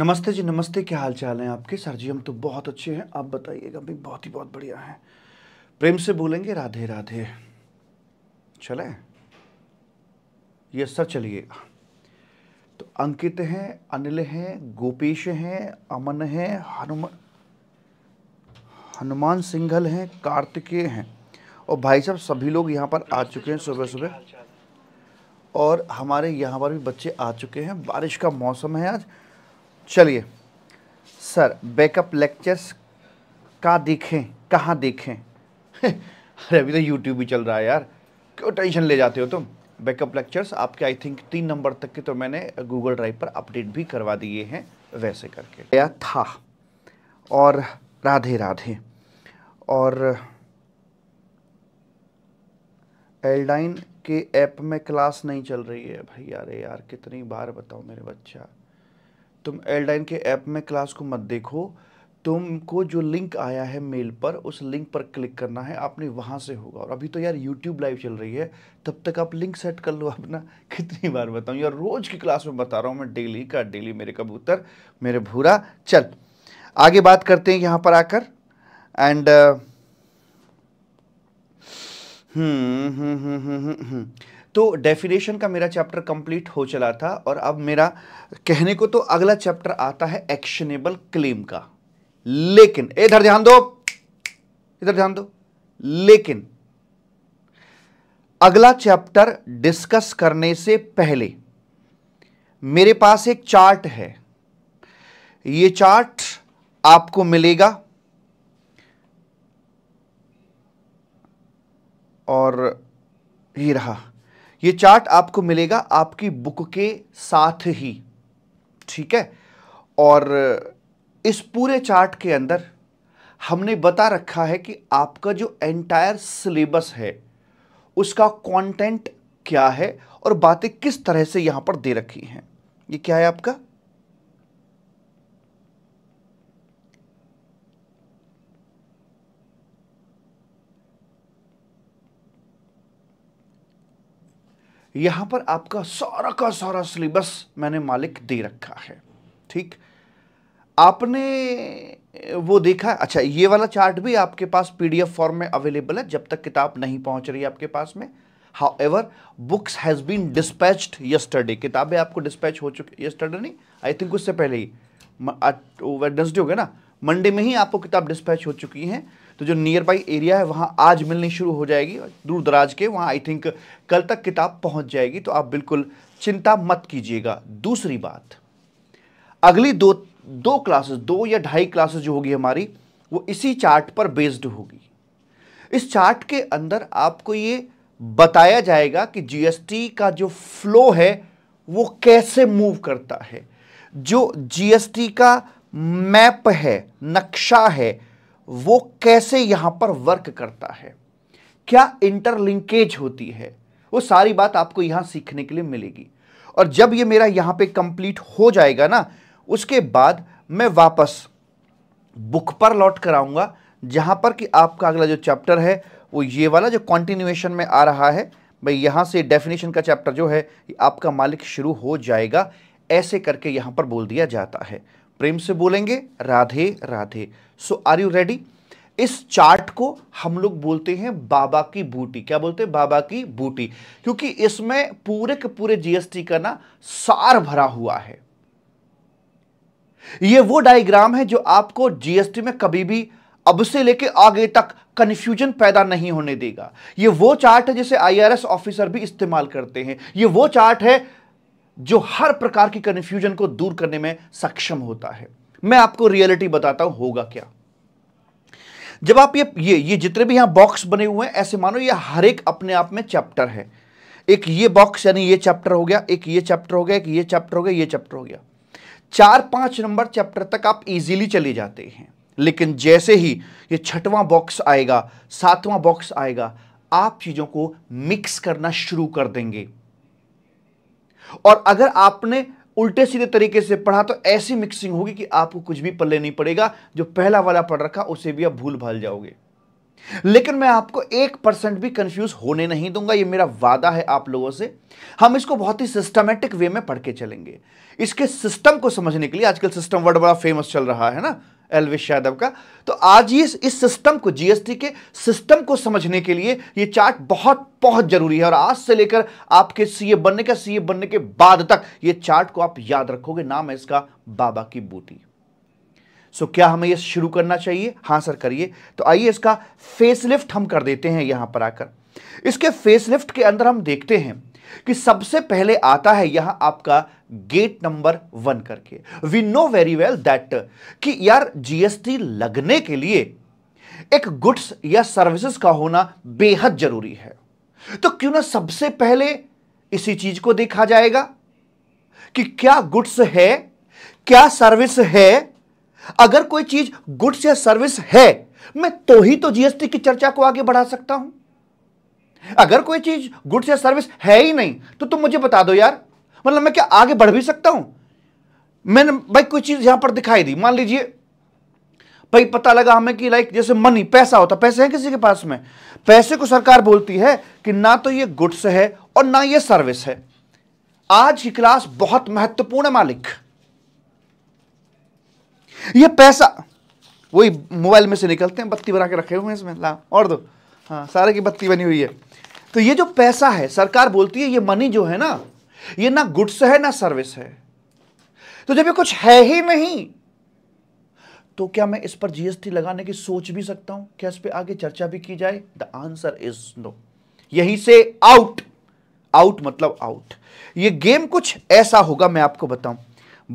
नमस्ते जी नमस्ते क्या हाल चाल हैं आपके सर जी हम तो बहुत अच्छे हैं आप बताइएगा भी बहुत ही बहुत बढ़िया हैं प्रेम से बोलेंगे राधे राधे चले यस सर चलिएगा तो अंकित हैं अनिल हैं गोपेश हैं अमन हैं हनुमान हनुमान सिंघल हैं कार्तिकेय हैं और भाई साहब सभी लोग यहाँ पर आ चुके हैं सुबह सुबह और हमारे यहाँ पर भी बच्चे आ चुके हैं बारिश का मौसम है आज चलिए सर बैकअप लेक्चर्स का देखें कहाँ देखें अरे अभी तो यूट्यूब भी चल रहा है यार क्यों टेंशन ले जाते हो तुम बैकअप लेक्चर्स आपके आई थिंक तीन नंबर तक के तो मैंने गूगल ड्राइव पर अपडेट भी करवा दिए हैं वैसे करके गया था और राधे राधे और एल्डाइन के ऐप में क्लास नहीं चल रही है भैया यार यार कितनी बार बताओ मेरे बच्चा तुम एलडाइन के ऐप में क्लास को मत देखो तुमको जो लिंक आया है मेल पर उस लिंक पर क्लिक करना है आपने वहाँ से होगा और अभी तो यार यूट्यूब लाइव चल रही है तब तक आप लिंक सेट कर लो अपना कितनी बार बताऊँ यार रोज़ की क्लास में बता रहा हूँ मैं डेली का डेली मेरे कबूतर मेरे भूरा चल आगे बात करते हैं यहाँ पर आकर एंड uh, हम्म हम्म हम्म हम्म, हम्म, हम्म। तो डेफिनेशन का मेरा चैप्टर कंप्लीट हो चला था और अब मेरा कहने को तो अगला चैप्टर आता है एक्शनेबल क्लेम का लेकिन इधर ध्यान दो इधर ध्यान दो लेकिन अगला चैप्टर डिस्कस करने से पहले मेरे पास एक चार्ट है ये चार्ट आपको मिलेगा और ये रहा ये चार्ट आपको मिलेगा आपकी बुक के साथ ही ठीक है और इस पूरे चार्ट के अंदर हमने बता रखा है कि आपका जो एंटायर सिलेबस है उसका कंटेंट क्या है और बातें किस तरह से यहाँ पर दे रखी हैं ये क्या है आपका यहां पर आपका सारा का सारा सिलेबस मैंने मालिक दे रखा है ठीक आपने वो देखा अच्छा ये वाला चार्ट भी आपके पास पीडीएफ फॉर्म में अवेलेबल है जब तक किताब नहीं पहुंच रही आपके पास में however books has been dispatched yesterday किताबें आपको डिस्पैच हो चुकी यस्टरडे नहीं आई थिंक उससे पहले ही वेडनेसडे तो हो गया ना मंडे में ही आपको किताब डिस्पैच हो चुकी हैं तो जो नियर बाई एरिया है वहाँ आज मिलनी शुरू हो जाएगी दूर दराज के वहाँ आई थिंक कल तक किताब पहुँच जाएगी तो आप बिल्कुल चिंता मत कीजिएगा दूसरी बात अगली दो दो क्लासेस दो या ढाई क्लासेस जो होगी हमारी वो इसी चार्ट पर बेस्ड होगी इस चार्ट के अंदर आपको ये बताया जाएगा कि जीएसटी का जो फ्लो है वो कैसे मूव करता है जो जीएसटी का मैप है नक्शा है वो कैसे यहां पर वर्क करता है क्या इंटरलिंकेज होती है वो सारी बात आपको यहां सीखने के लिए मिलेगी और जब ये मेरा यहां पे कंप्लीट हो जाएगा ना उसके बाद मैं वापस बुक पर लौट कर आऊंगा जहां पर कि आपका अगला जो चैप्टर है वो ये वाला जो कॉन्टिन्यूएशन में आ रहा है भाई यहां से डेफिनेशन का चैप्टर जो है आपका मालिक शुरू हो जाएगा ऐसे करके यहां पर बोल दिया जाता है प्रेम से बोलेंगे Radhe Radhe so are you ready इस चार्ट को हम लोग बोलते हैं बाबा की बूटी क्या बोलते हैं बाबा की बूटी क्योंकि इसमें पूरे के पूरे जीएसटी का ना सार भरा हुआ है यह वो डायग्राम है जो आपको जीएसटी में कभी भी अब से लेके आगे तक कंफ्यूजन पैदा नहीं होने देगा यह वो चार्ट है जिसे आईआरएस ऑफिसर भी इस्तेमाल करते हैं ये वो चार्ट है जो हर प्रकार की कंफ्यूजन को दूर करने में सक्षम होता है मैं आपको रियलिटी बताता हूं होगा क्या जब आप ये ये ये जितने भी यहां बॉक्स बने हुए हैं ऐसे मानो ये हर एक अपने आप में चैप्टर है एक ये बॉक्स यानी ये चैप्टर हो गया एक ये चैप्टर हो गया एक ये चैप्टर हो गया ये चैप्टर हो गया चार पांच नंबर चैप्टर तक आप इजीली चले जाते हैं लेकिन जैसे ही ये छठवां बॉक्स आएगा सातवां बॉक्स आएगा आप चीज़ों को मिक्स करना शुरू कर देंगे और अगर आपने उल्टे सीधे तरीके से पढ़ा तो ऐसी मिक्सिंग होगी कि आपको कुछ भी पल्ले नहीं पड़ेगा जो पहला वाला पढ़ रखा उसे भी आप भूल भाल जाओगे लेकिन मैं आपको एक परसेंट भी कंफ्यूज होने नहीं दूंगा ये मेरा वादा है आप लोगों से हम इसको बहुत ही सिस्टमेटिक वे में पढ़ के चलेंगे इसके सिस्टम को समझने के लिए आजकल सिस्टम वर्ड बड़ा फेमस चल रहा है ना एलवेश यादव का तो आज ये इस सिस्टम को जीएसटी के सिस्टम को समझने के लिए ये चार्ट बहुत बहुत जरूरी है और आज से लेकर आपके सीए बनने का सीए बनने के बाद तक ये चार्ट को आप याद रखोगे नाम है इसका बाबा की बूटी सो क्या हमें ये शुरू करना चाहिए हां सर करिए तो आइए इसका फेसलिफ्ट हम कर देते हैं यहां पर आकर इसके फेसलिफ्ट के अंदर हम देखते हैं कि सबसे पहले आता है यहां आपका गेट नंबर वन करके we know very well that कि यार जीएसटी लगने के लिए एक गुड्स या सर्विसेज का होना बेहद जरूरी है तो क्यों ना सबसे पहले इसी चीज को देखा जाएगा कि क्या गुड्स है क्या सर्विस है अगर कोई चीज गुड्स या सर्विस है मैं तो ही तो जीएसटी की चर्चा को आगे बढ़ा सकता हूं अगर कोई चीज गुड्स या सर्विस है ही नहीं तो तुम मुझे बता दो यार मतलब मैं क्या आगे बढ़ भी सकता हूं मैंने भाई कोई चीज यहां पर दिखाई दी मान लीजिए भाई पता लगा हमें कि लाइक जैसे मनी पैसा होता पैसे हैं किसी के पास में पैसे को सरकार बोलती है कि ना तो ये गुड्स है और ना ये सर्विस है आज की क्लास बहुत महत्वपूर्ण है मालिक ये पैसा वही मोबाइल में से निकलते हैं बत्ती बना के रखे हुए हैं इसमें ला और दो हाँ सारे की बत्ती बनी हुई है तो ये जो पैसा है सरकार बोलती है ये मनी जो है ना ये ना गुड्स है ना सर्विस है तो जब ये कुछ है ही नहीं तो क्या मैं इस पर जीएसटी लगाने की सोच भी सकता हूं क्या इस पर आगे चर्चा भी की जाए द आंसर इज नो यही से आउट आउट मतलब आउट ये गेम कुछ ऐसा होगा मैं आपको बताऊं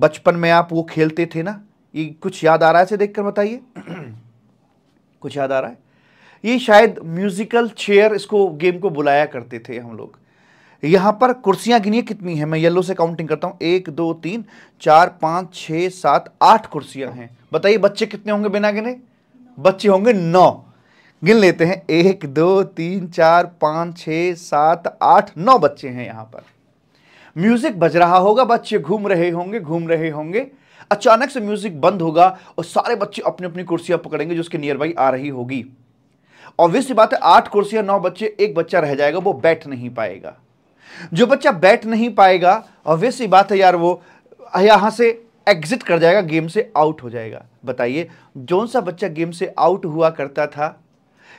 बचपन में आप वो खेलते थे ना ये कुछ याद आ रहा है से देखकर बताइए कुछ याद आ रहा है ये शायद म्यूज़िकल चेयर इसको गेम को बुलाया करते थे हम लोग यहां पर कुर्सियां गिनिए कितनी है मैं येलो से काउंटिंग करता हूं एक दो तीन चार पांच छह सात आठ कुर्सियां हैं बताइए बच्चे कितने होंगे बिना गिने बच्चे होंगे नौ गिन लेते हैं एक दो तीन चार पांच छ सात आठ नौ बच्चे हैं यहां पर म्यूज़िक बज रहा होगा बच्चे घूम रहे होंगे घूम रहे होंगे अचानक से म्यूज़िक बंद होगा और सारे बच्चे अपनी अपनी कुर्सियां पकड़ेंगे जो उसके नियर बाई आ रही होगी ऑब्वियस बात है आठ कुर्सी नौ बच्चे एक बच्चा रह जाएगा वो बैठ नहीं पाएगा जो बच्चा बैठ नहीं पाएगा ऑब्वियस बात है यार वो यहां से एग्जिट कर जाएगा गेम से आउट हो जाएगा बताइए जौन सा बच्चा गेम से आउट हुआ करता था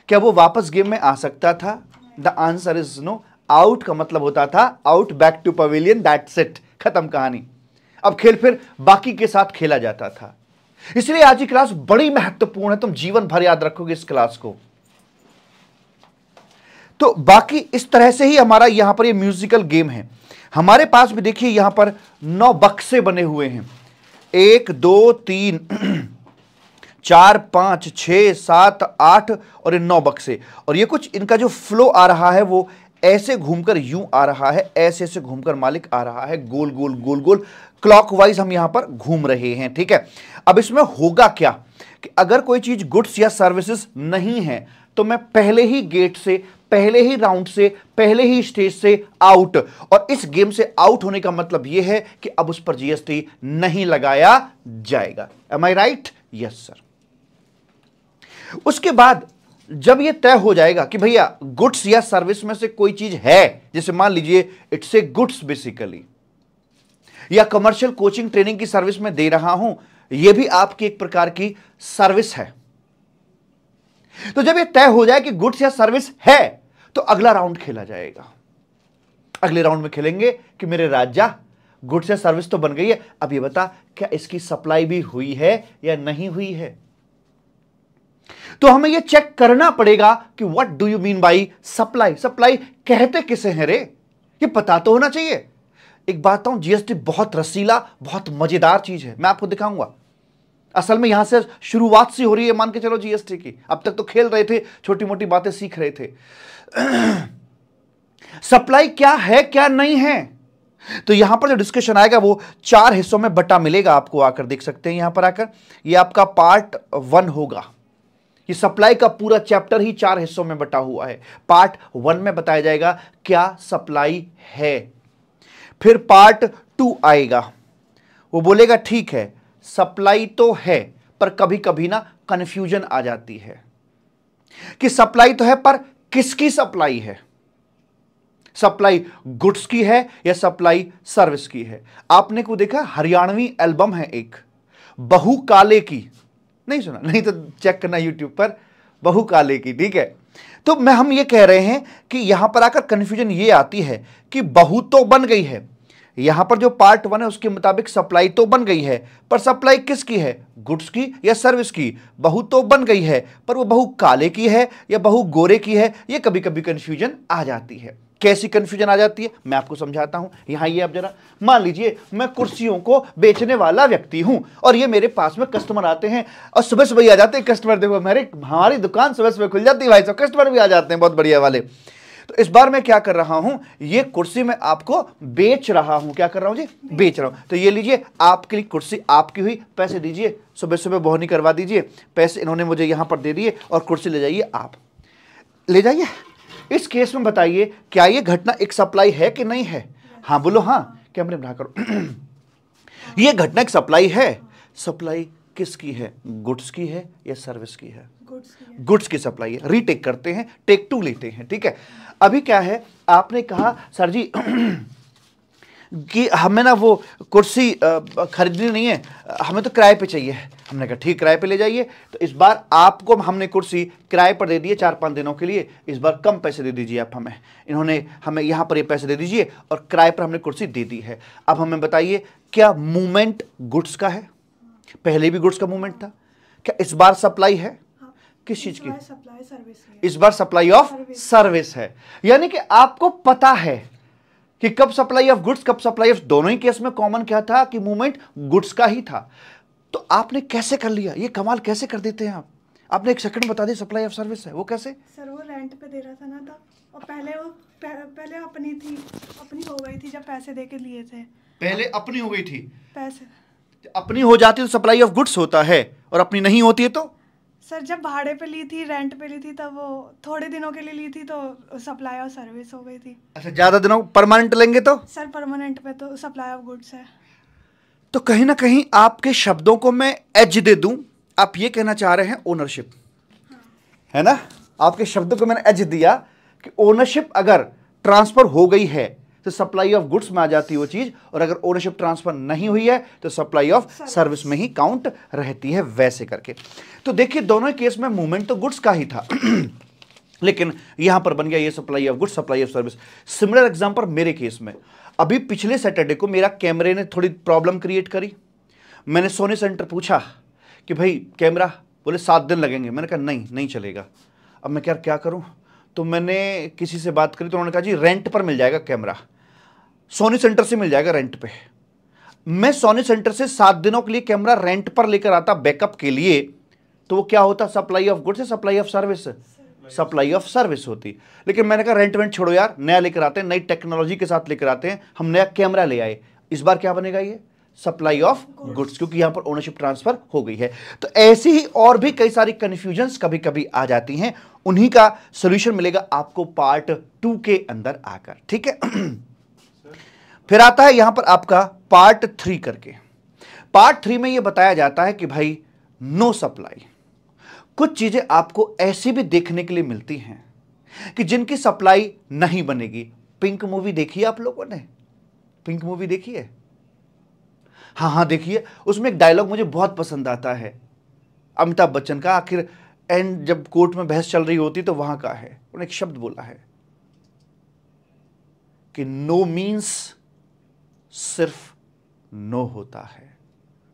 क्या वो वापस गेम में आ सकता था the answer is no out का मतलब होता था out back to pavilion that set खत्म कहानी अब खेल फिर बाकी के साथ खेला जाता था इसलिए आज की क्लास बड़ी महत्वपूर्ण है तुम जीवन भर याद रखोगे इस क्लास को तो बाकी इस तरह से ही हमारा यहाँ पर ये यह म्यूजिकल गेम है हमारे पास भी देखिए यहां पर नौ बक्से बने हुए हैं एक दो तीन चार पांच छ सात आठ और ये नौ बक्से और ये कुछ इनका जो फ्लो आ रहा है वो ऐसे घूमकर यूं आ रहा है ऐसे ऐसे घूमकर मालिक आ रहा है गोल गोल गोल गोल क्लॉकवाइज हम यहां पर घूम रहे हैं ठीक है अब इसमें होगा क्या कि अगर कोई चीज गुड्स या सर्विसेज नहीं है तो मैं पहले ही गेट से पहले ही राउंड से पहले ही स्टेज से आउट और इस गेम से आउट होने का मतलब यह है कि अब उस पर जीएसटी नहीं लगाया जाएगा am I right yes sir उसके बाद जब यह तय हो जाएगा कि भैया गुड्स या सर्विस में से कोई चीज है जैसे मान लीजिए इट्स ए गुड्स बेसिकली या कमर्शियल कोचिंग ट्रेनिंग की सर्विस में दे रहा हूं यह भी आपकी एक प्रकार की सर्विस है तो जब यह तय हो जाए कि गुड्स या सर्विस है तो अगला राउंड खेला जाएगा अगले राउंड में खेलेंगे कि मेरे राजा गुड्स या सर्विस तो बन गई है अब ये बता क्या इसकी सप्लाई भी हुई है या नहीं हुई है तो हमें यह चेक करना पड़ेगा कि what do you mean by supply supply कहते किसे हैं रे ये पता तो होना चाहिए एक बात जीएसटी बहुत रसीला बहुत मजेदार चीज है मैं आपको दिखाऊंगा असल में यहां से शुरुआत सी हो रही है मान के चलो जीएसटी की अब तक तो खेल रहे थे छोटी मोटी बातें सीख रहे थे सप्लाई क्या है क्या नहीं है तो यहां पर जो डिस्कशन आएगा वो चार हिस्सों में बटा मिलेगा आपको आकर देख सकते हैं यहां पर आकर ये आपका पार्ट वन होगा ये सप्लाई का पूरा चैप्टर ही चार हिस्सों में बटा हुआ है पार्ट वन में बताया जाएगा क्या सप्लाई है फिर पार्ट टू आएगा वो बोलेगा ठीक है सप्लाई तो है पर कभी कभी ना कंफ्यूजन आ जाती है कि सप्लाई तो है पर किसकी सप्लाई है सप्लाई गुड्स की है या सप्लाई सर्विस की है आपने को देखा हरियाणवी एल्बम है एक बहु काले की नहीं सुना नहीं तो चेक करना यूट्यूब पर बहु काले की ठीक है तो मैं हम ये कह रहे हैं कि यहां पर आकर कंफ्यूजन ये आती है कि बहु तो बन गई है यहाँ पर जो पार्ट वन है उसके मुताबिक सप्लाई तो बन गई है पर सप्लाई किसकी है गुड्स की या सर्विस की बहु तो बन गई है पर वो बहु काले की है या बहु गोरे की है ये कभी कभी कंफ्यूजन आ जाती है कैसी कंफ्यूजन आ जाती है मैं आपको समझाता हूं यहाँ ये आप जरा मान लीजिए मैं कुर्सियों को बेचने वाला व्यक्ति हूं और ये मेरे पास में कस्टमर आते हैं और सुबह सुबह आ जाते हैं कस्टमर देखो मेरे हमारी दुकान सुबह सुबह खुल जाती है भाई सब कस्टमर भी आ जाते हैं बहुत बढ़िया वाले तो इस बार मैं क्या कर रहा हूं ये कुर्सी मैं आपको बेच रहा हूं क्या कर रहा हूं जी बेच रहा हूं तो ये लीजिए आपके लिए कुर्सी आपकी हुई पैसे दीजिए सुबह सुबह बोहनी करवा दीजिए पैसे इन्होंने मुझे यहां पर दे दिए और कुर्सी ले जाइए आप ले जाइए इस केस में बताइए क्या ये घटना एक सप्लाई है कि नहीं है हाँ बोलो हाँ कैमरे में करो ये घटना एक सप्लाई है सप्लाई किसकी है गुड्स की है या सर्विस की है गुड्स की सप्लाई है रीटेक करते हैं टेक टू लेते हैं ठीक है अभी क्या है आपने कहा सर जी कि हमें ना वो कुर्सी खरीदनी नहीं है हमें तो किराए पे चाहिए हमने कहा ठीक किराए पे ले जाइए तो इस बार आपको हमने कुर्सी किराए पर दे दी है चार पाँच दिनों के लिए इस बार कम पैसे दे दीजिए आप हमें इन्होंने हमें यहाँ पर ये पैसे दे दीजिए और किराए पर हमने कुर्सी दे दी है अब हमें बताइए क्या मूवमेंट गुड्स का है पहले भी गुड्स का मूवमेंट था क्या इस बार सप्लाई है किस चीज की इस बार सप्लाई ऑफ सर्विस है यानी कि आपको पता है कि कब सप्लाई ऑफ गुड्स कब सप्लाई ऑफ दोनों ही केस में कॉमन क्या था कि मूवमेंट गुड्स का ही था तो आपने कैसे कर लिया ये कमाल कैसे कर देते हैं आप आपने एक सेकंड बता दी सप्लाई ऑफ सर्विस है वो कैसे सर वो रेंट पे दे रहा था ना था तो, और पहले वो पहले अपनी थी अपनी हो गई थी जब पैसे दे के लिए थे पहले अपनी हो गई थी पैसे अपनी हो जाती तो सप्लाई ऑफ गुड्स होता है और अपनी नहीं होती है तो सर जब भाड़े पे ली थी रेंट पे ली थी तब वो थोड़े दिनों के लिए ली थी तो सप्लाई ऑफ सर्विस हो गई थी अच्छा ज़्यादा दिनों परमानेंट लेंगे तो सर परमानेंट पे तो सप्लाई ऑफ गुड्स है तो कहीं ना कहीं आपके शब्दों को मैं एज दे दू आप ये कहना चाह रहे हैं ओनरशिप हाँ। है ना आपके शब्दों को मैंने एज दिया कि ओनरशिप अगर ट्रांसफ़र हो गई है तो सप्लाई ऑफ गुड्स में आ जाती है वो चीज़ और अगर ओनरशिप ट्रांसफ़र नहीं हुई है तो सप्लाई ऑफ सर्विस में ही काउंट रहती है वैसे करके तो देखिए दोनों केस में मूवमेंट तो गुड्स का ही था लेकिन यहां पर बन गया ये supply of goods supply of service similar example मेरे केस में अभी पिछले सैटरडे को मेरा कैमरे ने थोड़ी प्रॉब्लम क्रिएट करी मैंने सोनी सेंटर पूछा कि भाई कैमरा बोले सात दिन लगेंगे मैंने कहा नहीं नहीं चलेगा अब मैं क्या क्या करूं तो मैंने किसी से बात करी तो उन्होंने कहा जी रेंट पर मिल जाएगा कैमरा सोनी सेंटर से मिल जाएगा रेंट पे मैं सोनी सेंटर से सात दिनों के लिए कैमरा रेंट पर लेकर आता बैकअप के लिए तो वो क्या होता supply of goods supply of service supply of service होती लेकिन मैंने कहा रेंट वेंट छोड़ो यार नया लेकर आते हैं नई टेक्नोलॉजी के साथ लेकर आते हैं हम नया कैमरा ले आए इस बार क्या बनेगा ये सप्लाई ऑफ गुड्स क्योंकि यहां पर ओनरशिप ट्रांसफर हो गई है तो ऐसी ही और भी कई सारी कंफ्यूजन कभी कभी आ जाती हैं उन्हीं का सोल्यूशन मिलेगा आपको पार्ट टू के अंदर आकर ठीक है फिर आता है यहां पर आपका पार्ट थ्री करके पार्ट थ्री में यह बताया जाता है कि भाई नो सप्लाई कुछ चीजें आपको ऐसी भी देखने के लिए मिलती हैं कि जिनकी सप्लाई नहीं बनेगी पिंक मूवी देखी है आप लोगों ने पिंक मूवी देखी है हां हां देखिए उसमें एक डायलॉग मुझे बहुत पसंद आता है अमिताभ बच्चन का आखिर एंड जब कोर्ट में बहस चल रही होती तो वहां का है उन्हें एक शब्द बोला है कि नो मीन्स सिर्फ नो होता है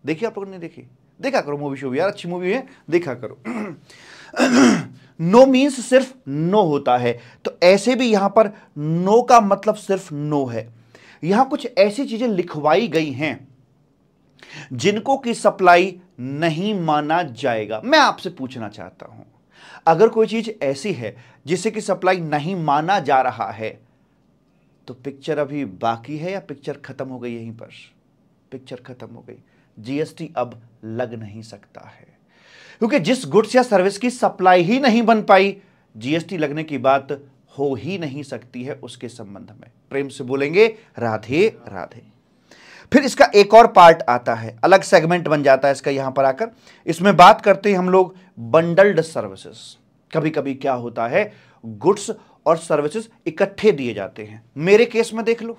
देखिए आप लोगों ने देखी देखा करो मूवी शो यार अच्छी मूवी है देखा करो नो मीन्स सिर्फ नो होता है तो ऐसे भी यहां पर नो का मतलब सिर्फ नो है यहां कुछ ऐसी चीजें लिखवाई गई हैं जिनको की सप्लाई नहीं माना जाएगा मैं आपसे पूछना चाहता हूं अगर कोई चीज ऐसी है जिसे की सप्लाई नहीं माना जा रहा है तो पिक्चर अभी बाकी है या पिक्चर ख़त्म हो गई यहीं पर पिक्चर ख़त्म हो गई जीएसटी अब लग नहीं सकता है क्योंकि जिस गुड्स या सर्विस की सप्लाई ही नहीं बन पाई जीएसटी लगने की बात हो ही नहीं सकती है उसके संबंध में प्रेम से बोलेंगे राधे राधे फिर इसका एक और पार्ट आता है अलग सेगमेंट बन जाता है इसका यहां पर आकर इसमें बात करते हैं हम लोग बंडल्ड सर्विसेस कभी कभी क्या होता है गुड्स और सर्विसेज इकट्ठे दिए जाते हैं मेरे केस में देख लो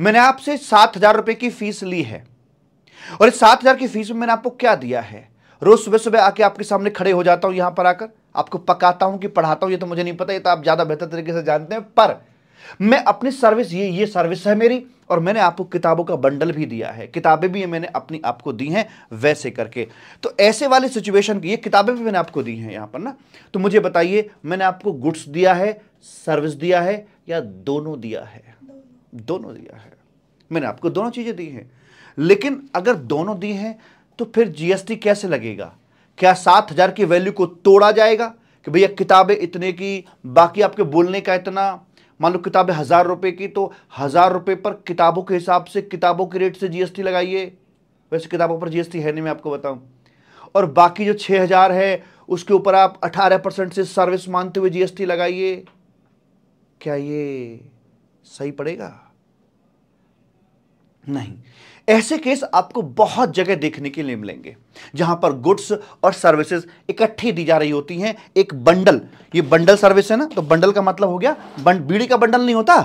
मैंने आपसे सात हजार रुपए की फीस ली है और इस सात हजार की फीस में मैंने आपको क्या दिया है रोज सुबह सुबह आके आपके सामने खड़े हो जाता हूं यहां पर आकर आपको पकाता हूं कि पढ़ाता हूं ये तो मुझे नहीं पता ये तो आप ज्यादा बेहतर तरीके से जानते हैं पर मैं अपनी सर्विस ये ये सर्विस है मेरी और मैंने आपको किताबों का बंडल भी दिया है किताबें भी मैंने अपनी आपको दी हैं वैसे करके तो ऐसे वाले सिचुएशन की ये किताबें भी मैंने आपको दी हैं यहाँ पर ना तो मुझे बताइए मैंने आपको गुड्स दिया है सर्विस दिया है या दोनों दिया है दोनों दिया है मैंने आपको दोनों चीज़ें दी हैं लेकिन अगर दोनों दी हैं तो फिर जीएसटी कैसे लगेगा क्या सात हज़ार की वैल्यू को तोड़ा जाएगा कि भैया किताबें इतने की बाकी आपके बोलने का इतना मान लो किताबें हज़ार रुपए की तो हज़ार रुपए पर किताबों के हिसाब से किताबों के रेट से जीएसटी लगाइए वैसे किताबों पर जीएसटी है नहीं मैं आपको बताऊं और बाकी जो छह हज़ार है उसके ऊपर आप अठारह परसेंट से सर्विस मानते हुए जीएसटी लगाइए क्या ये सही पड़ेगा नहीं ऐसे केस आपको बहुत जगह देखने के लिए मिलेंगे जहां पर गुड्स और सर्विसेज इकट्ठी दी जा रही होती हैं एक बंडल ये बंडल सर्विस है ना तो बंडल का मतलब हो गया बंड, बीड़ी का बंडल नहीं होता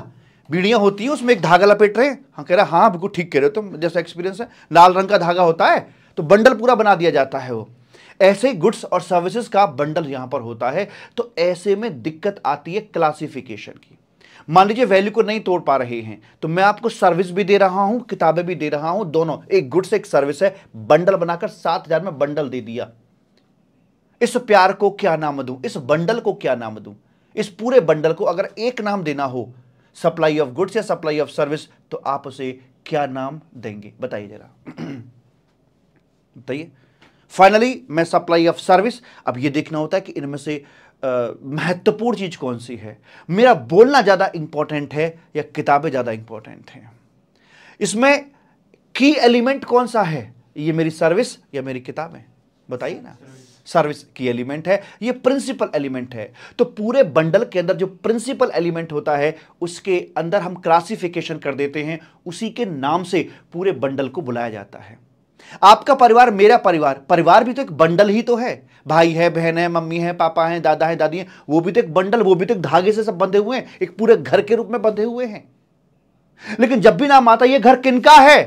बीड़ियां होती हैं उसमें एक धागा लपेट रहे हैं हाँ कह रहा हाँ बिल्कुल ठीक कह रहे हो तो जैसा एक्सपीरियंस है लाल रंग का धागा होता है तो बंडल पूरा बना दिया जाता है वो ऐसे गुड्स और सर्विसेज का बंडल यहां पर होता है तो ऐसे में दिक्कत आती है क्लासिफिकेशन की मान लीजिए वैल्यू को नहीं तोड़ पा रहे हैं तो मैं आपको सर्विस भी दे रहा हूं किताबें भी दे रहा हूं दोनों एक गुड्स एक सर्विस है बंडल बनाकर सात हजार में बंडल दे दिया इस प्यार को क्या नाम दूं इस बंडल को क्या नाम दूं इस पूरे बंडल को अगर एक नाम देना हो सप्लाई ऑफ गुड्स या सप्लाई ऑफ सर्विस तो आप उसे क्या नाम देंगे बताइए जरा बताइए फाइनली मैं सप्लाई ऑफ सर्विस अब ये देखना होता है कि इनमें से महत्वपूर्ण चीज़ कौन सी है मेरा बोलना ज़्यादा इंपॉर्टेंट है या किताबें ज़्यादा इंपॉर्टेंट हैं इसमें की एलिमेंट कौन सा है ये मेरी सर्विस या मेरी किताबें बताइए ना सर्विस की एलिमेंट है ये प्रिंसिपल एलिमेंट है तो पूरे बंडल के अंदर जो प्रिंसिपल एलिमेंट होता है उसके अंदर हम क्लासिफिकेशन कर देते हैं उसी के नाम से पूरे बंडल को बुलाया जाता है आपका परिवार मेरा परिवार परिवार भी तो एक बंडल ही तो है भाई है बहन है मम्मी है पापा है दादा है दादी है वो भी तो एक बंडल वो भी तो एक धागे से सब बंधे हुए हैं एक पूरे घर के रूप में बंधे हुए हैं लेकिन जब भी नाम आता ये घर किनका है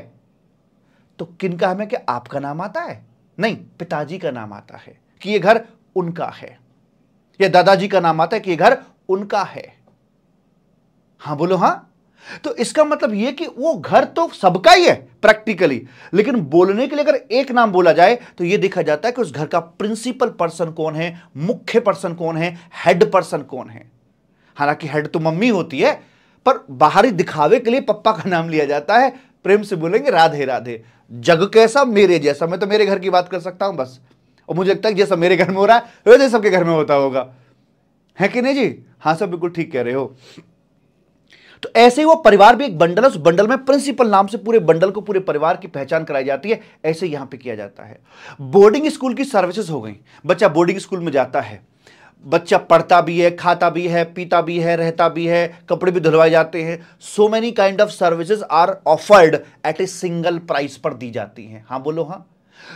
तो किनका हमें कि आपका नाम आता है नहीं पिताजी का नाम आता है कि ये घर उनका है या दादाजी का नाम आता है कि ये घर उनका है हाँ बोलो हां तो इसका मतलब यह कि वो घर तो सबका ही है प्रैक्टिकली लेकिन बोलने के लिए अगर एक नाम बोला जाए तो यह देखा जाता है कि उस घर का प्रिंसिपल पर्सन कौन है मुख्य पर्सन कौन है हेड पर्सन कौन है हालांकि हेड तो मम्मी होती है पर बाहरी दिखावे के लिए पप्पा का नाम लिया जाता है प्रेम से बोलेंगे राधे राधे जग कैसा मेरे जैसा मैं तो मेरे घर की बात कर सकता हूं बस और मुझे लगता है जैसा मेरे घर में हो रहा है वैसे सबके घर में होता होगा है कि नहीं जी हाँ सब बिल्कुल ठीक कह रहे हो तो ऐसे ही वो परिवार भी एक बंडल है उस बंडल में प्रिंसिपल नाम से पूरे बंडल को पूरे परिवार की पहचान कराई जाती है ऐसे यहां पे किया जाता है बोर्डिंग स्कूल की सर्विसेज हो गई बच्चा बोर्डिंग स्कूल में जाता है बच्चा पढ़ता भी है खाता भी है पीता भी है रहता भी है कपड़े भी धुलवाए जाते हैं so many kind of services are offered at a single price पर दी जाती हैं हाँ बोलो हाँ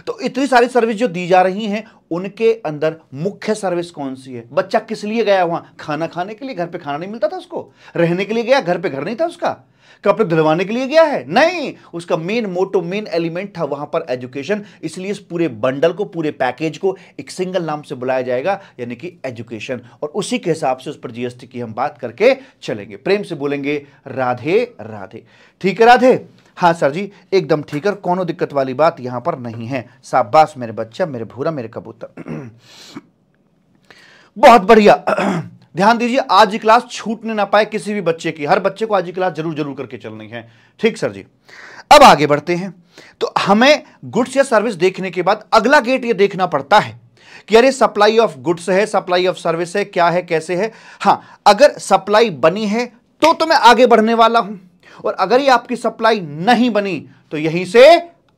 तो इतनी सारी सर्विस जो दी जा रही हैं उनके अंदर मुख्य सर्विस कौन सी है बच्चा किस लिए गया वहां खाना खाने के लिए घर पे खाना नहीं मिलता था उसको रहने के लिए गया घर पे घर नहीं था उसका कपड़े धुलवाने के लिए गया है नहीं उसका मेन मोटो मेन एलिमेंट था वहां पर एजुकेशन इसलिए इस पूरे बंडल को पूरे पैकेज को एक सिंगल नाम से बुलाया जाएगा यानी कि एजुकेशन और उसी के हिसाब से उस पर जीएसटी की हम बात करके चलेंगे प्रेम से बोलेंगे राधे राधे ठीक है राधे हाँ सर जी एकदम ठीक है कोनो दिक्कत वाली बात यहाँ पर नहीं है शाबाश मेरे बच्चा मेरे भूरा मेरे कबूतर बहुत बढ़िया ध्यान दीजिए आज की क्लास छूटने ना पाए किसी भी बच्चे की हर बच्चे को आज की क्लास जरूर जरूर करके चलनी है ठीक सर जी अब आगे बढ़ते हैं तो हमें गुड्स या सर्विस देखने के बाद अगला गेट ये देखना पड़ता है कि अरे सप्लाई ऑफ गुड्स है सप्लाई ऑफ सर्विस है क्या है कैसे है हाँ अगर सप्लाई बनी है तो तो मैं आगे बढ़ने वाला हूं और अगर ये आपकी सप्लाई नहीं बनी तो यहीं से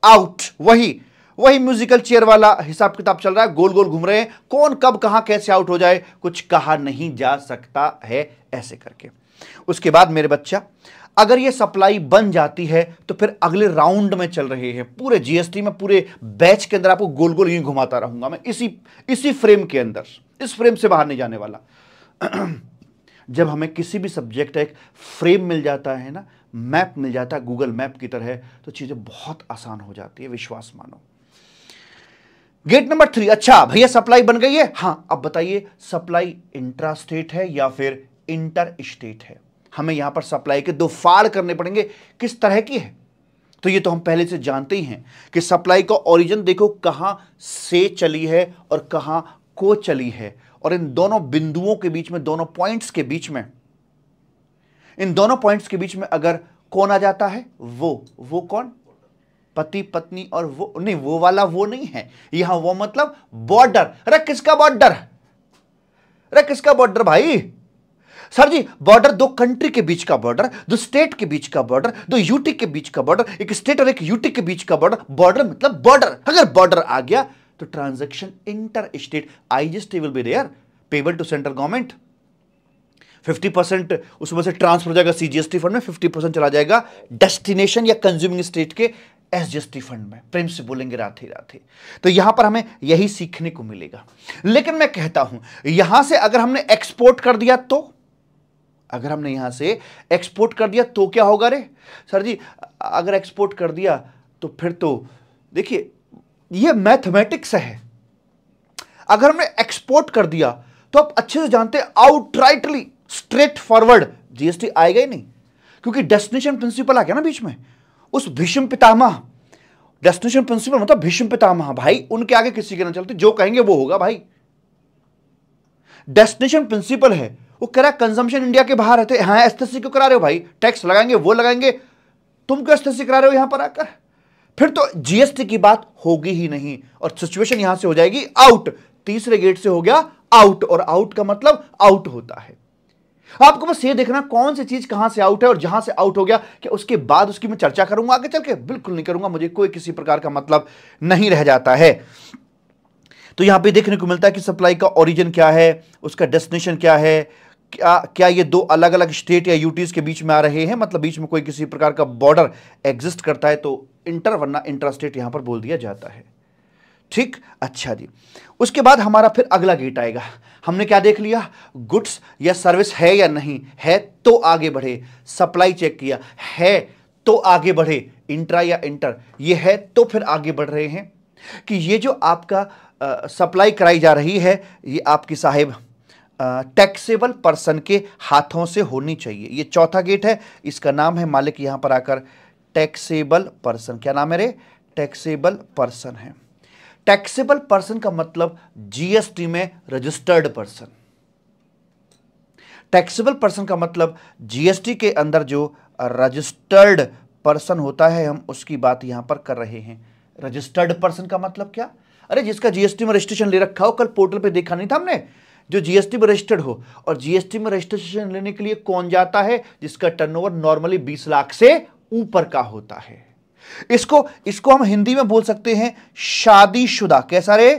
आउट वही वही म्यूजिकल चेयर वाला हिसाब किताब चल रहा है गोल गोल घूम रहे हैं कौन कब कहां कैसे आउट हो जाए कुछ कहा नहीं जा सकता है ऐसे करके उसके बाद मेरे बच्चा अगर ये सप्लाई बन जाती है तो फिर अगले राउंड में चल रहे हैं पूरे जीएसटी में पूरे बैच के अंदर आपको गोल गोल यूं घुमाता रहूंगा मैं इसी इसी फ्रेम के अंदर इस फ्रेम से बाहर नहीं जाने वाला जब हमें किसी भी सब्जेक्ट का एक फ्रेम मिल जाता है ना मैप मिल जाता है गूगल मैप की तरह तो चीज़ें बहुत आसान हो जाती है विश्वास मानो गेट नंबर थ्री अच्छा भैया सप्लाई बन गई है हाँ अब बताइए सप्लाई इंट्रा स्टेट है या फिर इंटर स्टेट है हमें यहां पर सप्लाई के दो फाड़ करने पड़ेंगे किस तरह की है तो ये तो हम पहले से जानते ही हैं कि सप्लाई का ओरिजिन देखो कहां से चली है और कहां को चली है और इन दोनों बिंदुओं के बीच में दोनों पॉइंट्स के बीच में इन दोनों पॉइंट्स के बीच में अगर कौन आ जाता है वो वो कौन पति पत्नी और वो नहीं वो वाला वो नहीं है यहां वो मतलब बॉर्डर अरे किसका बॉर्डर अरे किसका बॉर्डर भाई सर जी बॉर्डर दो कंट्री के बीच का बॉर्डर दो स्टेट के बीच का बॉर्डर दो यूटी के बीच का बॉर्डर एक स्टेट और एक यूटी के बीच का बॉर्डर बॉर्डर मतलब बॉर्डर अगर बॉर्डर आ गया तो transaction interstate I G will be there payable to central government fifty percent उसमें से ट्रांसफर हो जाएगा सीजीएसटी फंड में फिफ्टी परसेंट चला जाएगा डेस्टिनेशन या कंज्यूमिंग स्टेट के एसजीएसटी फंड में प्रेम से बोलेंगे राथे राथे तो यहां पर हमें यही सीखने को मिलेगा लेकिन मैं कहता हूं यहां से अगर हमने एक्सपोर्ट कर दिया तो अगर हमने यहां से एक्सपोर्ट कर दिया तो क्या होगा रे सर जी अगर एक्सपोर्ट कर दिया तो फिर तो देखिए यह मैथमेटिक्स है अगर हमने एक्सपोर्ट कर दिया तो आप अच्छे से जानते आउटराइटली स्ट्रेट फॉरवर्ड जीएसटी आएगा ही नहीं क्योंकि डेस्टिनेशन प्रिंसिपल आ गया ना बीच में उस भीष्म पितामह डेस्टिनेशन प्रिंसिपल मतलब भीष्म पितामह भाई उनके आगे किसी के ना चलते जो कहेंगे वो होगा भाई डेस्टिनेशन प्रिंसिपल है वो कह रहा है कंजम्पशन इंडिया के बाहर रहते हाँ एस्थेसी क्यों करा रहे हो भाई टैक्स लगाएंगे वो लगाएंगे तुम क्यों एस्थेसी करा रहे हो यहां पर आकर फिर तो जीएसटी की बात होगी ही नहीं और सिचुएशन यहां से हो जाएगी आउट तीसरे गेट से हो गया आउट और आउट का मतलब आउट होता है आपको बस ये देखना कौन सी चीज कहां से आउट है और जहां से आउट हो गया कि उसके बाद उसकी मैं चर्चा करूंगा आगे चल के बिल्कुल नहीं करूंगा मुझे कोई किसी प्रकार का मतलब नहीं रह जाता है तो यहां पे देखने को मिलता है कि सप्लाई का ओरिजिन क्या है उसका डेस्टिनेशन क्या है क्या क्या ये दो अलग अलग स्टेट या यूटीज के बीच में आ रहे हैं मतलब बीच में कोई किसी प्रकार का बॉर्डर एग्जिस्ट करता है तो इंटर वरना इंट्रा स्टेट यहां पर बोल दिया जाता है ठीक अच्छा जी उसके बाद हमारा फिर अगला गेट आएगा हमने क्या देख लिया गुड्स या सर्विस है या नहीं है तो आगे बढ़े सप्लाई चेक किया है तो आगे बढ़े इंट्रा या इंटर ये है तो फिर आगे बढ़ रहे हैं कि ये जो आपका सप्लाई कराई जा रही है ये आपकी साहेब टैक्सेबल पर्सन के हाथों से होनी चाहिए ये चौथा गेट है इसका नाम है मालिक यहाँ पर आकर टैक्सेबल पर्सन क्या नाम है रे टैक्सेबल पर्सन है टैक्सेबल पर्सन का मतलब जीएसटी में रजिस्टर्ड पर्सन टैक्सेबल पर्सन का मतलब जीएसटी के अंदर जो रजिस्टर्ड पर्सन होता है हम उसकी बात यहां पर कर रहे हैं रजिस्टर्ड पर्सन का मतलब क्या अरे जिसका जीएसटी में रजिस्ट्रेशन ले रखा हो कल पोर्टल पे देखा नहीं था हमने जो जीएसटी में रजिस्टर्ड हो और जीएसटी में रजिस्ट्रेशन लेने के लिए कौन जाता है जिसका टर्नओवर नॉर्मली 20 लाख से ऊपर का होता है इसको इसको हम हिंदी में बोल सकते हैं शादीशुदा कैसा रे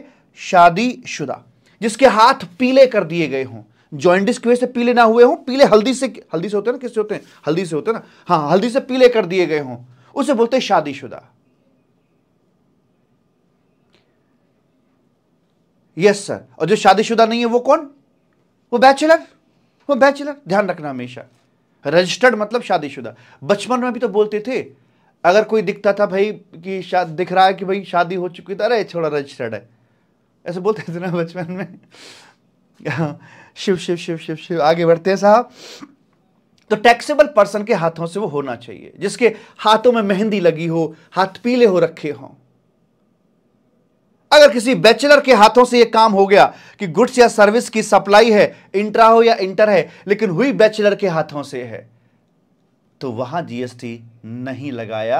शादीशुदा जिसके हाथ पीले कर दिए गए हों जॉइंटिस की वजह से पीले ना हुए हों पीले हल्दी से हल्दी से होते हैं ना किससे होते हैं हल्दी से होते हैं ना हाँ हल्दी से पीले कर दिए गए हों उसे बोलते हैं शादीशुदा यस सर और जो शादीशुदा नहीं है वो कौन वो बैचलर वो बैचलर ध्यान रखना हमेशा रजिस्टर्ड मतलब शादीशुदा बचपन में भी तो बोलते थे अगर कोई दिखता था भाई कि शादी दिख रहा है कि भाई शादी हो चुकी था तो अरे छोड़ा रजिस्टर्ड है ऐसे बोलते थे ना बचपन में शिव शिव शिव शिव शिव आगे बढ़ते हैं साहब तो टैक्सेबल पर्सन के हाथों से वो होना चाहिए जिसके हाथों में मेहंदी लगी हो हाथ पीले हो रखे हों अगर किसी बैचलर के हाथों से ये काम हो गया कि गुड्स या सर्विस की सप्लाई है इंट्रा हो या इंटर है लेकिन हुई बैचलर के हाथों से है तो वहां जीएसटी नहीं लगाया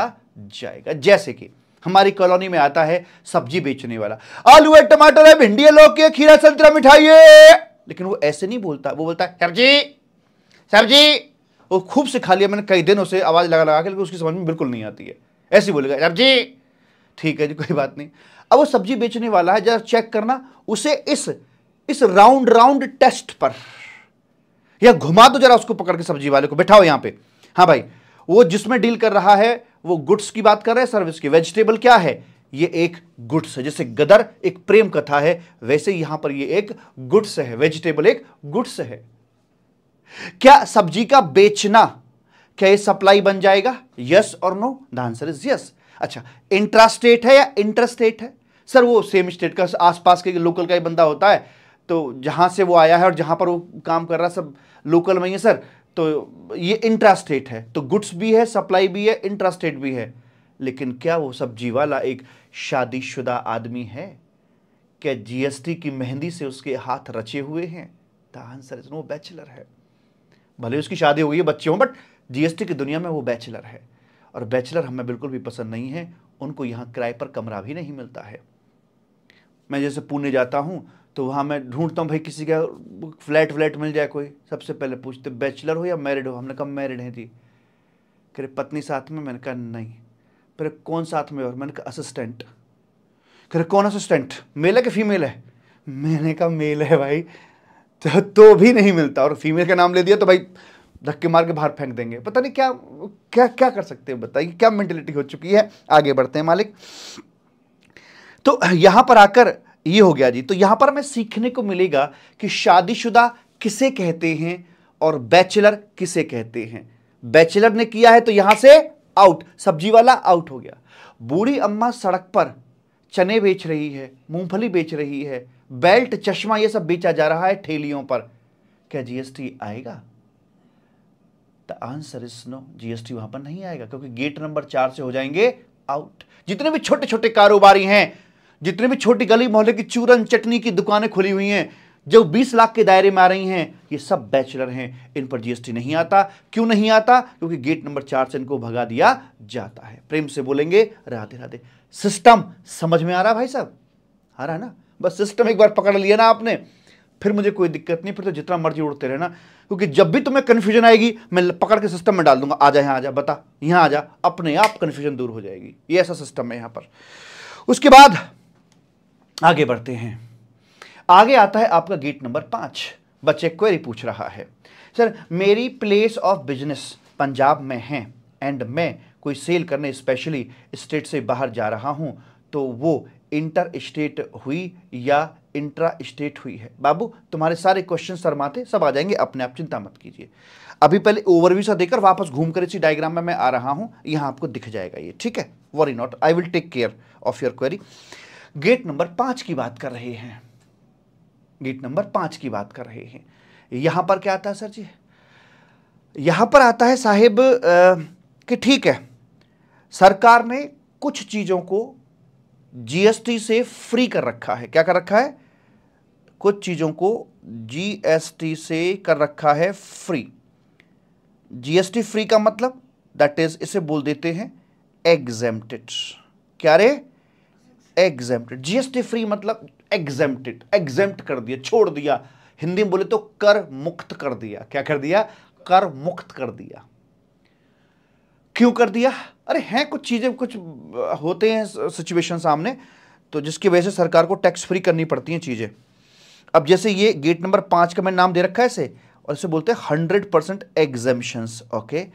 जाएगा जैसे कि हमारी कॉलोनी में आता है सब्जी बेचने वाला आलू है टमाटर है भिंडी है लौकी है खीरा संतरा मिठाई है लेकिन वो ऐसे नहीं बोलता वो बोलता है सब्जी सब्जी वो खूब खा लिया मैंने कई दिन उसे आवाज़ लगा लगा के लेकिन उसकी समझ में बिल्कुल नहीं आती है ऐसे बोलेगा सब्जी ठीक है जी कोई बात नहीं अब वो सब्जी बेचने वाला है जरा चेक करना उसे इस इस राउंड राउंड टेस्ट पर या घुमा दो जरा उसको पकड़ के सब्जी वाले को बैठाओ यहां पर हाँ भाई वो जिसमें डील कर रहा है वो गुड्स की बात कर रहे है सर्विस की वेजिटेबल क्या है ये एक गुड्स है जैसे गदर एक प्रेम कथा है वैसे यहां पर ये एक गुड्स है वेजिटेबल एक गुड्स है क्या सब्जी का बेचना क्या ये सप्लाई बन जाएगा यस और no the answer is yes अच्छा इंट्रास्टेट है या इंटरस्टेट है सर वो सेम स्टेट का आसपास के लोकल का ही बंदा होता है तो जहां से वो आया है और जहां पर वो काम कर रहा है सब लोकल में ही है सर तो ये इंट्रास्टेट है तो गुड्स भी है सप्लाई भी है इंट्रास्टेट भी है लेकिन क्या वो सब्जी वाला एक शादीशुदा आदमी है क्या जीएसटी की मेहंदी से उसके हाथ रचे हुए हैं the answer is no bachelor है भले उसकी शादी हो गई है बच्चे हों बट जीएसटी की दुनिया में वो बैचलर है और बैचलर हमें बिल्कुल भी पसंद नहीं है उनको यहाँ किराए पर कमरा भी नहीं मिलता है मैं जैसे पुणे जाता हूँ तो वहाँ मैं ढूंढता हूँ भाई किसी का फ्लैट व्लैट मिल जाए कोई सबसे पहले पूछते बैचलर हो या मैरिड हो हमने कहा मैरिड हैं जी कह रहे पत्नी साथ में मैंने कहा नहीं पर कौन साथ में और मैंने कहा असिस्टेंट कह रहे कौन असिस्टेंट मेल है कि फीमेल है मैंने कहा मेल है भाई तो, तो भी नहीं मिलता और फीमेल का नाम ले दिया तो भाई धक्के मार के बाहर फेंक देंगे पता नहीं क्या क्या क्या कर सकते हैं बताइए क्या मेंटेलिटी हो चुकी है आगे बढ़ते हैं मालिक तो यहाँ पर आकर ये हो गया जी तो यहां पर हमें सीखने को मिलेगा कि शादीशुदा किसे कहते हैं और बैचलर किसे कहते हैं बैचलर ने किया है तो यहां से आउट सब्जी वाला आउट हो गया बूढ़ी अम्मा सड़क पर चने बेच रही है मूंगफली बेच रही है बेल्ट चश्मा ये सब बेचा जा रहा है ठेलियों पर क्या जीएसटी आएगा the answer is no GST वहां पर नहीं आएगा क्योंकि गेट नंबर चार से हो जाएंगे आउट जितने भी छोटे छोटे कारोबारी हैं जितने भी छोटी गली मोहल्ले की चूरन चटनी की दुकानें खुली हुई हैं जो 20 लाख के दायरे में आ रही हैं ये सब बैचलर हैं इन पर जीएसटी नहीं आता क्यों नहीं आता क्योंकि गेट नंबर चार से इनको भगा दिया जाता है प्रेम से बोलेंगे राधे राधे सिस्टम समझ में आ रहा भाई साहब आ रहा है ना बस सिस्टम एक बार पकड़ लिया ना आपने फिर मुझे कोई दिक्कत नहीं फिर तो जितना मर्जी उड़ते रहना क्योंकि जब भी तुम्हें कन्फ्यूजन आएगी मैं पकड़ के सिस्टम में डाल दूंगा आ जा यहाँ आ जा बता यहाँ आ जा अपने आप कन्फ्यूजन दूर हो जाएगी ये ऐसा सिस्टम है यहाँ पर उसके बाद आगे बढ़ते हैं आगे आता है आपका गेट नंबर पांच बच्चे क्वेरी पूछ रहा है सर मेरी प्लेस ऑफ बिजनेस पंजाब में है एंड मैं कोई सेल करने स्पेशली स्टेट से बाहर जा रहा हूं तो वो इंटर स्टेट हुई या इंट्रा स्टेट हुई है बाबू तुम्हारे सारे क्वेश्चन शर्माते सब आ जाएंगे अपने आप चिंता मत कीजिए अभी पहले ओवरव्यू सा देकर वापस घूम कर इसी डायग्राम में मैं आ रहा हूं यहां आपको दिख जाएगा ये ठीक है worry not I will take care of your query gate number पांच की बात कर रहे हैं गेट नंबर पांच की बात कर रहे हैं यहां पर क्या आता है सर जी यहां पर आता है साहेब कि ठीक है सरकार ने कुछ चीज़ों को जीएसटी से फ्री कर रखा है क्या कर रखा है कुछ चीज़ों को जीएसटी से कर रखा है फ्री जीएसटी फ्री का मतलब दैट इज इसे बोल देते हैं एग्जेम्प्टेड क्या रे एग्जेम्प्टेड जीएसटी फ्री मतलब एग्जेप्टेड एग्जेप्ट कर दिया छोड़ दिया हिंदी में बोले तो कर मुक्त कर दिया क्या कर दिया कर मुक्त कर दिया क्यों कर दिया अरे हैं कुछ चीज़ें कुछ होते हैं सिचुएशन सामने तो जिसकी वजह से सरकार को टैक्स फ्री करनी पड़ती हैं चीज़ें अब जैसे ये गेट नंबर पांच का मैंने नाम दे रखा है इसे और इसे बोलते हैं हंड्रेड परसेंट एग्जेम्पन्स ओके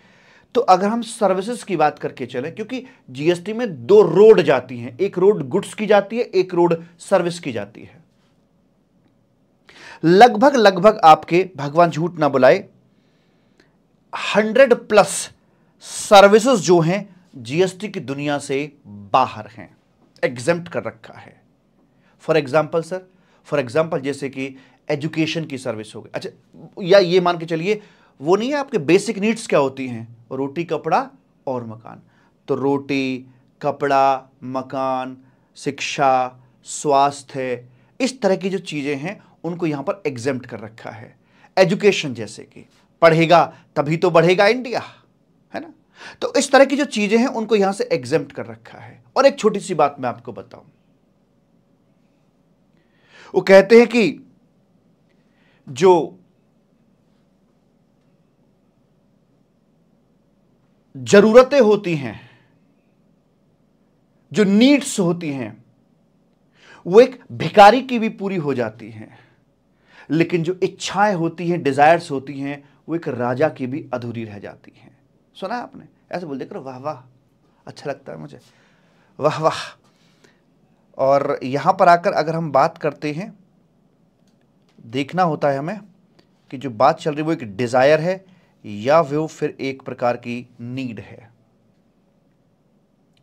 तो अगर हम सर्विसेज की बात करके चलें क्योंकि जीएसटी में दो रोड जाती हैं एक रोड गुड्स की जाती है एक रोड सर्विस की जाती है लगभग लगभग आपके भगवान झूठ ना बुलाए हंड्रेड प्लस सर्विसेज जो हैं जीएसटी की दुनिया से बाहर हैं एग्जेप्ट कर रखा है for example sir for example जैसे कि एजुकेशन की सर्विस हो गई अच्छा या ये मान के चलिए वो नहीं है आपके बेसिक नीड्स क्या होती हैं रोटी कपड़ा और मकान तो रोटी कपड़ा मकान शिक्षा स्वास्थ्य इस तरह की जो चीज़ें हैं उनको यहाँ पर एग्जेम्प्ट कर रखा है एजुकेशन जैसे कि पढ़ेगा तभी तो बढ़ेगा इंडिया है ना तो इस तरह की जो चीज़ें हैं उनको यहाँ से एग्जेम्प्ट कर रखा है और एक छोटी सी बात मैं आपको बताऊं वो कहते हैं कि जो ज़रूरतें होती हैं जो नीड्स होती हैं वो एक भिकारी की भी पूरी हो जाती हैं लेकिन जो इच्छाएं होती हैं डिज़ायर्स होती हैं वो एक राजा की भी अधूरी रह जाती हैं सुना है आपने ऐसे बोल करो वाह वाह अच्छा लगता है मुझे वाह वाह और यहां पर आकर अगर हम बात करते हैं देखना होता है हमें कि जो बात चल रही है वो एक डिज़ायर है या वे फिर एक प्रकार की नीड है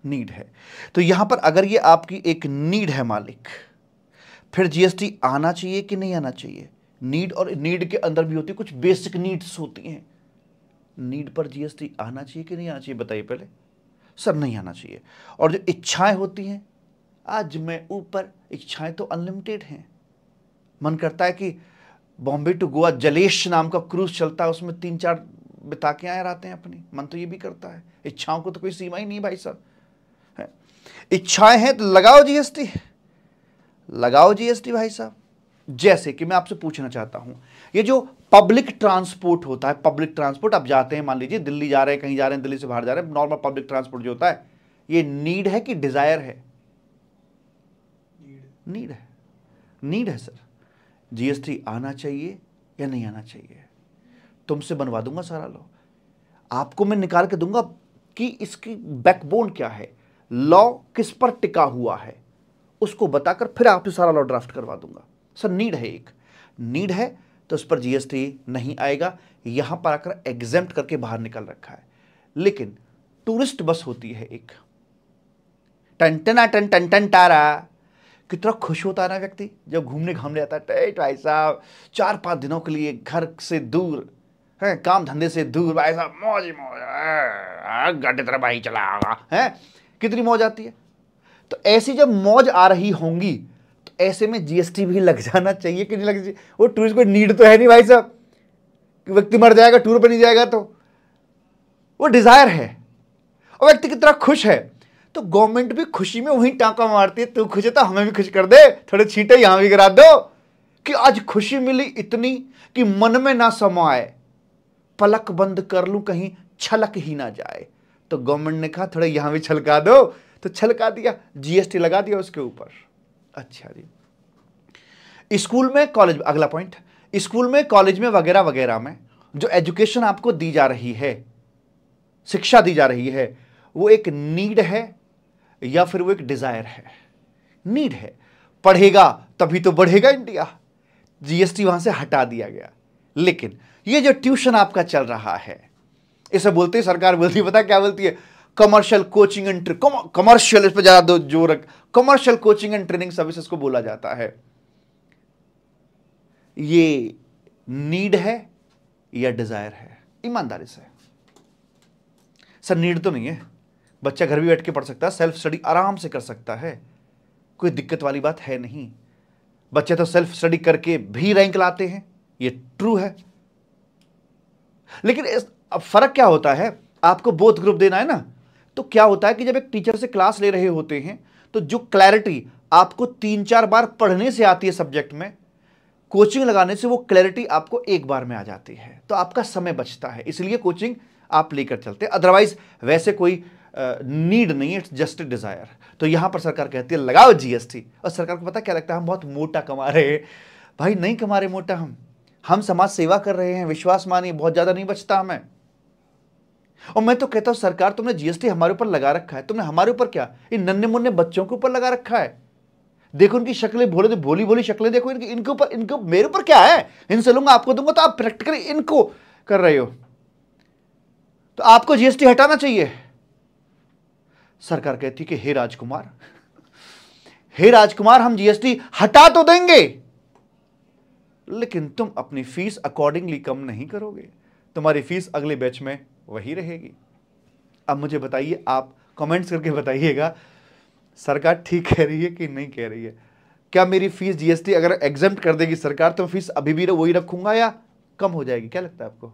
नीड है तो यहां पर अगर ये आपकी एक नीड है मालिक फिर जीएसटी आना चाहिए कि नहीं आना चाहिए नीड और नीड के अंदर भी होती है कुछ बेसिक नीड्स होती हैं नीड पर जीएसटी आना चाहिए कि नहीं आना चाहिए बताइए पहले सर नहीं आना चाहिए और जो इच्छाएं होती हैं आज मैं ऊपर इच्छाएं तो अनलिमिटेड हैं मन करता है कि बॉम्बे टू गोवा जलेश नाम का क्रूज चलता है उसमें तीन चार बिता के आए रहते हैं अपनी मन तो ये भी करता है इच्छाओं को तो कोई सीमा ही नहीं भाई साहब है इच्छाएं हैं तो लगाओ जीएसटी लगाओ जीएसटी भाई साहब जैसे कि मैं आपसे पूछना चाहता हूं ये जो पब्लिक ट्रांसपोर्ट होता है पब्लिक ट्रांसपोर्ट आप जाते हैं मान लीजिए दिल्ली जा रहे हैं कहीं जा रहे हैं दिल्ली से बाहर जा रहे हैं नॉर्मल पब्लिक ट्रांसपोर्ट जो होता है ये नीड है कि डिज़ायर है नीड है नीड है सर जीएसटी आना चाहिए या नहीं आना चाहिए तुमसे बनवा दूंगा सारा लॉ आपको मैं निकाल के दूंगा कि इसकी बैकबोन क्या है लॉ किस पर टिका हुआ है उसको बताकर फिर आपसे सारा लॉ ड्राफ्ट करवा दूंगा सर नीड है एक नीड है तो उस पर जीएसटी नहीं आएगा यहां पर आकर एग्जाम करके बाहर निकल रखा है लेकिन टूरिस्ट बस होती है एक टन टन टन टन टन टारा कितना खुश होता है ना व्यक्ति जब घूमने घामने आता है टे भाई साहब चार पाँच दिनों के लिए घर से दूर है काम धंधे से दूर भाई साहब मौज मौज हाँ, गाटे तरह भाई चला आगा है कितनी मौज आती है तो ऐसी जब मौज आ रही होंगी तो ऐसे में जीएसटी भी लग जाना चाहिए कि नहीं लग जाए वो टूरिस्ट को नीड तो है नहीं भाई साहब व्यक्ति मर जाएगा टूर पर नहीं जाएगा तो वो डिज़ायर है और व्यक्ति कितना खुश है तो गवर्नमेंट भी खुशी में वहीं टाका मारती है तू खुश है तो हमें भी खुश कर दे थोड़े छींटे यहां भी करा दो कि आज खुशी मिली इतनी कि मन में ना समाए पलक बंद कर लू कहीं छलक ही ना जाए तो गवर्नमेंट ने कहा थोड़े यहां भी छलका दो तो छलका दिया जीएसटी लगा दिया उसके ऊपर अच्छा जी स्कूल में कॉलेज अगला पॉइंट स्कूल में कॉलेज में वगैरह वगैरह में जो एजुकेशन आपको दी जा रही है शिक्षा दी जा रही है वो एक नीड है या फिर वो एक डिज़ायर है नीड है पढ़ेगा तभी तो बढ़ेगा इंडिया जीएसटी वहां से हटा दिया गया लेकिन ये जो ट्यूशन आपका चल रहा है इसे बोलते हैं सरकार बोलती है पता क्या बोलती है कमर्शियल कोचिंग एंड कमर्शियल इस पर ज़्यादा दो जोर commercial coaching and training services को बोला जाता है ये नीड है या डिज़ायर है ईमानदारी से सर नीड तो नहीं है बच्चा घर भी बैठ के पढ़ सकता है सेल्फ स्टडी आराम से कर सकता है कोई दिक्कत वाली बात है नहीं बच्चे तो सेल्फ स्टडी करके भी रैंक लाते हैं ये ट्रू है लेकिन इस अब फर्क क्या होता है आपको बोथ ग्रुप देना है ना तो क्या होता है कि जब एक टीचर से क्लास ले रहे होते हैं तो जो क्लैरिटी आपको तीन चार बार पढ़ने से आती है सब्जेक्ट में कोचिंग लगाने से वो क्लैरिटी आपको एक बार में आ जाती है तो आपका समय बचता है इसलिए कोचिंग आप लेकर चलते अदरवाइज वैसे कोई नीड नहीं इट्स जस्ट डिज़ायर तो यहां पर सरकार कहती है लगाओ जीएसटी और सरकार को पता क्या लगता है हम बहुत मोटा कमा रहे हैं भाई नहीं कमा रहे मोटा हम हम समाज सेवा कर रहे हैं विश्वास मानिए बहुत ज़्यादा नहीं बचता हमें और मैं तो कहता हूं सरकार तुमने जीएसटी हमारे ऊपर लगा रखा है तुमने हमारे ऊपर क्या इन नन्हे मुन्ने बच्चों के ऊपर लगा रखा है देखो उनकी शक्लें भोले तो भोली भोली शक्लें देखो इनके इनके ऊपर इनके मेरे ऊपर क्या है इनसे लूंगा आपको दूंगा तो आप प्रैक्टिकली इनको कर रहे हो तो आपको जीएसटी हटाना चाहिए सरकार कहती कि हे राजकुमार हे राजकुमार हम जीएसटी हटा तो देंगे लेकिन तुम अपनी फीस अकॉर्डिंगली कम नहीं करोगे तुम्हारी फीस अगले बैच में वही रहेगी अब मुझे बताइए आप कमेंट्स करके बताइएगा सरकार ठीक कह रही है कि नहीं कह रही है क्या मेरी फीस जीएसटी अगर एग्जाम कर देगी सरकार तो फीस अभी भी वही रखूंगा या कम हो जाएगी क्या लगता है आपको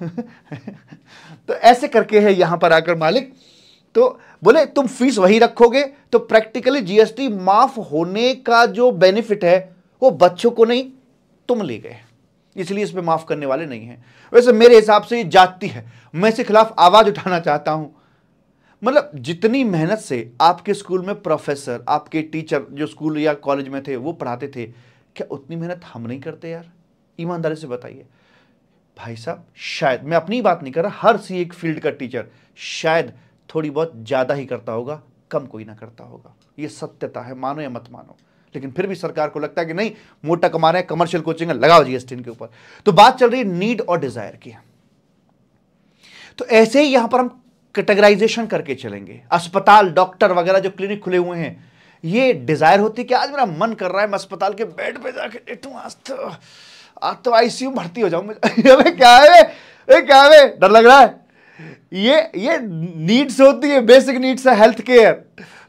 तो ऐसे करके है यहां पर आकर मालिक तो बोले तुम फीस वही रखोगे तो प्रैक्टिकली जीएसटी माफ होने का जो बेनिफिट है वो बच्चों को नहीं तुम ले गए इसलिए इसमें माफ करने वाले नहीं हैं वैसे मेरे हिसाब से ये जाति है मैं इसके खिलाफ आवाज उठाना चाहता हूं मतलब जितनी मेहनत से आपके स्कूल में प्रोफेसर आपके टीचर जो स्कूल या कॉलेज में थे वो पढ़ाते थे क्या उतनी मेहनत हम नहीं करते यार ईमानदारी से बताइए भाई साहब शायद मैं अपनी बात नहीं कर रहा हर सी एक फील्ड का टीचर शायद थोड़ी बहुत ज़्यादा ही करता होगा कम कोई ना करता होगा ये सत्यता है मानो या मत मानो लेकिन फिर भी सरकार को लगता है कि नहीं मोटा कमा रहे हैं कमर्शियल कोचिंग है लगाओ जीएसटी के ऊपर तो बात चल रही है नीड और डिजायर की तो ऐसे ही यहां पर हम कैटेगराइजेशन करके चलेंगे अस्पताल डॉक्टर वगैरह जो क्लिनिक खुले हुए हैं ये डिजायर होती है कि आज मेरा मन कर रहा है मैं अस्पताल के बेड पे जाके लेटू आज तो आज तो आईसीयू भर्ती हो जाऊँ अबे क्या है अरे क्या है डर लग रहा है ये ये नीड्स होती है बेसिक नीड्स है हेल्थ केयर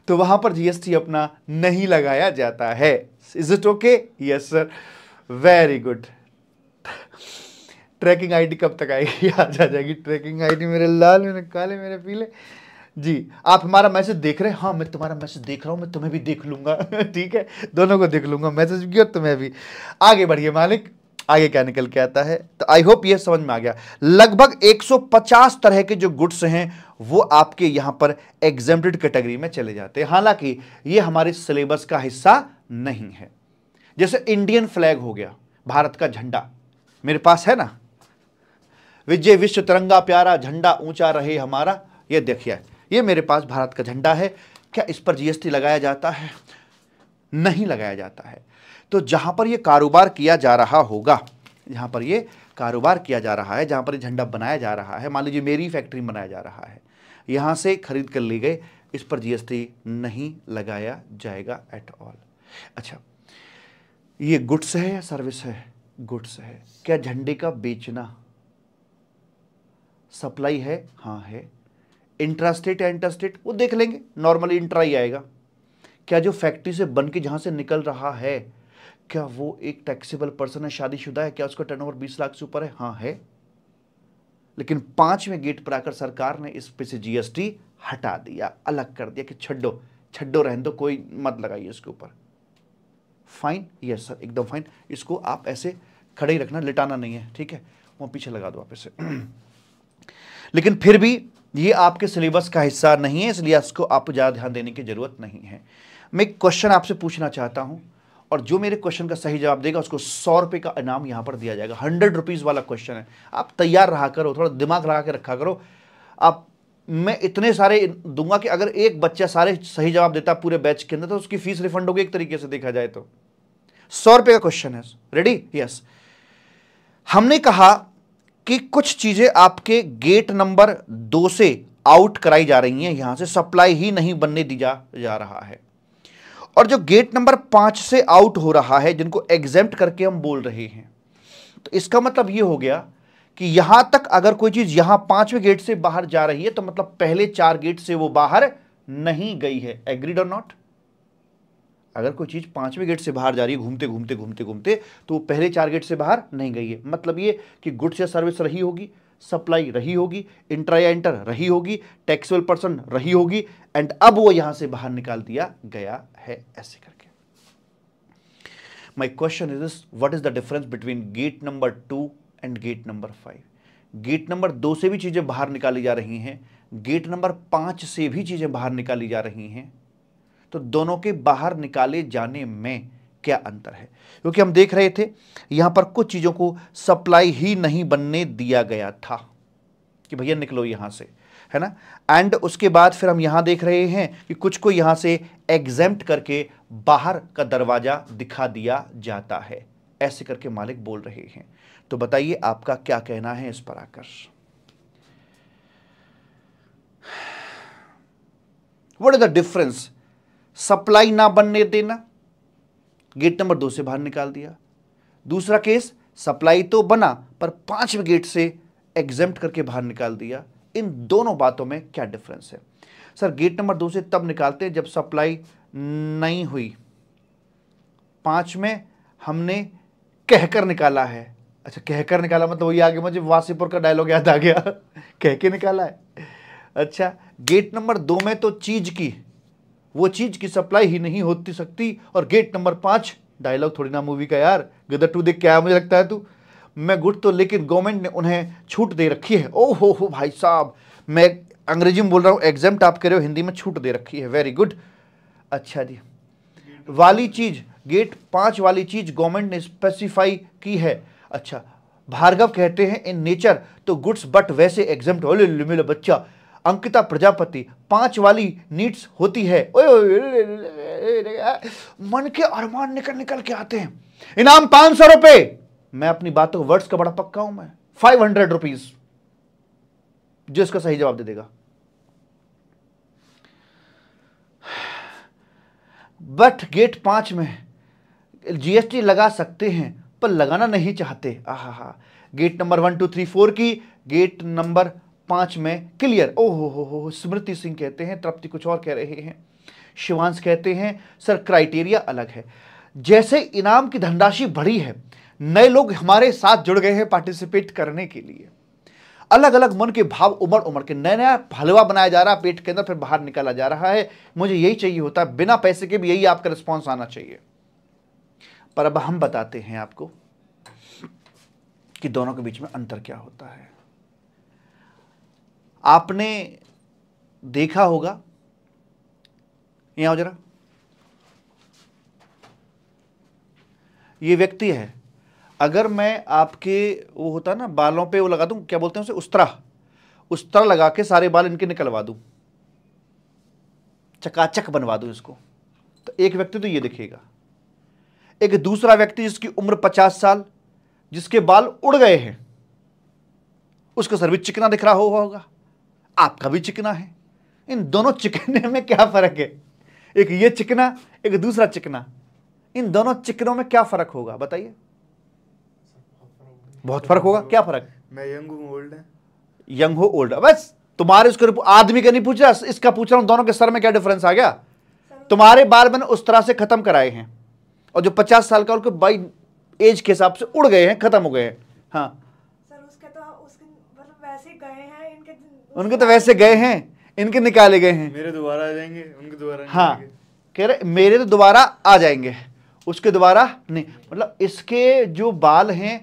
तो वहां पर जीएसटी अपना नहीं लगाया जाता है is it okay yes sir very good tracking ID कब तक आएगी आ जा जाएगी ट्रैकिंग आईडी मेरे लाल मेरे काले मेरे पीले जी आप हमारा मैसेज देख रहे हैं हाँ मैं तुम्हारा मैसेज देख रहा हूँ मैं तुम्हें भी देख लूंगा ठीक है दोनों को देख लूंगा मैसेज भी और तुम्हें भी आगे बढ़िए मालिक आगे क्या निकल के आता है तो आई होप ये समझ में आ गया लगभग 150 तरह के जो गुड्स हैं वो आपके यहां पर एग्जेम्प्टेड कैटेगरी में चले जाते हैं हालांकि ये हमारे सिलेबस का हिस्सा नहीं है जैसे इंडियन फ्लैग हो गया भारत का झंडा मेरे पास है ना विजय विश्व तिरंगा प्यारा झंडा ऊंचा रहे हमारा ये देखिए ये मेरे पास भारत का झंडा है क्या इस पर जीएसटी लगाया जाता है नहीं लगाया जाता है तो जहां पर यह कारोबार किया जा रहा होगा जहां पर यह कारोबार किया जा रहा है जहां पर झंडा बनाया जा रहा है मान लीजिए मेरी फैक्ट्री बनाया जा रहा है यहां से खरीद कर ली गए इस पर जीएसटी नहीं लगाया जाएगा एट ऑल अच्छा ये गुड्स है या सर्विस है गुड्स है क्या झंडे का बेचना सप्लाई है हाँ है इंट्रास्टेट या इंटरस्टेट वो देख लेंगे नॉर्मली इंट्रा ही आएगा क्या जो फैक्ट्री से बन के जहां से निकल रहा है क्या वो एक टैक्सेबल पर्सन है शादीशुदा है क्या उसका टर्नओवर 20 लाख से ऊपर है हाँ है लेकिन पांचवें गेट पर आकर सरकार ने इस पे से जीएसटी हटा दिया अलग कर दिया कि छड्डो छड्डो रहने दो कोई मत लगाइए इसके ऊपर फाइन यस सर एकदम फाइन इसको आप ऐसे खड़े ही रखना लिटाना नहीं है ठीक है वो पीछे लगा दो आप इसे लेकिन फिर भी ये आपके सिलेबस का हिस्सा नहीं है इसलिए इसको आपको ज़्यादा ध्यान देने की ज़रूरत नहीं है मैं एक क्वेश्चन आपसे पूछना चाहता हूं और जो मेरे क्वेश्चन का सही जवाब देगा उसको सौ रुपए का इनाम यहां पर दिया जाएगा हंड्रेड रुपीज़ वाला क्वेश्चन है आप तैयार रहा करो थोड़ा दिमाग लगा के रखा करो आप मैं इतने सारे दूंगा कि अगर एक बच्चा सारे सही जवाब देता पूरे बैच के अंदर तो उसकी फीस रिफंड होगी एक तरीके से देखा जाए तो सौ रुपए का क्वेश्चन है रेडी यस हमने कहा कि कुछ चीज़ें आपके गेट नंबर दो से आउट कराई जा रही हैं यहां से सप्लाई ही नहीं बनने दी जा, जा रहा है और जो गेट नंबर पांच से आउट हो रहा है जिनको एग्जेम्प्ट करके हम बोल रहे हैं तो इसका मतलब यह हो गया कि यहां तक अगर कोई चीज़ यहां पांचवे गेट से बाहर जा रही है तो मतलब पहले चार गेट से वो बाहर नहीं गई है एग्रीड और नॉट अगर कोई चीज़ पांचवें गेट से बाहर जा रही है घूमते घूमते घूमते घूमते तो वो पहले चार गेट से बाहर नहीं गई है मतलब ये कि गुड्स या सर्विस रही होगी सप्लाई रही होगी इंट्राएंटर रही होगी टैक्सेबल पर्सन रही होगी एंड अब वो यहां से बाहर निकाल दिया गया है ऐसे करके my question is this what is the difference between gate number two and gate number five gate number दो से भी चीज़ें बाहर निकाली जा रही हैं गेट नंबर पांच से भी चीज़ें बाहर निकाली जा रही हैं तो दोनों के बाहर निकाले जाने में क्या अंतर है क्योंकि हम देख रहे थे यहां पर कुछ चीज़ों को सप्लाई ही नहीं बनने दिया गया था कि भैया निकलो यहां से है ना एंड उसके बाद फिर हम यहां देख रहे हैं कि कुछ को यहां से एग्जेम्प्ट करके बाहर का दरवाज़ा दिखा दिया जाता है ऐसे करके मालिक बोल रहे हैं तो बताइए आपका क्या कहना है इस पर आकर what is the difference supply ना बनने देना गेट नंबर दो से बाहर निकाल दिया दूसरा केस सप्लाई तो बना पर पांचवें गेट से एग्जाम करके बाहर निकाल दिया इन दोनों बातों में क्या डिफरेंस है सर गेट नंबर दो से तब निकालते जब सप्लाई नहीं हुई पांच में हमने कहकर निकाला है अच्छा कहकर निकाला मतलब वही आगे मुझे वासीपुर का डायलॉग याद आ गया कह के निकाला है अच्छा गेट नंबर दो में तो चीज़ की वो चीज़ की सप्लाई ही नहीं होती सकती और गेट नंबर पांच डायलॉग थोड़ी ना मूवी का यार गदर टू देख क्या मुझे लगता है तू मैं गुड तो लेकिन गवर्नमेंट ने उन्हें छूट दे रखी है ओ हो हो भाई साहब मैं अंग्रेजी में बोल रहा हूँ एग्जाम टाप करे हो हिंदी में छूट दे रखी है वेरी गुड अच्छा जी वाली चीज़ गेट पांच वाली चीज़ गवर्नमेंट ने स्पेसिफाई की है अच्छा भार्गव कहते हैं इन नेचर तो गुड्स बट वैसे एग्जाम बच्चा अंकिता प्रजापति पांच वाली नीड्स होती है ओए मन के अरमान निकल निकल के आते हैं इनाम पांच सौ रुपए मैं अपनी बातों वर्ड्स का बड़ा पक्का हूं मैं फाइव हंड्रेड रुपीज जो इसका सही जवाब दे देगा बट गेट पांच में जीएसटी लगा सकते हैं पर लगाना नहीं चाहते आहा gate number one two three four की गेट नंबर पांच में क्लियर ओहो हो हो हो स्मृति सिंह कहते हैं तृप्ति कुछ और कह रहे हैं शिवांश कहते हैं सर क्राइटेरिया अलग है जैसे इनाम की धनराशि बढ़ी है नए लोग हमारे साथ जुड़ गए हैं पार्टिसिपेट करने के लिए अलग अलग मन के भाव उमड़ उमड़ के नया नया हलवा बनाया जा रहा है पेट के अंदर फिर बाहर निकाला जा रहा है मुझे यही चाहिए होता है बिना पैसे के भी यही आपका रिस्पॉन्स आना चाहिए पर अब हम बताते हैं आपको कि दोनों के बीच में अंतर क्या होता है आपने देखा होगा यहां जरा ये व्यक्ति है अगर मैं आपके वो होता ना बालों पे वो लगा दूं क्या बोलते हैं उसे उस्तरा उस्तरा लगा के सारे बाल इनके निकलवा दूं चकाचक बनवा दूं इसको तो एक व्यक्ति तो ये दिखेगा एक दूसरा व्यक्ति जिसकी उम्र पचास साल जिसके बाल उड़ गए हैं उसका सर्विस चिकना दिख रहा हो होगा आपका भी चिकना है इन दोनों चिकने में क्या फ़र्क है एक ये चिकना एक दूसरा चिकना इन दोनों चिकनों में क्या फ़र्क होगा बताइए बहुत फ़र्क होगा क्या फ़र्क मैं यंग हूं ओल्ड है यंग हो ओल्ड बस तुम्हारे उसको आदमी का नहीं पूछ रहा इसका पूछ रहा हूं दोनों के सर में क्या डिफरेंस आ गया तुम्हारे बाल मैंने उस तरह से ख़त्म कराए हैं और जो पचास साल का उनके बाई एज के हिसाब से उड़ गए हैं ख़त्म हो गए हैं हाँ उनके तो वैसे गए हैं इनके निकाले गए हैं मेरे दोबारा आ जाएंगे उनके दोबारा हाँ कह रहे मेरे तो दोबारा आ जाएंगे उसके दोबारा नहीं मतलब इसके जो बाल हैं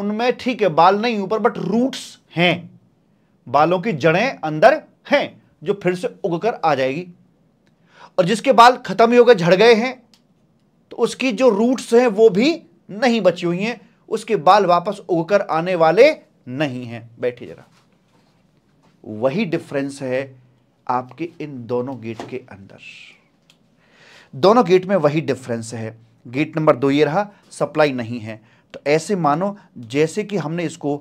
उनमें ठीक है बाल नहीं ऊपर बट रूट्स हैं बालों की जड़ें अंदर हैं जो फिर से उग कर आ जाएगी और जिसके बाल खत्म ही हो गए झड़ गए हैं तो उसकी जो रूट्स हैं वो भी नहीं बची हुई हैं उसके बाल वापस उगकर आने वाले नहीं हैं बैठिए जरा वही डिफरेंस है आपके इन दोनों गेट के अंदर दोनों गेट में वही डिफरेंस है गेट नंबर दो ये रहा सप्लाई नहीं है तो ऐसे मानो जैसे कि हमने इसको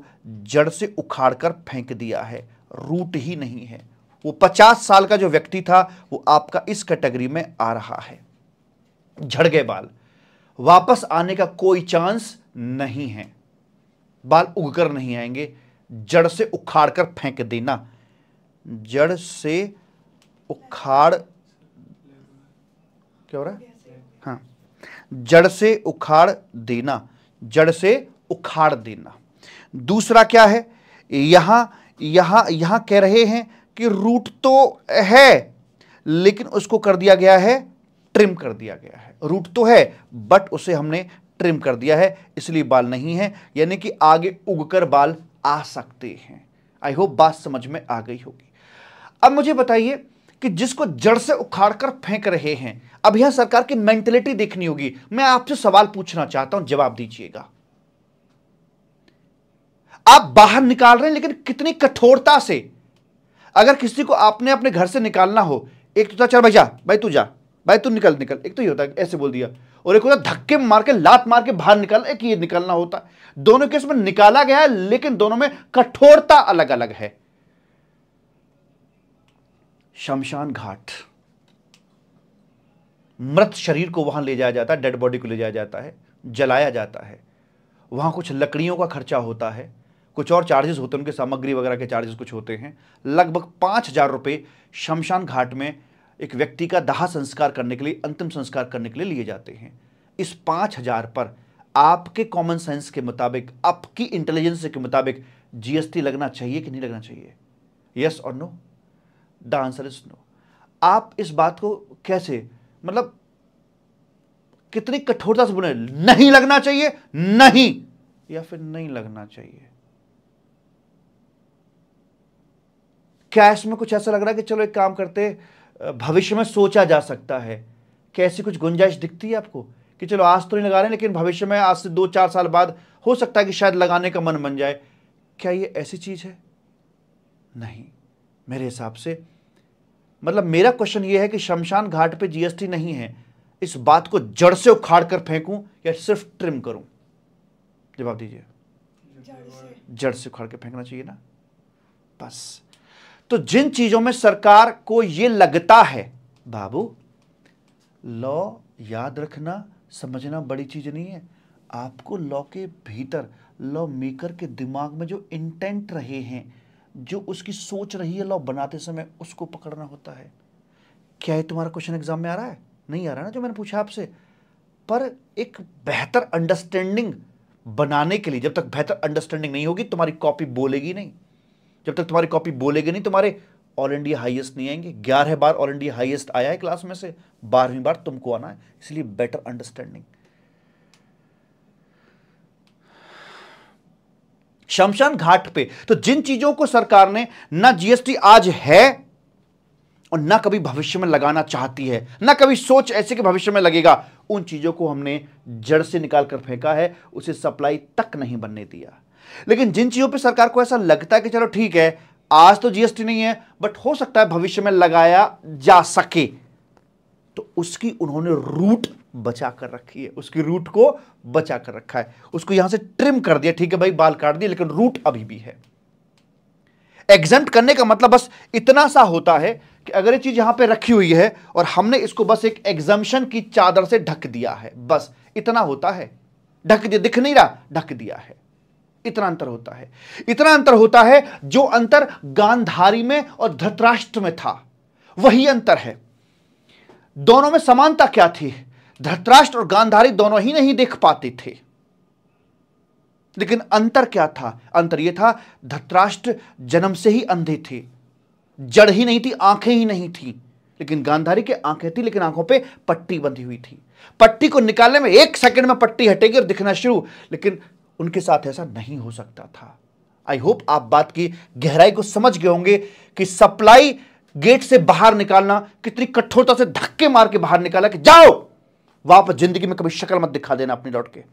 जड़ से उखाड़कर फेंक दिया है रूट ही नहीं है वो पचास साल का जो व्यक्ति था वो आपका इस कैटेगरी में आ रहा है झड़ गए बाल वापस आने का कोई चांस नहीं है बाल उगकर नहीं आएंगे जड़ से उखाड़कर फेंक देना जड़ से उखाड़ क्या हो रहा है हाँ जड़ से उखाड़ देना जड़ से उखाड़ देना दूसरा क्या है यहां यहां यहां कह रहे हैं कि रूट तो है लेकिन उसको कर दिया गया है ट्रिम कर दिया गया है रूट तो है बट उसे हमने ट्रिम कर दिया है इसलिए बाल नहीं है यानी कि आगे उगकर बाल आ सकते हैं आई होप बात समझ में आ गई होगी अब मुझे बताइए कि जिसको जड़ से उखाड़ कर फेंक रहे हैं अब यह सरकार की मेंटेलिटी देखनी होगी मैं आपसे सवाल पूछना चाहता हूं जवाब दीजिएगा आप बाहर निकाल रहे हैं लेकिन कितनी कठोरता से अगर किसी को आपने अपने घर से निकालना हो एक तो था चल भाई जा भाई तू जा भाई तू निकल निकल एक तो ये होता है ऐसे बोल दिया और एक होता धक्के मार के लात मार के बाहर निकाल एक ये निकलना होता दोनों केस में निकाला गया है लेकिन दोनों में कठोरता अलग अलग है शमशान घाट मृत शरीर को वहां ले जाया जाता है डेड बॉडी को ले जाया जाता है जलाया जाता है वहां कुछ लकड़ियों का खर्चा होता है कुछ और चार्जेस होते हैं उनके सामग्री वगैरह के चार्जेस कुछ होते हैं लगभग पाँच हज़ार रुपये शमशान घाट में एक व्यक्ति का दाह संस्कार करने के लिए अंतिम संस्कार करने के लिए लिए जाते हैं इस पाँच हज़ार पर आपके कॉमन सेंस के मुताबिक आपकी इंटेलिजेंस के मुताबिक जीएसटी लगना चाहिए कि नहीं लगना चाहिए यस और no the answer is no आप इस बात को कैसे मतलब कितनी कठोरता से बोले नहीं लगना चाहिए नहीं या फिर नहीं लगना चाहिए क्या इसमें कुछ ऐसा लग रहा है कि चलो एक काम करते भविष्य में सोचा जा सकता है कैसी कुछ गुंजाइश दिखती है आपको कि चलो आज तो नहीं लगा रहे लेकिन भविष्य में आज से दो चार साल बाद हो सकता है कि शायद लगाने का मन बन जाए क्या ये ऐसी चीज़ है नहीं मेरे हिसाब से मतलब मेरा क्वेश्चन ये है कि शमशान घाट पे जीएसटी नहीं है इस बात को जड़ से उखाड़ कर फेंकूं या सिर्फ ट्रिम करूं जवाब दीजिए जड़ से उखाड़ के फेंकना चाहिए ना बस तो जिन चीजों में सरकार को यह लगता है बाबू लॉ याद रखना समझना बड़ी चीज नहीं है आपको लॉ के भीतर लॉ मेकर के दिमाग में जो इंटेंट रहे हैं जो उसकी सोच रही है लॉ बनाते समय उसको पकड़ना होता है क्या ये तुम्हारा क्वेश्चन एग्जाम में आ रहा है नहीं आ रहा ना जो मैंने पूछा आपसे पर एक बेहतर अंडरस्टैंडिंग बनाने के लिए जब तक बेहतर अंडरस्टैंडिंग नहीं होगी तुम्हारी कॉपी बोलेगी नहीं जब तक तुम्हारी कॉपी बोलेगी नहीं तुम्हारे ऑल इंडिया हाईएस्ट नहीं आएंगे ग्यारह बार ऑल इंडिया हाईएस्ट आया है क्लास में से बारहवीं बार तुमको आना है इसलिए बेटर अंडरस्टैंडिंग शमशान घाट पे तो जिन चीजों को सरकार ने ना जीएसटी आज है और ना कभी भविष्य में लगाना चाहती है ना कभी सोच ऐसे कि भविष्य में लगेगा उन चीजों को हमने जड़ से निकाल कर फेंका है उसे सप्लाई तक नहीं बनने दिया लेकिन जिन चीजों पे सरकार को ऐसा लगता है कि चलो ठीक है आज तो जीएसटी नहीं है बट हो सकता है भविष्य में लगाया जा सके तो उसकी उन्होंने रूट बचा कर रखी है उसकी रूट को बचा कर रखा है उसको यहां से ट्रिम कर दिया ठीक है भाई बाल काट दिए लेकिन रूट अभी भी है एग्जाम करने का मतलब बस इतना सा होता है कि अगर ये चीज यहां पे रखी हुई है और हमने इसको बस एक एग्जामेशन की चादर से ढक दिया है बस इतना होता है ढक दिया दिख नहीं रहा ढक दिया है इतना अंतर होता है इतना अंतर होता है जो अंतर गांधारी में और धृतराष्ट्र में था वही अंतर है दोनों में समानता क्या थी धृतराष्ट्र और गांधारी दोनों ही नहीं देख पाते थे लेकिन अंतर क्या था अंतर यह था धृतराष्ट्र जन्म से ही अंधे थे जड़ ही नहीं थी आंखें ही नहीं थी लेकिन गांधारी के आंखें थी लेकिन आंखों पे पट्टी बंधी हुई थी पट्टी को निकालने में एक सेकंड में पट्टी हटेगी और दिखना शुरू लेकिन उनके साथ ऐसा नहीं हो सकता था आई होप आप बात की गहराई को समझ गए होंगे कि सप्लाई गेट से बाहर निकालना कितनी कठोरता से धक्के मार के बाहर निकाला कि जाओ वापस जिंदगी में कभी शक्ल मत दिखा देना अपनी लौट के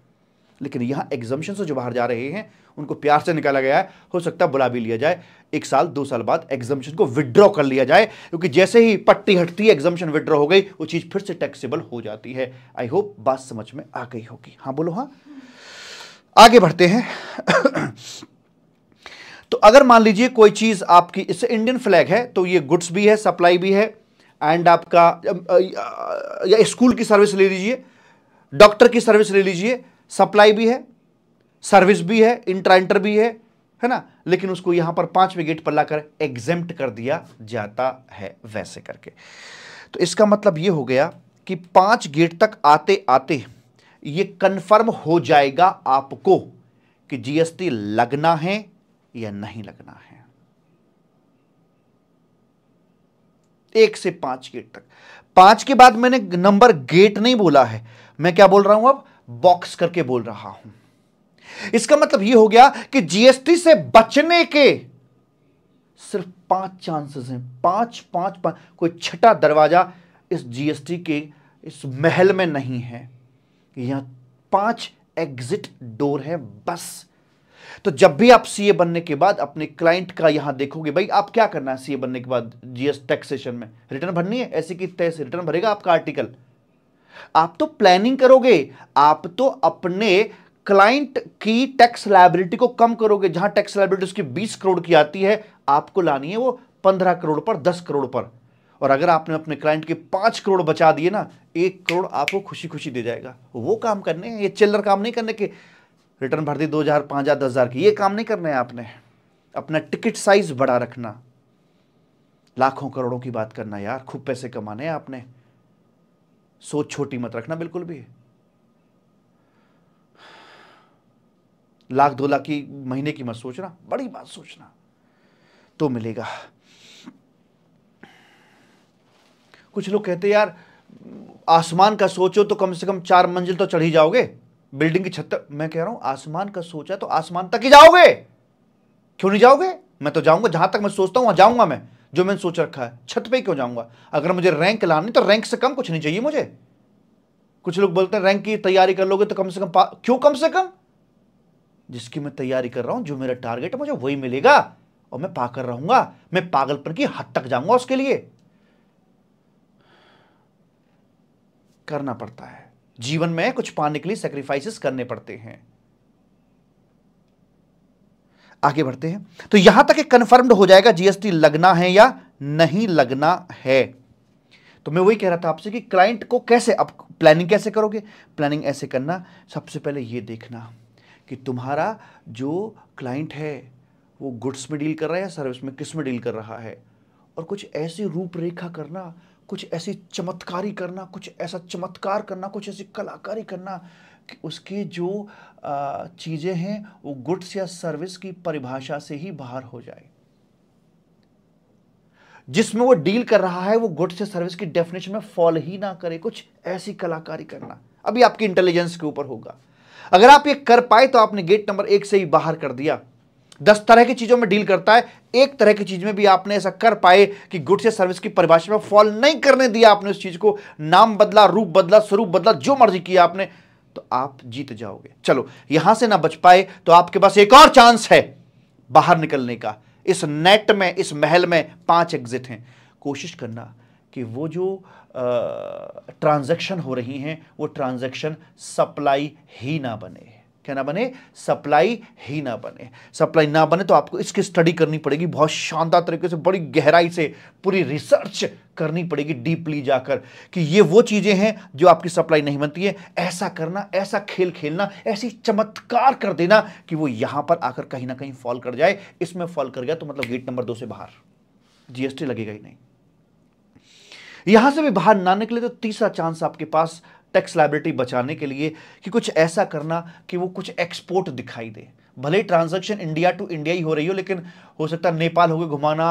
लेकिन यहां एग्जामेशन से जो बाहर जा रहे हैं उनको प्यार से निकाला गया है हो सकता है बुला भी लिया जाए एक साल दो साल बाद एग्जामेशन को विड्रॉ कर लिया जाए क्योंकि जैसे ही पट्टी हटती है एग्जामेशन विद्रॉ हो गई वो चीज़ फिर से टैक्सेबल हो जाती है आई होप बात समझ में आ गई होगी हाँ बोलो हाँ आगे बढ़ते हैं तो अगर मान लीजिए कोई चीज़ आपकी इससे इंडियन फ्लैग है तो ये गुड्स भी है सप्लाई भी है एंड आपका या स्कूल की सर्विस ले लीजिए डॉक्टर की सर्विस ले लीजिए सप्लाई भी है सर्विस भी है इंट्राइंटर भी है है ना लेकिन उसको यहां पर पांचवें गेट पर लाकर एग्जेम्प्ट कर दिया जाता है वैसे करके तो इसका मतलब ये हो गया कि पांच गेट तक आते आते ये कन्फर्म हो जाएगा आपको कि जीएसटी लगना है या नहीं लगना है एक से पांच गेट तक पांच के बाद मैंने नंबर गेट नहीं बोला है मैं क्या बोल रहा हूं अब बॉक्स करके बोल रहा हूं इसका मतलब यह हो गया कि जीएसटी से बचने के सिर्फ पांच चांसेस हैं पांच पांच पांच कोई छठा दरवाजा इस जीएसटी के इस महल में नहीं है यहां पांच एग्जिट डोर है बस तो जब भी आप सीए बनने के बाद अपने क्लाइंट का यहां देखोगे भाई आप क्या करना है सीए बनने के बाद जीएस टैक्सेशन में रिटर्न भरनी है ऐसे की तय से रिटर्न भरेगा आपका आर्टिकल आप तो प्लानिंग करोगे आप तो अपने क्लाइंट की टैक्स लाइबिलिटी को कम करोगे जहां टैक्स लाइबिलिटी उसकी बीस करोड़ की आती है आपको लानी है वो पंद्रह करोड़ पर दस करोड़ पर और अगर आपने अपने क्लाइंट के पांच करोड़ बचा दिए ना एक करोड़ आपको खुशी खुशी दे जाएगा वो काम करने हैं ये चिल्लर काम नहीं करने के रिटर्न भर दी दो हज़ार पाँच हज़ार दस हज़ार की ये काम नहीं करना है आपने अपना टिकट साइज़ बड़ा रखना लाखों करोड़ों की बात करना यार खूब पैसे कमाने हैं आपने सोच छोटी मत रखना बिल्कुल भी लाख दो लाख की महीने की मत सोचना बड़ी बात सोचना तो मिलेगा कुछ लोग कहते यार आसमान का सोचो तो कम से कम चार मंजिल तो चढ़ ही जाओगे बिल्डिंग की छत तक मैं कह रहा हूं आसमान का सोचा तो आसमान तक ही जाओगे क्यों नहीं जाओगे मैं तो जाऊंगा जहां तक मैं सोचता हूं वहां जाऊंगा मैं जो मैंने सोच रखा है छत पे क्यों जाऊंगा अगर मुझे रैंक लानी तो रैंक से कम कुछ नहीं चाहिए मुझे कुछ लोग बोलते हैं रैंक की तैयारी कर लोगे तो कम से कम क्यों कम से कम जिसकी मैं तैयारी कर रहा हूं जो मेरा टारगेट है मुझे वही मिलेगा और मैं पाकर रहूंगा मैं पागलपन की हद तक जाऊंगा उसके लिए करना पड़ता है जीवन में कुछ पाने के लिए सेक्रीफाइसेस करने पड़ते हैं आगे बढ़ते हैं तो यहां तक कन्फर्म्ड हो जाएगा जीएसटी लगना है या नहीं लगना है तो मैं वही कह रहा था आपसे कि क्लाइंट को कैसे आप प्लानिंग कैसे करोगे प्लानिंग ऐसे करना सबसे पहले यह देखना कि तुम्हारा जो क्लाइंट है वो गुड्स में डील कर रहा है या सर्विस में किस में डील कर रहा है और कुछ ऐसी रूपरेखा करना कुछ ऐसी चमत्कारी करना कुछ ऐसा चमत्कार करना कुछ ऐसी कलाकारी करना कि उसकी जो चीज़ें हैं वो गुड्स या सर्विस की परिभाषा से ही बाहर हो जाए जिसमें वो डील कर रहा है वो गुड्स या सर्विस की डेफिनेशन में फॉल ही ना करे कुछ ऐसी कलाकारी करना अभी आपकी इंटेलिजेंस के ऊपर होगा अगर आप ये कर पाए तो आपने गेट नंबर एक से ही बाहर कर दिया दस तरह की चीज़ों में डील करता है एक तरह की चीज़ में भी आपने ऐसा कर पाए कि गुड्स या सर्विस की परिभाषा में फॉल नहीं करने दिया आपने उस चीज़ को नाम बदला रूप बदला स्वरूप बदला जो मर्जी किया आपने तो आप जीत जाओगे चलो यहां से ना बच पाए तो आपके पास एक और चांस है बाहर निकलने का इस नेट में इस महल में पांच एग्जिट हैं कोशिश करना कि वो जो ट्रांजैक्शन हो रही हैं वो ट्रांजैक्शन सप्लाई ही ना बने क्या ना बने सप्लाई ही ना बने सप्लाई ना बने तो आपको इसकी स्टडी करनी पड़ेगी बहुत शानदार तरीके से बड़ी गहराई से पूरी रिसर्च करनी पड़ेगी डीपली जाकर कि ये वो चीज़ें हैं जो आपकी सप्लाई नहीं बनती है ऐसा करना ऐसा खेल खेलना ऐसी चमत्कार कर देना कि वो यहाँ पर आकर कहीं ना कहीं फॉल कर जाए इसमें फॉल कर गया तो मतलब गेट नंबर दो से बाहर जीएसटी लगेगा ही नहीं यहां से भी बाहर ना निकले तो तीसरा चांस आपके पास टैक्स लाइबिलिटी बचाने के लिए कि कुछ ऐसा करना कि वो कुछ एक्सपोर्ट दिखाई दे भले ही ट्रांजेक्शन इंडिया टू इंडिया ही हो रही हो लेकिन हो सकता है नेपाल होकर घुमाना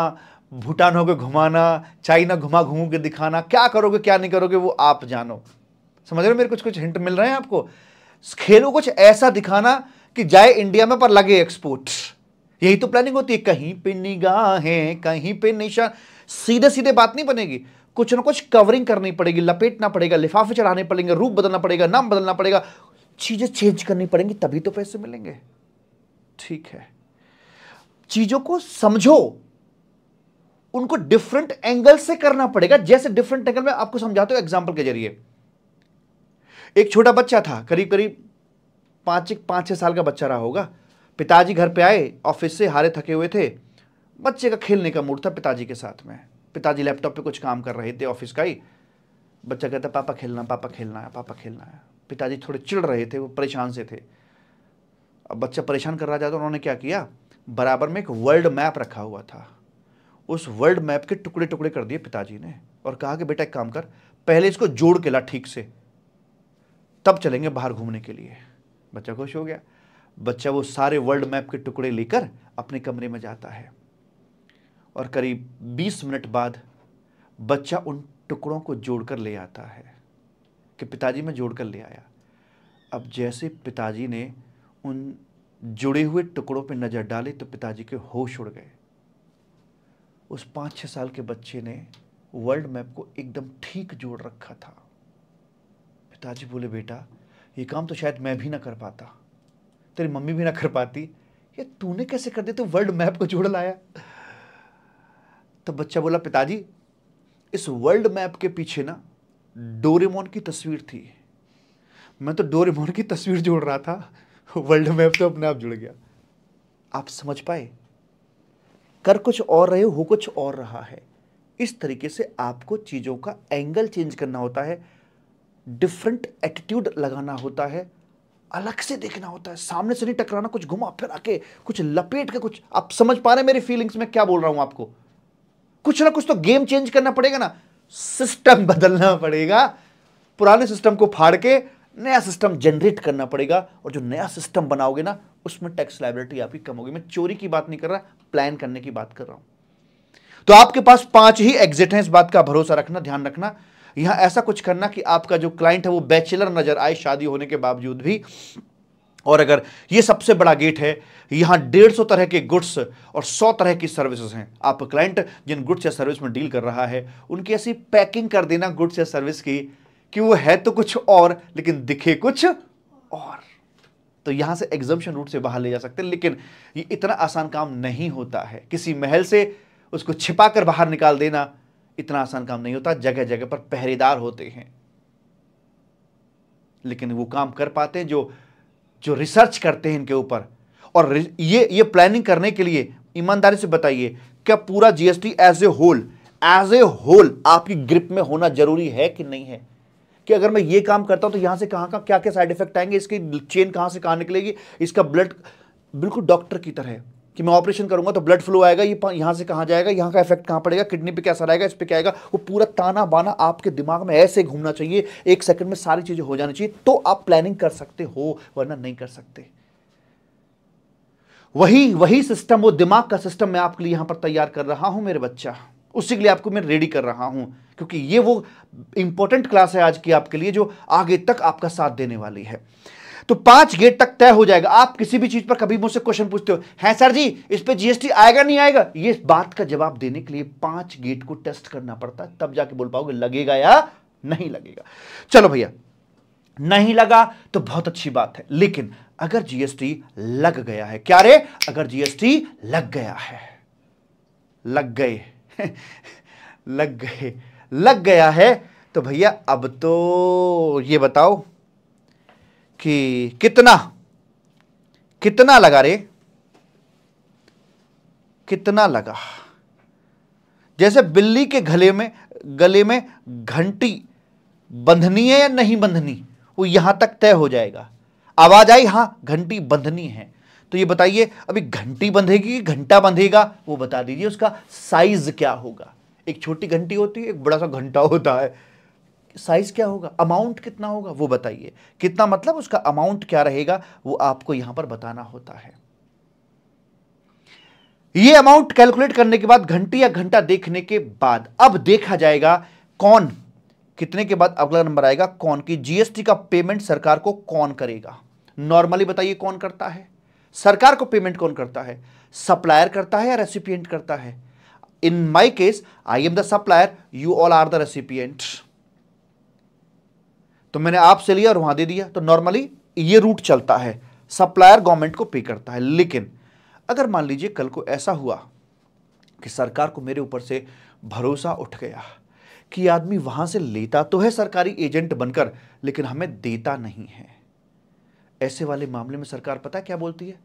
भूटान होकर घुमाना चाइना घुमा घूम के दिखाना क्या करोगे क्या नहीं करोगे वो आप जानो समझ रहे हो मेरे कुछ कुछ हिंट मिल रहे हैं आपको खेलो कुछ ऐसा दिखाना कि जाए इंडिया में पर लगे एक्सपोर्ट यही तो प्लानिंग होती है कहीं पे निगाहें कहीं पे निशान सीधे सीधे बात नहीं बनेगी कुछ ना कुछ कवरिंग करनी पड़ेगी लपेटना पड़ेगा लिफाफे चढ़ाने पड़ेंगे रूप बदलना पड़ेगा नाम बदलना पड़ेगा चीज़ें चेंज करनी पड़ेंगी तभी तो पैसे मिलेंगे ठीक है चीज़ों को समझो उनको डिफरेंट एंगल से करना पड़ेगा जैसे डिफरेंट एंगल में आपको समझाते हो एग्जाम्पल के जरिए एक छोटा बच्चा था करीब करीब पांच एक पांच छह साल का बच्चा रहा होगा पिताजी घर पे आए ऑफिस से हारे थके हुए थे बच्चे का खेलने का मूड था पिताजी के साथ में पिताजी लैपटॉप पे कुछ काम कर रहे थे ऑफिस का ही बच्चा कहता पापा खेलना पापा खेलना है पापा खेलना है पिताजी थोड़े चिड़ रहे थे वो परेशान से थे अब बच्चा परेशान कर रहा था तो उन्होंने क्या किया बराबर में एक वर्ल्ड मैप रखा हुआ था उस वर्ल्ड मैप के टुकड़े टुकड़े कर दिए पिताजी ने और कहा कि बेटा एक काम कर पहले इसको जोड़ के ला ठीक से तब चलेंगे बाहर घूमने के लिए बच्चा खुश हो गया बच्चा वो सारे वर्ल्ड मैप के टुकड़े लेकर अपने कमरे में जाता है और करीब 20 मिनट बाद बच्चा उन टुकड़ों को जोड़कर ले आता है कि पिताजी मैं जोड़कर ले आया अब जैसे पिताजी ने उन जुड़े हुए टुकड़ों पर नज़र डाली तो पिताजी के होश उड़ गए उस पाँच छः साल के बच्चे ने वर्ल्ड मैप को एकदम ठीक जोड़ रखा था पिताजी बोले बेटा ये काम तो शायद मैं भी ना कर पाता तेरी मम्मी भी ना कर पाती ये तूने कैसे कर दिया तो वर्ल्ड मैप को जोड़ लाया तब तो बच्चा बोला पिताजी इस वर्ल्ड मैप के पीछे ना डोरेमोन की तस्वीर थी मैं तो डोरेमोन की तस्वीर जोड़ रहा था वर्ल्ड मैप तो अपने आप जुड़ गया आप समझ पाए कर कुछ और रहे हो कुछ और रहा है इस तरीके से आपको चीज़ों का एंगल चेंज करना होता है डिफरेंट एटीट्यूड लगाना होता है अलग से देखना होता है सामने से नहीं टकराना कुछ घुमा फिर आके कुछ लपेट के कुछ आप समझ पा रहे हैं मेरी फीलिंग्स में क्या बोल रहा हूँ आपको कुछ ना कुछ तो गेम चेंज करना पड़ेगा ना सिस्टम बदलना पड़ेगा पुराने सिस्टम को फाड़ के नया सिस्टम जनरेट करना पड़ेगा और जो नया सिस्टम बनाओगे ना उसमें टैक्स लाइबिलिटी आपकी कम होगी मैं चोरी की बात नहीं कर रहा प्लान करने की बात कर रहा हूं तो आपके पास पांच ही एग्जिट हैं इस बात का भरोसा रखना ध्यान रखना यहां ऐसा कुछ करना कि आपका जो क्लाइंट है वो बैचलर नजर आए शादी होने के बावजूद भी और अगर ये सबसे बड़ा गेट है यहाँ डेढ़ सौ तरह के गुड्स और सौ तरह की सर्विसेज हैं आप क्लाइंट जिन गुड्स या सर्विस में डील कर रहा है उनकी ऐसी पैकिंग कर देना गुड्स या सर्विस की कि वो है तो कुछ और लेकिन दिखे कुछ और तो यहाँ से एग्जम्पन रूट से बाहर ले जा सकते हैं लेकिन ये इतना आसान काम नहीं होता है किसी महल से उसको छिपा कर बाहर निकाल देना इतना आसान काम नहीं होता जगह जगह पर पहरेदार होते हैं लेकिन वो काम कर पाते हैं जो जो रिसर्च करते हैं इनके ऊपर और ये ये प्लानिंग करने के लिए ईमानदारी से बताइए क्या पूरा GST as a whole as a whole आपकी ग्रिप में होना जरूरी है कि नहीं है कि अगर मैं ये काम करता हूं तो यहां से कहां का क्या क्या साइड इफेक्ट आएंगे इसकी चेन कहां से कहां निकलेगी इसका ब्लड बिल्कुल डॉक्टर की तरह कि मैं ऑपरेशन करूंगा तो ब्लड फ्लो आएगा ये यहाँ से कहाँ जाएगा यहाँ का इफेक्ट कहाँ पड़ेगा किडनी पे कैसा रहेगा इस पर क्या आएगा वो पूरा ताना बाना आपके दिमाग में ऐसे घूमना चाहिए एक सेकंड में सारी चीज़ें हो जानी चाहिए तो आप प्लानिंग कर सकते हो वरना नहीं कर सकते वही वही सिस्टम वो दिमाग का सिस्टम मैं आपके लिए यहां पर तैयार कर रहा हूं मेरे बच्चा उसी के लिए आपको मैं रेडी कर रहा हूं क्योंकि ये वो इंपॉर्टेंट क्लास है आज की आपके लिए जो आगे तक आपका साथ देने वाली है तो पांच गेट तक तय हो जाएगा आप किसी भी चीज पर कभी मुझसे क्वेश्चन पूछते हो हैं सर जी इस पर जीएसटी आएगा नहीं आएगा ये बात का जवाब देने के लिए पांच गेट को टेस्ट करना पड़ता है तब जाके बोल पाओगे लगेगा या नहीं लगेगा चलो भैया नहीं लगा तो बहुत अच्छी बात है लेकिन अगर जीएसटी लग गया है क्या रे अगर जीएसटी लग गया है लग गए लग गए लग गया है तो भैया अब तो ये बताओ कि कितना कितना लगा रे कितना लगा जैसे बिल्ली के गले में गले में घंटी बंधनी है या नहीं बंधनी वो यहां तक तय हो जाएगा आवाज आई हां घंटी बंधनी है तो ये बताइए अभी घंटी बंधेगी घंटा बंधेगा वो बता दीजिए उसका साइज क्या होगा एक छोटी घंटी होती है एक बड़ा सा घंटा होता है साइज़ क्या होगा अमाउंट कितना होगा वो बताइए कितना मतलब उसका अमाउंट क्या रहेगा वो आपको यहां पर बताना होता है ये अमाउंट कैलकुलेट करने के बाद घंटे या घंटा देखने के बाद अब देखा जाएगा कौन कितने के बाद अगला नंबर आएगा कौन की जीएसटी का पेमेंट सरकार को कौन करेगा नॉर्मली बताइए कौन करता है सरकार को पेमेंट कौन करता है सप्लायर करता है या रेसिपियंट करता है in my case I am the supplier you all are the recipients तो मैंने आपसे लिया और वहां दे दिया तो नॉर्मली ये रूट चलता है सप्लायर गवर्नमेंट को पे करता है लेकिन अगर मान लीजिए कल को ऐसा हुआ कि सरकार को मेरे ऊपर से भरोसा उठ गया कि आदमी वहां से लेता तो है सरकारी एजेंट बनकर लेकिन हमें देता नहीं है ऐसे वाले मामले में सरकार पता क्या बोलती है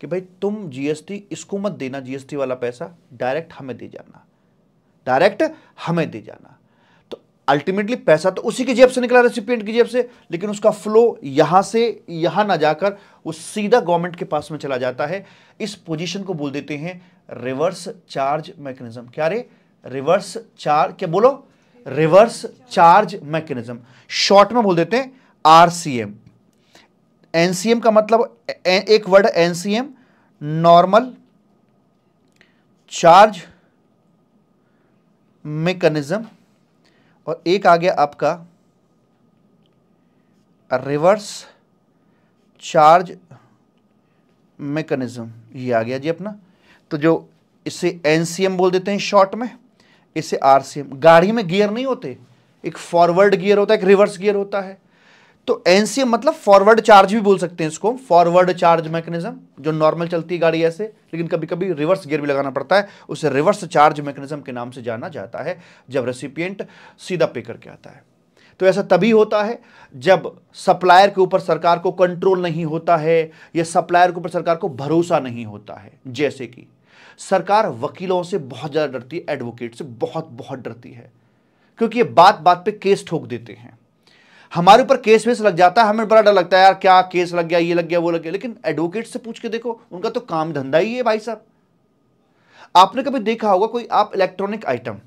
कि भाई तुम जीएसटी इसको मत देना जीएसटी वाला पैसा डायरेक्ट हमें दे जाना डायरेक्ट हमें दे जाना अल्टीमेटली पैसा तो उसी की जेब से निकला रेसिपिएंट की जेब से लेकिन उसका फ्लो यहां से यहां ना जाकर वो सीधा गवर्नमेंट के पास में चला जाता है इस पोजीशन को बोल देते हैं रिवर्स चार्ज मैकेनिज्म क्या रे रिवर्स चार्ज क्या बोलो रिवर्स चार्ज मैकेनिज्म शॉर्ट में बोल देते हैं आरसीएम एनसीएम का मतलब एक word NCM normal charge mechanism और एक आ गया आपका रिवर्स चार्ज मैकेनिज्म ये आ गया जी अपना तो जो इसे एनसीएम बोल देते हैं शॉर्ट में इसे आरसीएम गाड़ी में गियर नहीं होते एक फॉरवर्ड गियर होता है एक रिवर्स गियर होता है तो एनसीएम मतलब फॉरवर्ड चार्ज भी बोल सकते हैं इसको फॉरवर्ड चार्ज मैकेनिज्म जो नॉर्मल चलती है गाड़ी ऐसे लेकिन कभी कभी रिवर्स गियर भी लगाना पड़ता है उसे रिवर्स चार्ज मैकेनिज्म के नाम से जाना जाता है जब रेसिपियंट सीधा पे करके आता है तो ऐसा तभी होता है जब सप्लायर के ऊपर सरकार को कंट्रोल नहीं होता है या सप्लायर के ऊपर सरकार को भरोसा नहीं होता है जैसे कि सरकार वकीलों से बहुत ज़्यादा डरती है एडवोकेट से बहुत बहुत डरती है क्योंकि ये बात बात पे केस ठोक देते हैं हमारे ऊपर केस वेस लग जाता है हमें बड़ा डर लगता है यार क्या केस लग गया ये लग गया वो लग गया लेकिन एडवोकेट से पूछ के देखो उनका तो काम धंधा ही है भाई साहब आपने कभी देखा होगा कोई आप इलेक्ट्रॉनिक आइटम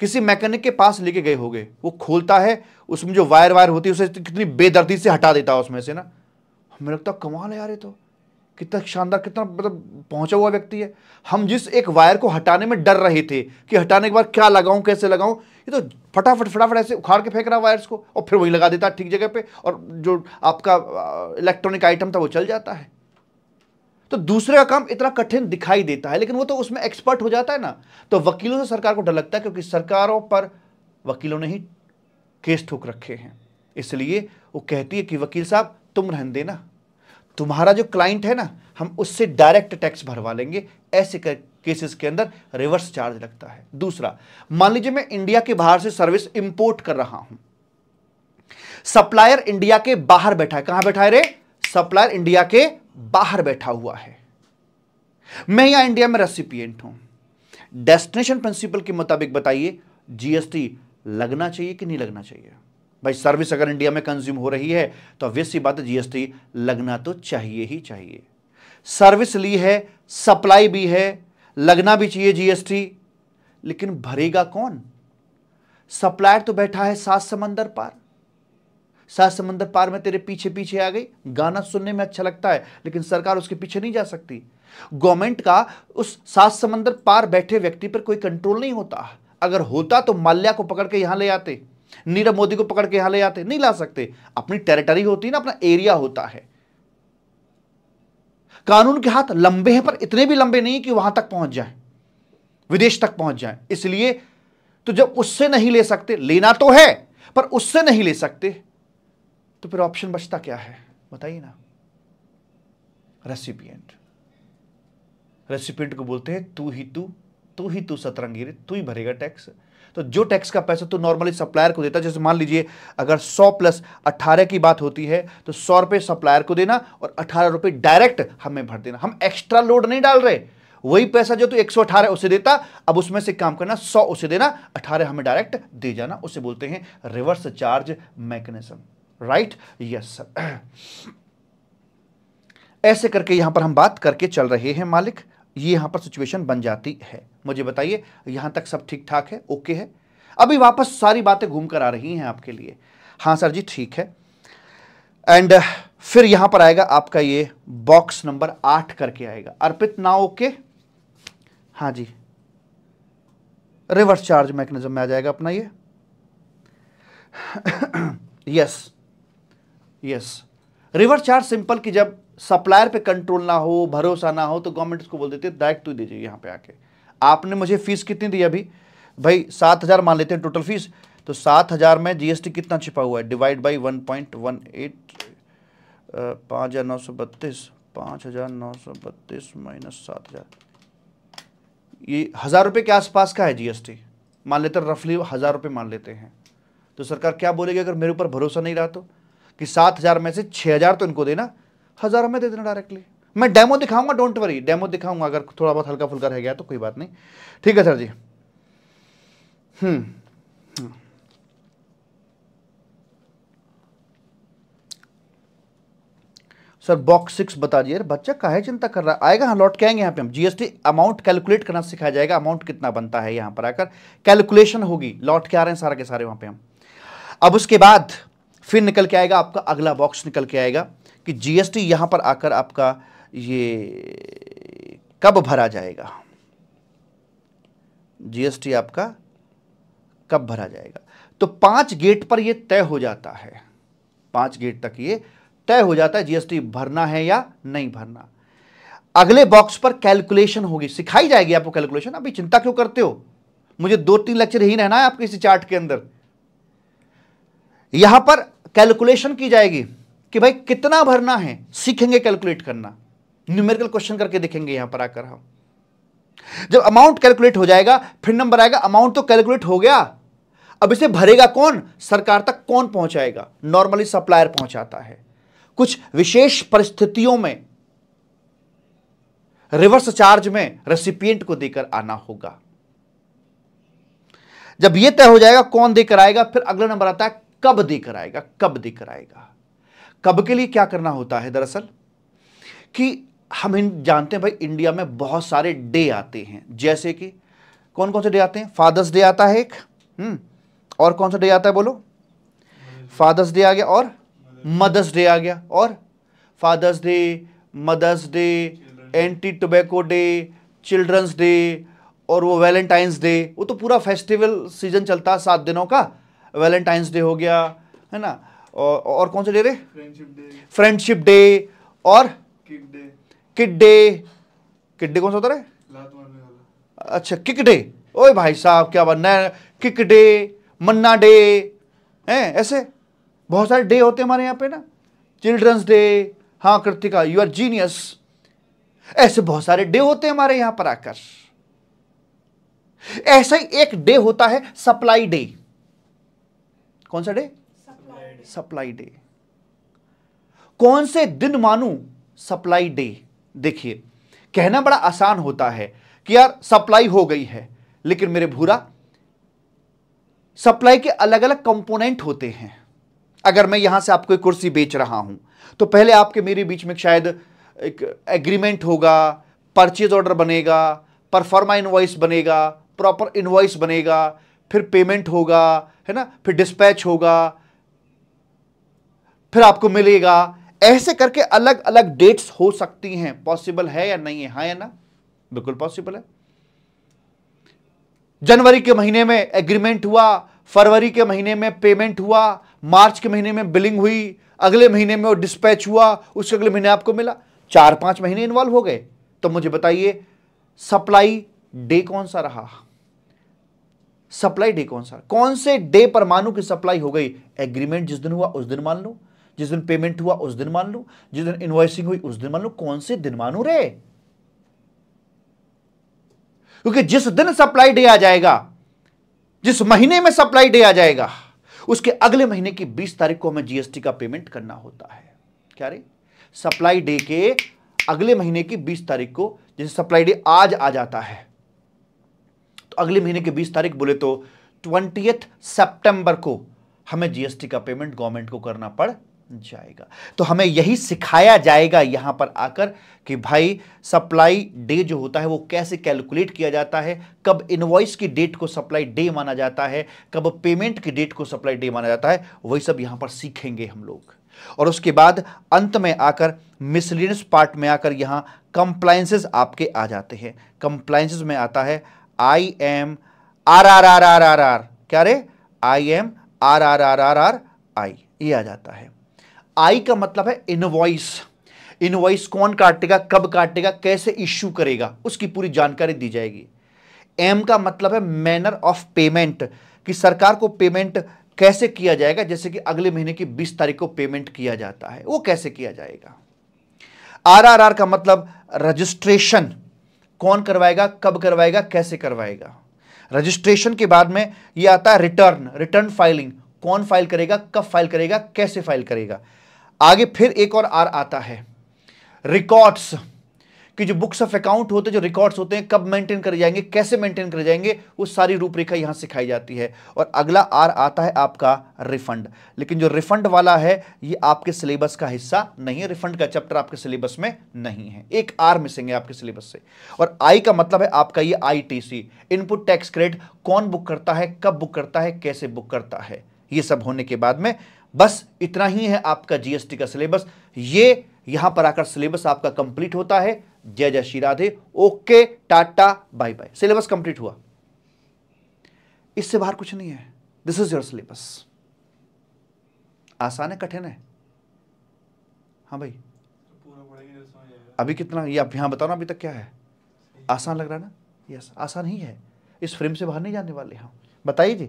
किसी मैकेनिक के पास लेके गए होगे वो खोलता है उसमें जो वायर वायर होती है उसे कितनी बेदर्दी से हटा देता है उसमें से ना हमें लगता है कमाल है यार ये तो कितना शानदार कितना मतलब पहुंचा हुआ व्यक्ति है हम जिस एक वायर को हटाने में डर रहे थे कि हटाने के बाद क्या लगाऊं कैसे लगाऊं ये तो फटाफट फटाफट ऐसे उखाड़ के फेंक रहा वायर्स को और फिर वहीं लगा देता ठीक जगह पे और जो आपका इलेक्ट्रॉनिक आइटम था वो चल जाता है तो दूसरे का काम इतना कठिन दिखाई देता है लेकिन वो तो उसमें एक्सपर्ट हो जाता है ना तो वकीलों से सरकार को डर लगता है क्योंकि सरकारों पर वकीलों ने ही केस ठोक रखे हैं इसलिए वो कहती है कि वकील साहब तुम रहन देना तुम्हारा जो क्लाइंट है ना हम उससे डायरेक्ट टैक्स भरवा लेंगे ऐसे कर केसेस के अंदर रिवर्स चार्ज लगता है दूसरा मान लीजिए मैं इंडिया के बाहर से सर्विस इंपोर्ट कर रहा हूं सप्लायर इंडिया के बाहर बैठा है कहां बैठा है रे सप्लायर इंडिया के बाहर बैठा हुआ है मैं यहां इंडिया में रेसिपियंट हूं डेस्टिनेशन प्रिंसिपल के मुताबिक बताइए जीएसटी लगना चाहिए कि नहीं लगना चाहिए भाई सर्विस अगर इंडिया में कंज्यूम हो रही है तो अवेश बात है जीएसटी लगना तो चाहिए ही चाहिए सर्विस ली है सप्लाई भी है लगना भी चाहिए जीएसटी लेकिन भरेगा कौन सप्लायर तो बैठा है सात समंदर पार सात समंदर पार में तेरे पीछे पीछे आ गई गाना सुनने में अच्छा लगता है लेकिन सरकार उसके पीछे नहीं जा सकती गवर्नमेंट का उस सात समंदर पार बैठे व्यक्ति पर कोई कंट्रोल नहीं होता अगर होता तो माल्या को पकड़ के यहां ले आते नीरव मोदी को पकड़ के यहां ले आते नहीं ला सकते अपनी टेरिटरी होती ना अपना एरिया होता है कानून के हाथ लंबे हैं पर इतने भी लंबे नहीं कि वहां तक पहुंच जाए विदेश तक पहुंच जाए इसलिए तो जब उससे नहीं ले सकते लेना तो है पर उससे नहीं ले सकते तो फिर ऑप्शन बचता क्या है बताइए ना रेसिपियंट रेसिपियंट को बोलते हैं तू ही तू तू ही तू सतरंगी तू ही भरेगा टैक्स तो जो टैक्स का पैसा तो नॉर्मली सप्लायर को देता है जैसे मान लीजिए अगर सौ प्लस अट्ठारह की बात होती है तो सौ रुपये सप्लायर को देना और अठारह रुपये डायरेक्ट हमें भर देना हम एक्स्ट्रा लोड नहीं डाल रहे वही पैसा जो तो एक उसे देता अब उसमें से काम करना सौ उसे देना अठारह हमें डायरेक्ट दे जाना उसे बोलते हैं reverse charge mechanism right yes sir ऐसे करके यहां पर हम बात करके चल रहे हैं मालिक ये यहाँ पर सिचुएशन बन जाती है मुझे बताइए यहाँ तक सब ठीक ठाक है ओके है अभी वापस सारी बातें घूम कर आ रही हैं आपके लिए हाँ सर जी ठीक है एंड फिर यहाँ पर आएगा आपका ये बॉक्स नंबर आठ करके आएगा अर्पित ना ओके हाँ जी रिवर्स चार्ज मैकेनिज्म में आ जाएगा अपना ये yes yes reverse charge simple की जब सप्लायर पे कंट्रोल ना हो भरोसा ना हो तो गवर्नमेंट उसको बोल देती है डायरेक्ट तू दीजिए यहाँ पे आके आपने मुझे फीस कितनी दी अभी भाई सात हज़ार मान लेते हैं टोटल फीस तो सात हज़ार में जीएसटी कितना छिपा हुआ है divide by one point one eight पाँच हज़ार नौ सौ बत्तीस माइनस सात हज़ार ये हज़ार रुपये के आसपास का है जीएसटी मान लेते हैं रफली हज़ार रुपये मान लेते हैं तो सरकार क्या बोलेगी अगर मेरे ऊपर भरोसा नहीं रहा तो कि सात हज़ार में से छः हज़ार तो इनको देना हज़ार में दे देना डायरेक्टली मैं डेमो दिखाऊंगा डोंट वरी डेमो दिखाऊंगा अगर थोड़ा बहुत हल्का फुल्का रह गया तो कोई बात नहीं ठीक है sir ji hmm sir box six बता दिए बच्चा काहे चिंता कर रहा है आएगा हाँ लौट के आएंगे यहाँ पे हम जीएसटी अमाउंट कैलकुलेट करना सिखाया जाएगा अमाउंट कितना बनता है यहाँ पर आकर कैलकुलेशन होगी लौट के आ रहे हैं सारा के सारे वहाँ पे हम अब उसके बाद फिर निकल के आएगा आपका अगला बॉक्स निकल के आएगा कि जीएसटी यहाँ पर आकर आपका ये कब भरा जाएगा जीएसटी आपका कब भरा जाएगा तो पांच गेट पर यह तय हो जाता है पांच गेट तक ये तय हो जाता है जीएसटी भरना है या नहीं भरना अगले बॉक्स पर कैलकुलेशन होगी सिखाई जाएगी आपको कैलकुलेशन अभी चिंता क्यों करते हो मुझे दो तीन लेक्चर ही रहना है आपके इसी चार्ट के अंदर यहां पर कैलकुलेशन की जाएगी कि भाई कितना भरना है सीखेंगे कैलकुलेट करना न्यूमेरिकल क्वेश्चन करके देखेंगे यहां पर आकर हम जब अमाउंट कैलकुलेट हो जाएगा फिर नंबर आएगा अमाउंट तो कैलकुलेट हो गया अब इसे भरेगा कौन सरकार तक कौन पहुंचाएगा नॉर्मली सप्लायर पहुंचाता है कुछ विशेष परिस्थितियों में रिवर्स चार्ज में रेसिपियंट को देकर आना होगा जब यह तय हो जाएगा कौन देकर आएगा फिर अगला नंबर आता है कब देकर आएगा कब देकर आएगा कब के लिए क्या करना होता है दरअसल कि हम इन जानते हैं भाई इंडिया में बहुत सारे डे आते हैं जैसे कि कौन कौन से डे आते हैं फादर्स डे आता है एक हम्म। और कौन सा डे आता है बोलो फादर्स डे आ गया और मदर्स डे आ गया और father's day mother's day anti tobacco day children's day और वो वैलेंटाइंस डे वो तो पूरा फेस्टिवल सीजन चलता है सात दिनों का वैलेंटाइंस डे हो गया है ना और, और कौन से डे रहे फ्रेंडशिप डे और किड डे किड डे कौन सा होता रहे अच्छा किक डे ओए भाई साहब क्या बात नया किक डे मन्ना डे हैं ऐसे बहुत सारे डे होते हैं हमारे यहाँ पे ना चिल्ड्रंस डे हाँ कृतिका यू आर जीनियस ऐसे बहुत सारे डे होते हैं हमारे यहाँ पर आकर ऐसा ही एक डे होता है सप्लाई डे कौन सा डे सप्लाई डे कौन से दिन मानू सप्लाई डे देखिए कहना बड़ा आसान होता है कि यार सप्लाई हो गई है लेकिन मेरे भूरा सप्लाई के अलग अलग कंपोनेंट होते हैं अगर मैं यहां से आपको एक कुर्सी बेच रहा हूं तो पहले आपके मेरे बीच में शायद एक एग्रीमेंट होगा परचेज ऑर्डर बनेगा परफॉर्मा इन्वॉइस बनेगा प्रॉपर इनवाइस बनेगा फिर पेमेंट होगा है ना फिर डिस्पैच होगा फिर आपको मिलेगा ऐसे करके अलग अलग डेट्स हो सकती हैं पॉसिबल है या नहीं है हाँ या ना बिल्कुल पॉसिबल है जनवरी के महीने में एग्रीमेंट हुआ फरवरी के महीने में पेमेंट हुआ मार्च के महीने में बिलिंग हुई अगले महीने में वो डिस्पैच हुआ उसके अगले महीने आपको मिला चार पांच महीने इन्वॉल्व हो गए तो मुझे बताइए सप्लाई डे कौन सा रहा सप्लाई डे कौन सा कौन से डे पर की सप्लाई हो गई एग्रीमेंट जिस दिन हुआ उस दिन मान लो जिस दिन पेमेंट हुआ उस दिन मान लू जिस दिन इन्वॉइसिंग हुई उस दिन मान लू कौन से दिन मानू रे क्योंकि जिस दिन सप्लाई डे आ जाएगा जिस महीने में सप्लाई डे आ जाएगा उसके अगले महीने की बीस तारीख को हमें जीएसटी का पेमेंट करना होता है क्या रे सप्लाई डे के अगले महीने की बीस तारीख को जैसे सप्लाई डे आज आ जाता है तो अगले महीने की बीस तारीख बोले तो ट्वेंटी सितंबर को हमें जीएसटी का पेमेंट गवर्नमेंट को करना पड़ जाएगा तो हमें यही सिखाया जाएगा यहां पर आकर कि भाई सप्लाई डे जो होता है वो कैसे कैलकुलेट किया जाता है कब इनवॉइस की डेट को सप्लाई डे माना जाता है कब पेमेंट की डेट को सप्लाई डे माना जाता है वही सब यहां पर सीखेंगे हम लोग और उसके बाद अंत में आकर मिसलिनियस पार्ट में आकर यहां कंप्लाइंसेज आपके आ जाते हैं कंप्लाइंसेज में आता है I M R R R R R R क्या रे I M R R R R R I ये आ जाता है आई का मतलब है इनवॉइस इनवॉइस कौन काटेगा कब काटेगा कैसे इश्यू करेगा उसकी पूरी जानकारी दी जाएगी एम का मतलब है मैनर ऑफ पेमेंट कि सरकार को पेमेंट कैसे किया जाएगा जैसे कि अगले महीने की 20 तारीख को पेमेंट किया जाता है वो कैसे किया जाएगा आरआरआर का मतलब रजिस्ट्रेशन कौन करवाएगा कब करवाएगा कैसे करवाएगा रजिस्ट्रेशन के बाद में ये आता है रिटर्न रिटर्न फाइलिंग कौन फाइल करेगा कब फाइल करेगा कैसे फाइल करेगा आगे फिर एक और आर आता है रिकॉर्ड्स कि जो बुक्स ऑफ अकाउंट होते हैं जो रिकॉर्ड्स होते हैं कब मेंटेन कर जाएंगे कैसे मेंटेन कर जाएंगे वो सारी रूपरेखा यहां सिखाई जाती है और अगला आर आता है आपका रिफंड लेकिन जो रिफंड वाला है ये आपके सिलेबस का हिस्सा नहीं है रिफंड का चैप्टर आपके सिलेबस में नहीं है एक आर मिसिंग है आपके सिलेबस से और आई का मतलब है आपका ये आई इनपुट टैक्स क्रेडिट कौन बुक करता है कब बुक करता है कैसे बुक करता है ये सब होने के बाद में बस इतना ही है आपका जीएसटी का सिलेबस ये यहां पर आकर सिलेबस आपका कंप्लीट होता है जय जय श्री राधे ओके टाटा बाय बाय सिलेबस कंप्लीट हुआ इससे बाहर कुछ नहीं है दिस इज योर सिलेबस आसान है कठिन है हाँ भाई अभी कितना ये आप बताओ ना अभी तक क्या है आसान लग रहा है ना यस आसान ही है इस फ्रेम से बाहर नहीं जाने वाले हाँ बताइए जी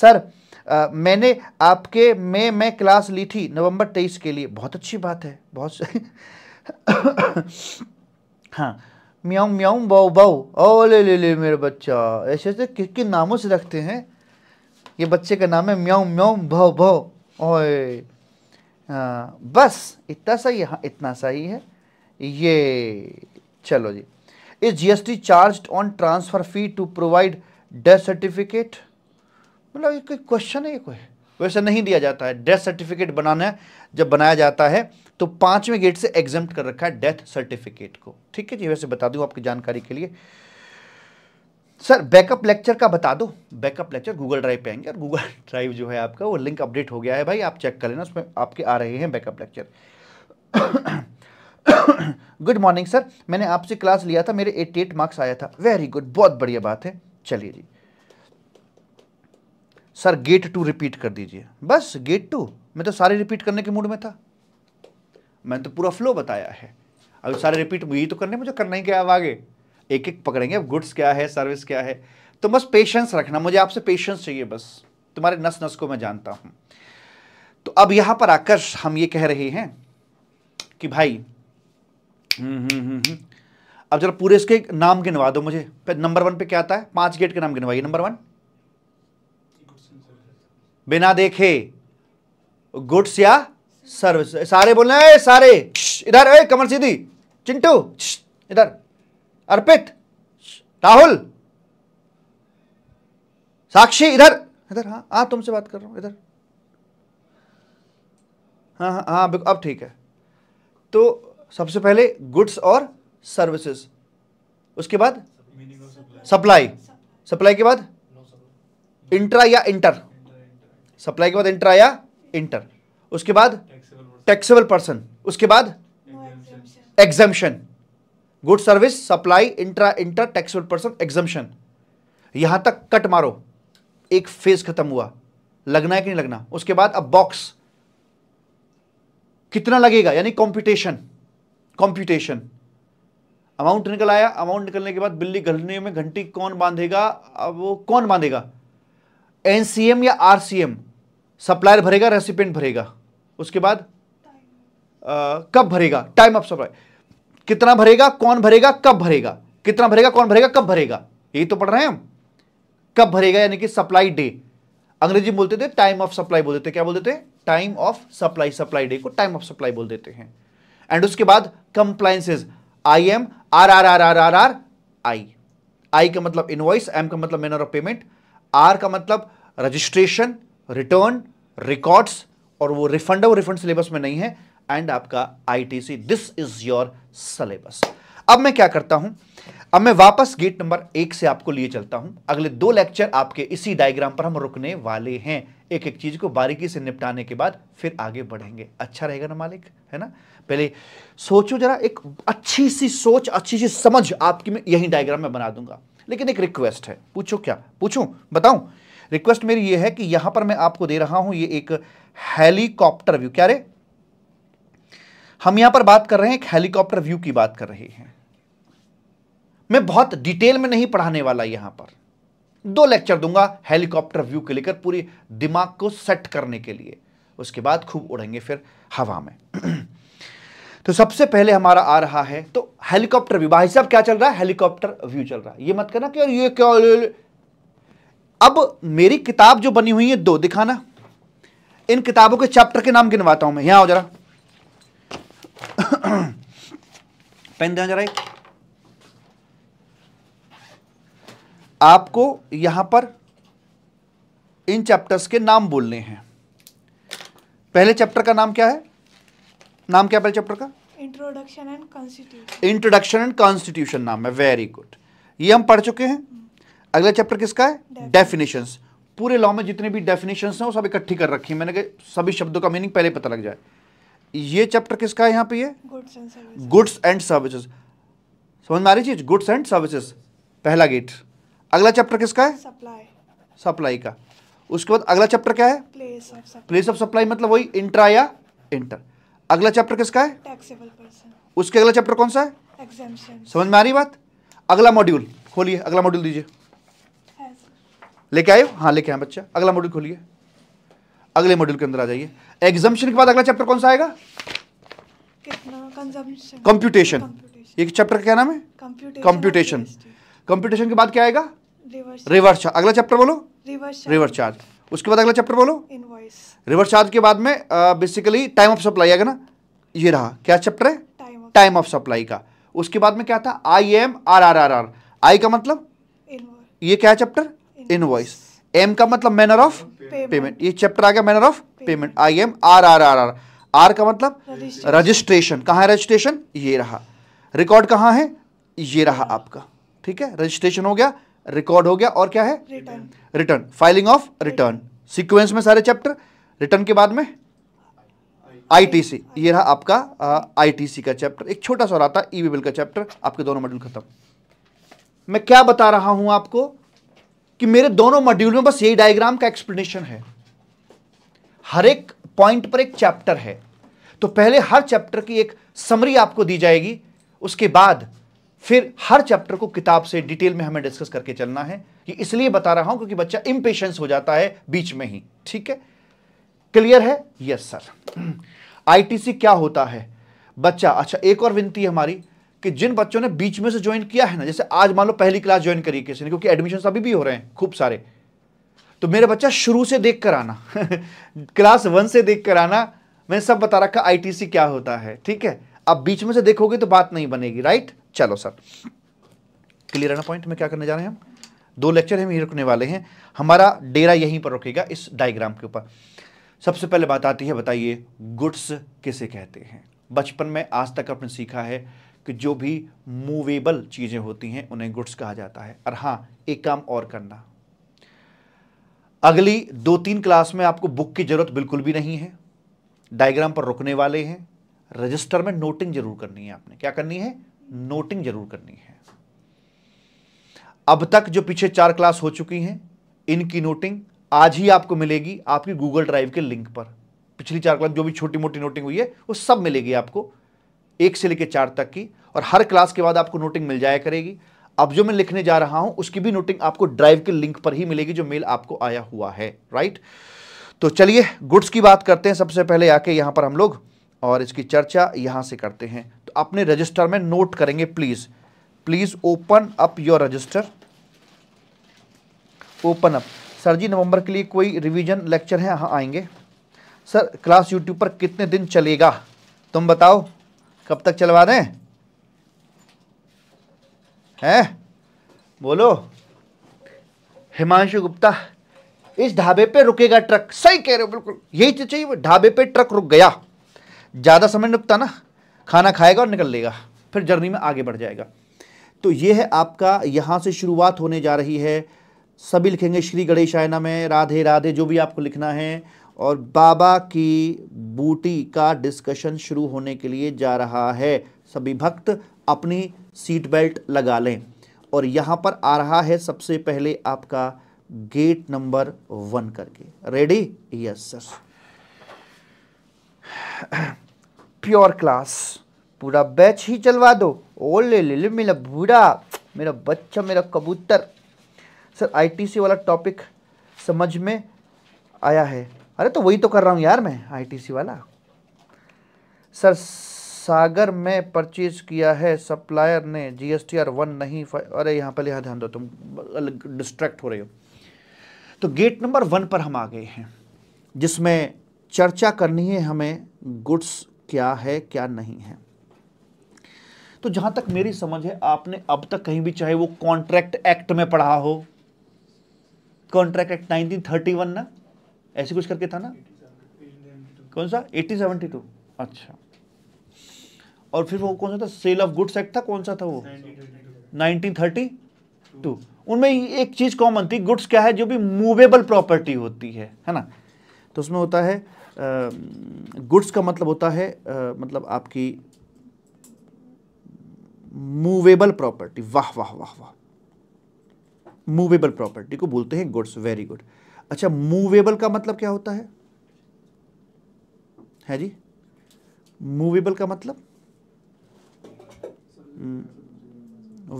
सर आ, मैंने आपके में मैं क्लास ली थी नवंबर तेईस के लिए बहुत अच्छी बात है बहुत हाँ म्याऊ म्याऊ बाऊ बाऊ ओ ले ले ले बच्चा ऐसे ऐसे किस किन नामों से रखते हैं ये बच्चे का नाम है म्याऊ म्याऊ भाव भाव ओए बस इतना सा हाँ इतना सा ही है ये चलो जी इस GST charged on transfer fee to provide death certificate मतलब एक कोई क्वेश्चन है ये कोई वैसे नहीं दिया जाता है डेथ सर्टिफिकेट बनाना जब बनाया जाता है तो पांचवें गेट से एग्जाम कर रखा है डेथ सर्टिफिकेट को ठीक है जी वैसे बता दूँ आपकी जानकारी के लिए सर बैकअप लेक्चर का बता दो बैकअप लेक्चर गूगल ड्राइव पे आएंगे और गूगल ड्राइव जो है आपका वो लिंक अपडेट हो गया है भाई आप चेक कर लेना उसमें आपके आ रहे हैं backup lecture good morning sir मैंने आपसे क्लास लिया था मेरे 88 एट मार्क्स आया था वेरी गुड बहुत बढ़िया बात है चलिए जी सर गेट टू रिपीट कर दीजिए बस गेट टू मैं तो सारे रिपीट करने के मूड में था मैंने तो पूरा फ्लो बताया है अब सारे रिपीट यही तो करने मुझे करना ही क्या अब आगे एक एक पकड़ेंगे अब गुड्स क्या है सर्विस क्या है तो बस पेशेंस रखना मुझे आपसे पेशेंस चाहिए बस तुम्हारे नस नस को मैं जानता हूँ तो अब यहां पर आकर हम ये कह रहे हैं कि भाई हम्म, हम्म, हम्म, हम्म। अब जरा पूरे इसके नाम गिनवा दो मुझे नंबर वन पे क्या आता है पांच गेट के नाम गिनवाइए नंबर वन बिना देखे गुड्स या सर्विस सारे बोल रहे सारे इधर ए कमर सीधी चिंटू इधर अर्पित राहुल साक्षी इधर इधर हाँ हाँ तुमसे बात कर रहा हूं इधर हाँ हाँ हाँ अब ठीक है तो सबसे पहले गुड्स और सर्विसेज उसके बाद सप्लाई सप्लाई के बाद इंट्रा या इंटर सप्लाई के बाद इंटर आया इंटर उसके बाद टैक्सेबल पर्सन उसके बाद exemption good service supply intra inter taxable person exemption यहां तक कट मारो एक फेज खत्म हुआ लगना है कि नहीं लगना उसके बाद अब बॉक्स कितना लगेगा यानी कॉम्पिटेशन कॉम्पिटेशन अमाउंट निकल आया अमाउंट निकलने के बाद बिल्ली गलने में घंटी कौन बांधेगा अब वो कौन बांधेगा एनसीएम या आरसीएम सप्लायर भरेगा रेसिपेंट भरेगा उसके बाद आ, कब भरेगा टाइम ऑफ सप्लाई कितना भरेगा कौन भरेगा कब भरेगा कितना भरेगा कौन भरेगा कब भरेगा यही तो पढ़ रहे हैं हम कब भरेगा यानी कि सप्लाई डे अंग्रेजी बोलते थे टाइम ऑफ सप्लाई बोलते थे क्या बोलते थे time of supply supply day को टाइम ऑफ सप्लाई बोल देते हैं एंड उसके बाद compliances I M R R R R R R I I का मतलब इनवॉइस एम का मतलब मैनर ऑफ पेमेंट आर का मतलब रजिस्ट्रेशन रिटर्न रिकॉर्ड्स और वो रिफंड रिफंड सिलेबस में नहीं है एंड आपका ITC this is your syllabus अब मैं क्या करता हूं अब मैं वापस गेट नंबर एक से आपको लिए चलता हूं अगले दो लेक्चर आपके इसी डायग्राम पर हम रुकने वाले हैं एक एक चीज को बारीकी से निपटाने के बाद फिर आगे बढ़ेंगे अच्छा रहेगा ना मालिक है ना पहले सोचो जरा एक अच्छी सी सोच अच्छी सी समझ आपकी मैं यही डायग्राम में बना दूंगा लेकिन एक रिक्वेस्ट है पूछो क्या पूछू बताऊं रिक्वेस्ट मेरी ये है कि यहां पर मैं आपको दे रहा हूं ये एक हेलीकॉप्टर व्यू क्या रे हम यहां पर बात कर रहे हैं एक हेलीकॉप्टर व्यू की बात कर रहे हैं मैं बहुत डिटेल में नहीं पढ़ाने वाला यहां पर दो लेक्चर दूंगा हेलीकॉप्टर व्यू के लेकर पूरे दिमाग को सेट करने के लिए उसके बाद खूब उड़ेंगे फिर हवा में तो सबसे पहले हमारा आ रहा है तो हेलीकॉप्टर व्यू भाई साहब क्या चल रहा है हेलीकॉप्टर व्यू चल रहा है ये मत करना कि ये क्या अब मेरी किताब जो बनी हुई है दो दिखाना इन किताबों के चैप्टर के नाम गिनवाता हूं मैं यहां आओ जरा पेन दे जरा एक आपको यहां पर इन चैप्टर्स के नाम बोलने हैं पहले चैप्टर का नाम क्या है नाम क्या पहले चैप्टर का introduction and constitution introduction and constitution नाम है वेरी गुड ये हम पढ़ चुके हैं अगला चैप्टर किसका है डेफिनेशन पूरे लॉ में जितने भी डेफिनेशन हैं वो सब इकट्ठी कर रखी मैंने कहा सभी शब्दों का मीनिंग पहले पता लग जाए ये चैप्टर किसका है यहाँ पे गुड्स एंड सर्विसेज समझ में आ रही चीज गुड्स एंड सर्विसेज पहला गेट अगला चैप्टर किसका है सप्लाई सप्लाई का उसके बाद अगला चैप्टर क्या है प्लेस ऑफ सप्लाई मतलब वही इंट्रा या इंटर अगला चैप्टर किसका है उसके अगला चैप्टर कौन सा है समझ में आ रही बात अगला मॉड्यूल खोलिए अगला मॉड्यूल दीजिए लेके आए हाँ लेके आए बच्चा अगला मॉड्यूल खोलिए अगले मॉड्यूल के अंदर आ जाइए एग्जामिशन के बाद अगला चैप्टर कौन सा आएगा कंप्यूटेशन ये चैप्टर का क्या नाम है कंप्यूटेशन कंप्यूटेशन के बाद क्या आएगा रिवर्स चार्ज अगला चैप्टर बोलो रिवर्स चार्ज उसके बाद अगला चैप्टर बोलो रिवर्स चार्ज के बाद में बेसिकली टाइम ऑफ सप्लाई आएगा ना ये रहा क्या चैप्टर है टाइम ऑफ सप्लाई का उसके बाद में क्या था I M R R R R I का मतलब ये क्या चैप्टर इनवॉइस एम का मतलब मैनर ऑफ पेमेंट ये चैप्टर आ गया manner of payment I M R R R R R का मतलब रजिस्ट्रेशन कहा है रजिस्ट्रेशन ये रहा रिकॉर्ड कहां है ये रहा आपका ठीक है रजिस्ट्रेशन हो गया रिकॉर्ड हो गया और क्या है return filing of return sequence में सारे चैप्टर रिटर्न के बाद में आईटीसी ये रहा आपका आईटीसी का चैप्टर एक छोटा सा रहा था ई बिल का चैप्टर आपके दोनों मॉड्यूल खत्म मैं क्या बता रहा हूं आपको कि मेरे दोनों मॉड्यूल में बस यही डायग्राम का एक्सप्लेनेशन है हर एक पॉइंट पर एक चैप्टर है तो पहले हर चैप्टर की एक समरी आपको दी जाएगी उसके बाद फिर हर चैप्टर को किताब से डिटेल में हमें डिस्कस करके चलना है ये इसलिए बता रहा हूं क्योंकि बच्चा इम्पेशेंस हो जाता है बीच में ही ठीक है क्लियर है यस सर आईटीसी क्या होता है बच्चा अच्छा एक और विनती है हमारी कि जिन बच्चों ने बीच में से ज्वाइन किया है ना जैसे आज मान लो पहली क्लास ज्वाइन करी किसी ने क्योंकि एडमिशन अभी भी हो रहे हैं खूब सारे तो मेरे बच्चा शुरू से देख कर आना क्लास वन से देख कर आना मैंने सब बता रखा आईटीसी क्या होता है ठीक है अब बीच में से देखोगे तो बात नहीं बनेगी राइट चलो सर क्लियर है ना पॉइंट में क्या करने जा रहे हैं हम दो लेक्चर हम यही रुकने वाले हैं हमारा डेरा यहीं पर रुकेगा इस डायग्राम के ऊपर सबसे पहले बात आती है बताइए गुड्स किसे कहते हैं बचपन में आज तक आपने सीखा है कि जो भी मूवेबल चीज़ें होती हैं उन्हें गुड्स कहा जाता है और हाँ एक काम और करना अगली दो तीन क्लास में आपको बुक की ज़रूरत बिल्कुल भी नहीं है डायग्राम पर रुकने वाले हैं रजिस्टर में नोटिंग जरूर करनी है आपने क्या करनी है नोटिंग जरूर करनी है अब तक जो पीछे चार क्लास हो चुकी हैं इनकी नोटिंग आज ही आपको मिलेगी आपकी गूगल ड्राइव के लिंक पर पिछली चार क्लास जो भी छोटी मोटी नोटिंग हुई है वो सब मिलेगी आपको एक से लेकर चार तक की और हर क्लास के बाद आपको नोटिंग मिल जाया करेगी अब जो मैं लिखने जा रहा हूं उसकी भी नोटिंग आपको ड्राइव के लिंक पर ही मिलेगी जो मेल आपको आया हुआ है राइट तो चलिए गुड्स की बात करते हैं सबसे पहले आके यहां पर हम लोग और इसकी चर्चा यहां से करते हैं तो अपने रजिस्टर में नोट करेंगे please please open up your register open up sir जी नवंबर के लिए कोई रिवीजन लेक्चर है हाँ आएंगे सर क्लास यूट्यूब पर कितने दिन चलेगा तुम बताओ कब तक चलवा दें हैं बोलो हिमांशु गुप्ता इस ढाबे पे रुकेगा ट्रक सही कह रहे हो बिल्कुल यही चीज़ तो चाहिए ढाबे पे ट्रक रुक गया ज़्यादा समय रुकता ना खाना खाएगा और निकल लेगा फिर जर्नी में आगे बढ़ जाएगा तो ये है आपका यहां से शुरुआत होने जा रही है सभी लिखेंगे श्री गणेश आयना में राधे राधे जो भी आपको लिखना है और बाबा की बूटी का डिस्कशन शुरू होने के लिए जा रहा है सभी भक्त अपनी सीट बेल्ट लगा लें और यहाँ पर आ रहा है सबसे पहले आपका गेट नंबर वन करके ready yes sir pure class पूरा बैच ही चलवा दो ओ ले ले, ले मेरा मेरा बच्चा मेरा कबूतर सर आईटीसी वाला टॉपिक समझ में आया है अरे तो वही तो कर रहा हूँ यार मैं आईटीसी वाला सर सागर में परचेज किया है सप्लायर ने जीएसटी आर वन नहीं अरे यहाँ पर यहाँ ध्यान दो तुम डिस्ट्रैक्ट हो रहे हो तो गेट नंबर वन पर हम आ गए हैं जिसमें चर्चा करनी है हमें गुड्स क्या है क्या नहीं है तो जहां तक मेरी समझ है आपने अब तक कहीं भी चाहे वो कॉन्ट्रैक्ट एक्ट में पढ़ा हो कॉन्ट्रैक्ट एक्ट 1931 ना ऐसे कुछ करके था ना कौन सा एटी सेवेंटी टू अच्छा और फिर वो कौन सा था सेल ऑफ गुड्स एक्ट था कौन सा था वो नाइनटीन थर्टी टू उनमें एक चीज़ कॉमन थी गुड्स क्या है जो भी मूवेबल प्रॉपर्टी होती है है ना तो उसमें होता है गुड्स का मतलब होता है आ, मतलब आपकी मूवेबल प्रॉपर्टी वाह वाह वाह वाह मूवेबल प्रॉपर्टी को बोलते हैं गुड्स वेरी गुड अच्छा मूवेबल का मतलब क्या होता है है जी मूवेबल का मतलब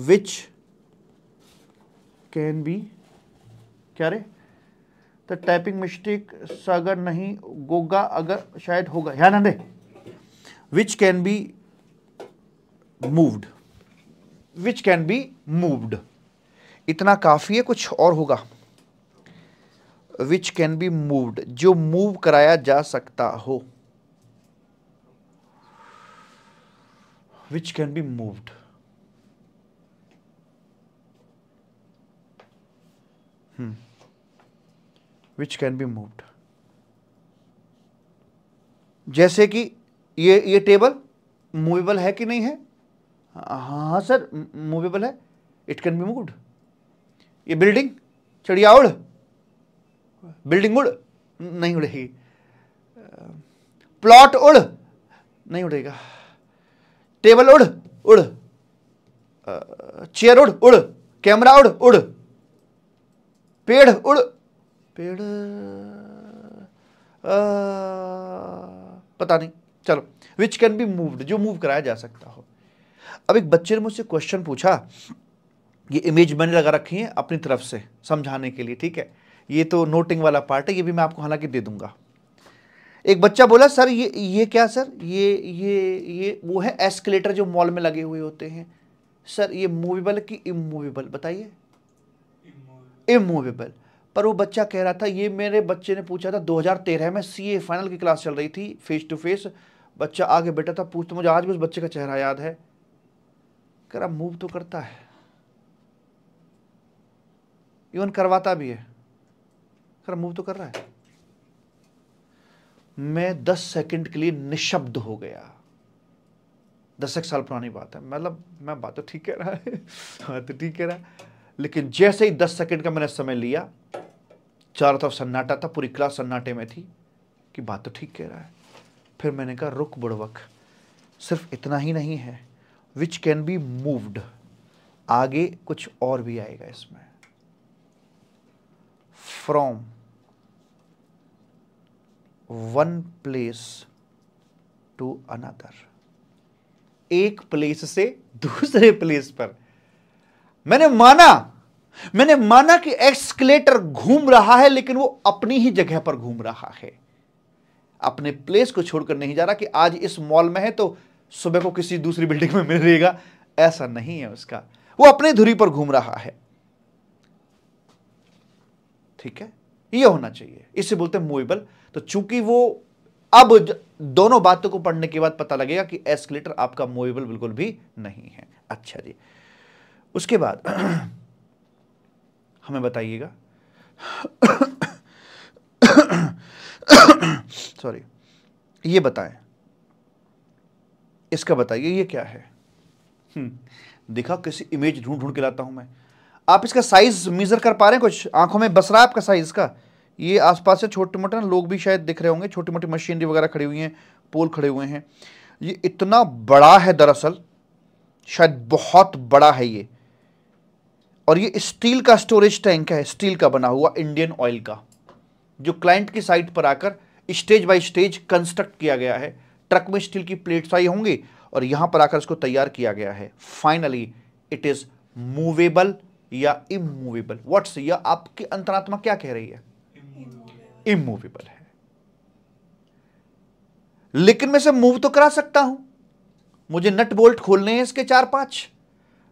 विच कैन बी क्या रे तो टाइपिंग मिस्टेक सागर नहीं गोगा अगर शायद होगा ध्यान दे which can be moved which can be moved इतना काफ़ी है कुछ और होगा विच कैन बी मूव्ड जो मूव कराया जा सकता हो which can be moved which can be moved जैसे कि ये ये टेबल मूवेबल है कि नहीं है हाँ सर मूवेबल है इट कैन बी मूव्ड ये बिल्डिंग चढ़ियावड़ बिल्डिंग उड़ नहीं उड़ेगी प्लॉट उड़ नहीं उड़ेगा टेबल उड़ उड़ चेयर उड़ उड़ कैमरा उड़ उड़ पेड़ उड़ पेड़ आ, पता नहीं चलो विच कैन बी मूव्ड जो मूव कराया जा सकता हो अब एक बच्चे ने मुझसे क्वेश्चन पूछा ये इमेज मैंने लगा रखी है अपनी तरफ से समझाने के लिए ठीक है ये तो नोटिंग वाला पार्ट है ये भी मैं आपको हालांकि दे दूंगा एक बच्चा बोला सर ये ये क्या सर ये ये ये वो है एस्केलेटर जो मॉल में लगे हुए होते हैं सर ये मूवेबल कि इमूवेबल बताइए इमूवेबल पर वो बच्चा कह रहा था ये मेरे बच्चे ने पूछा था 2013 में सीए फाइनल की क्लास चल रही थी फेस टू फेस बच्चा आगे बैठा था पूछता मुझे आज भी उस बच्चे का चेहरा याद है करा मूव तो करता है इवन करवाता भी है खरा मूव तो कर रहा है मैं दस सेकंड के लिए निशब्द हो गया दस एक साल पुरानी बात है मतलब मैं बात तो ठीक कह रहा है बात तो ठीक कह रहा है लेकिन जैसे ही दस सेकंड का मैंने समय लिया चारों तरफ सन्नाटा था पूरी क्लास सन्नाटे में थी कि बात तो ठीक कह रहा है फिर मैंने कहा रुक बुड़वक सिर्फ इतना ही नहीं है विच कैन बी मूव्ड आगे कुछ और भी आएगा इसमें from one place to another एक प्लेस से दूसरे प्लेस पर मैंने माना मैंने माना कि एक्सकलेटर घूम रहा है लेकिन वो अपनी ही जगह पर घूम रहा है अपने प्लेस को छोड़कर नहीं जा रहा कि आज इस मॉल में है तो सुबह को किसी दूसरी बिल्डिंग में मिलेगा ऐसा नहीं है उसका वो अपने धुरी पर घूम रहा है ठीक है ये होना चाहिए इसे बोलते हैं मूवेबल तो चूंकि वो अब दोनों बातों को पढ़ने के बाद पता लगेगा कि एस्केलेटर आपका मूवेबल बिल्कुल भी नहीं है अच्छा जी उसके बाद हमें बताइएगा सॉरी ये बताएं इसका बताइए ये क्या है हम्म। देखा किसी इमेज ढूंढ ढूंढ के लाता हूं मैं आप इसका साइज मेजर कर पा रहे हैं कुछ आंखों में बस रहा है आपका साइज का ये आसपास से छोटे मोटे ना लोग भी शायद दिख रहे होंगे छोटी मोटी मशीनरी वगैरह खड़ी हुई है पोल खड़े हुए हैं ये इतना बड़ा है दरअसल शायद बहुत बड़ा है ये और ये स्टील का स्टोरेज टैंक है स्टील का बना हुआ इंडियन ऑयल का जो क्लाइंट की साइट पर आकर स्टेज बाय स्टेज कंस्ट्रक्ट किया गया है ट्रक में स्टील की प्लेट्स आई होंगी और यहां पर आकर इसको तैयार किया गया है फाइनली इट इज़ मूवेबल या इमूवेबल व्हाट्स या आपकी अंतरात्मा क्या कह रही है इमूवेबल है लेकिन मैं से मूव तो करा सकता हूं मुझे नट बोल्ट खोलने हैं इसके चार पांच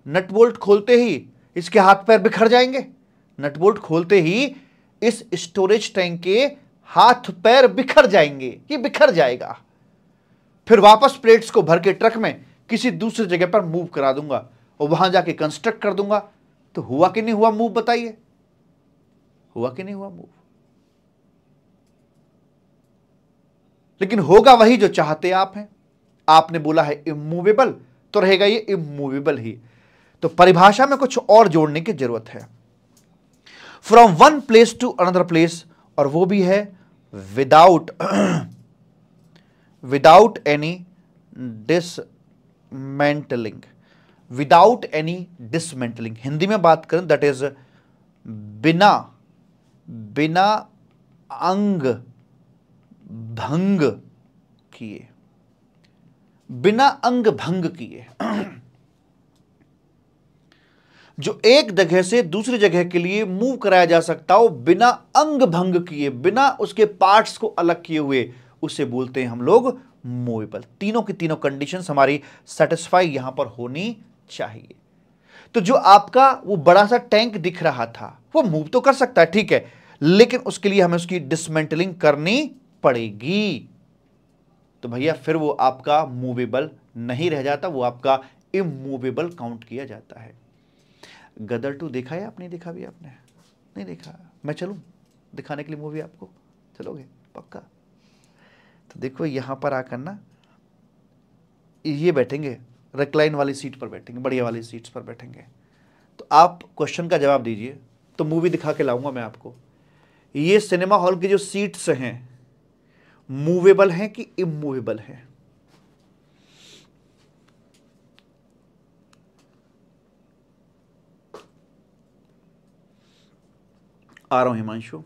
नट बोल्ट खोलते ही इसके हाथ पैर बिखर जाएंगे नट बोल्ट खोलते ही इस स्टोरेज टैंक के हाथ पैर बिखर जाएंगे ये बिखर जाएगा फिर वापस प्लेट्स को भर के ट्रक में किसी दूसरी जगह पर मूव करा दूंगा और वहां जाके कंस्ट्रक्ट कर दूंगा तो हुआ कि नहीं हुआ मूव बताइए हुआ कि नहीं हुआ मूव लेकिन होगा वही जो चाहते आप हैं आपने बोला है इमूवेबल तो रहेगा ये इमूवेबल ही तो परिभाषा में कुछ और जोड़ने की जरूरत है from one place to another place और वो भी है without without any dismantling without any dismantling Hindi में बात करें दैट इज बिना बिना अंग भंग किए बिना अंग भंग किए जो एक जगह से दूसरी जगह के लिए मूव कराया जा सकता हो बिना अंग भंग किए बिना उसके पार्ट्स को अलग किए हुए उसे बोलते हैं हम लोग मूवेबल तीनों की तीनों कंडीशंस हमारी सेटिस्फाई यहां पर होनी चाहिए तो जो आपका वो बड़ा सा टैंक दिख रहा था वो मूव तो कर सकता है ठीक है लेकिन उसके लिए हमें उसकी डिसमेंटलिंग करनी पड़ेगी तो भैया फिर वो आपका मूवेबल नहीं रह जाता वो आपका इमूवेबल काउंट किया जाता है गदर टू देखा है आपने देखा भी आपने नहीं देखा मैं चलू दिखाने के लिए मूवी आपको चलोगे पक्का तो देखो यहां पर आकर ना ये बैठेंगे रिक्लाइन वाली सीट पर बैठेंगे बढ़िया वाली सीट्स पर बैठेंगे तो आप क्वेश्चन का जवाब दीजिए तो मूवी दिखा के लाऊंगा मैं आपको ये सिनेमा हॉल की जो सीट्स हैं मूवेबल हैं कि इमूवेबल हैं आ रहा हूं हिमांशु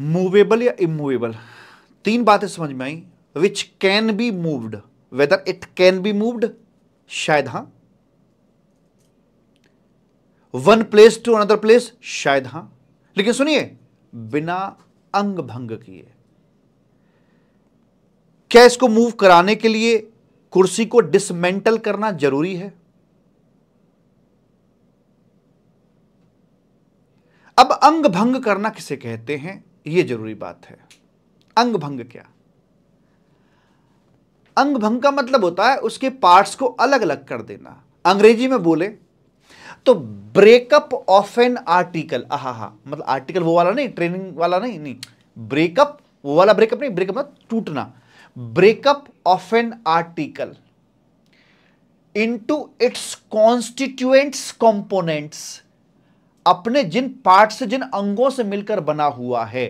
मूवेबल या इमूवेबल तीन बातें समझ में आई which can be moved whether it can be moved शायद हां one place to another place शायद हां लेकिन सुनिए बिना अंग भंग किए क्या इसको मूव कराने के लिए कुर्सी को डिसमेंटल करना जरूरी है अब अंग भंग करना किसे कहते हैं ये जरूरी बात है अंग भंग क्या अंग भंग का मतलब होता है उसके पार्ट्स को अलग अलग कर देना अंग्रेजी में बोले तो ब्रेकअप ऑफ एन आर्टिकल आहा मतलब आर्टिकल वो वाला नहीं ट्रेनिंग वाला नहीं नहीं ब्रेकअप वो वाला ब्रेकअप नहीं ब्रेकअप मतलब टूटना breakup of an article into its constituents components अपने जिन पार्ट से जिन अंगों से मिलकर बना हुआ है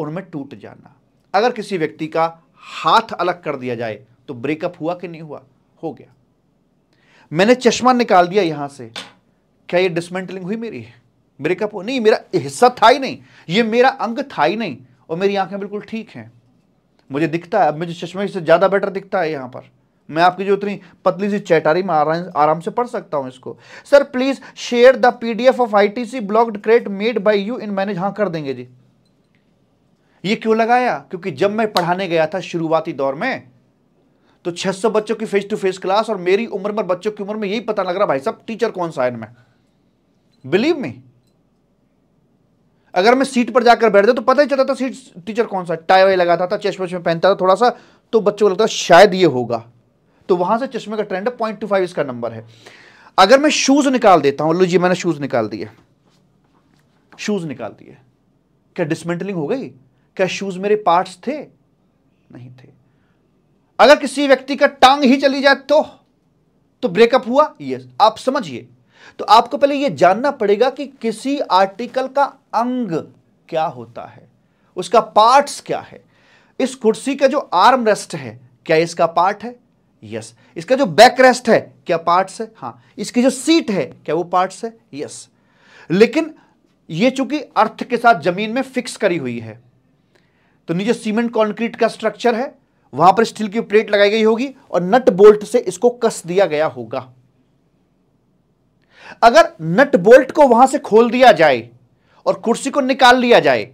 उनमें टूट जाना अगर किसी व्यक्ति का हाथ अलग कर दिया जाए तो ब्रेकअप हुआ कि नहीं हुआ हो गया मैंने चश्मा निकाल दिया यहां से क्या ये डिसमेंटलिंग हुई मेरी ब्रेकअप हुआ नहीं मेरा हिस्सा था ही नहीं ये मेरा अंग था ही नहीं और मेरी आंखें बिल्कुल ठीक हैं मुझे दिखता है अब मुझे चश्मे से ज़्यादा बेटर दिखता है यहां पर मैं आपकी जो इतनी पतली सी चैटारी में आराम आराम से पढ़ सकता हूं इसको sir please share the PDF of ITC blocked credit made by you in manage हाँ कर देंगे जी ये क्यों लगाया क्योंकि जब मैं पढ़ाने गया था शुरुआती दौर में तो 600 बच्चों की फेस टू फेस क्लास और मेरी उम्र में बच्चों की उम्र में यही पता लग रहा भाई साहब टीचर कौन सा है इनमें बिलीव मी अगर मैं सीट पर जाकर बैठ जाऊ तो पता ही चलता था सीट टीचर कौन सा टाई वाई लगाता था चश्मे में पहनता था थोड़ा सा तो बच्चों को लगता शायद ये होगा तो वहां से चश्मे का ट्रेंड है पॉइंट टू फाइव इसका नंबर है अगर मैं शूज निकाल देता हूं लो जी मैंने शूज निकाल दिए शूज निकाल दिए क्या डिसमेंटलिंग हो गई क्या शूज मेरे पार्ट्स थे नहीं थे अगर किसी व्यक्ति का टांग ही चली जाए तो तो ब्रेकअप हुआ यस आप समझिए तो आपको पहले यह जानना पड़ेगा कि किसी आर्टिकल का अंग क्या होता है उसका पार्ट्स क्या है इस कुर्सी का जो आर्म रेस्ट है क्या इसका पार्ट है यस इसका जो बैक रेस्ट है क्या पार्ट्स है हाँ इसकी जो सीट है क्या वो पार्ट्स है यस लेकिन ये चूंकि अर्थ के साथ जमीन में फिक्स करी हुई है तो नीचे सीमेंट कंक्रीट का स्ट्रक्चर है वहां पर स्टील की प्लेट लगाई गई होगी और नट बोल्ट से इसको कस दिया गया होगा अगर नट बोल्ट को वहां से खोल दिया जाए और कुर्सी को निकाल लिया जाए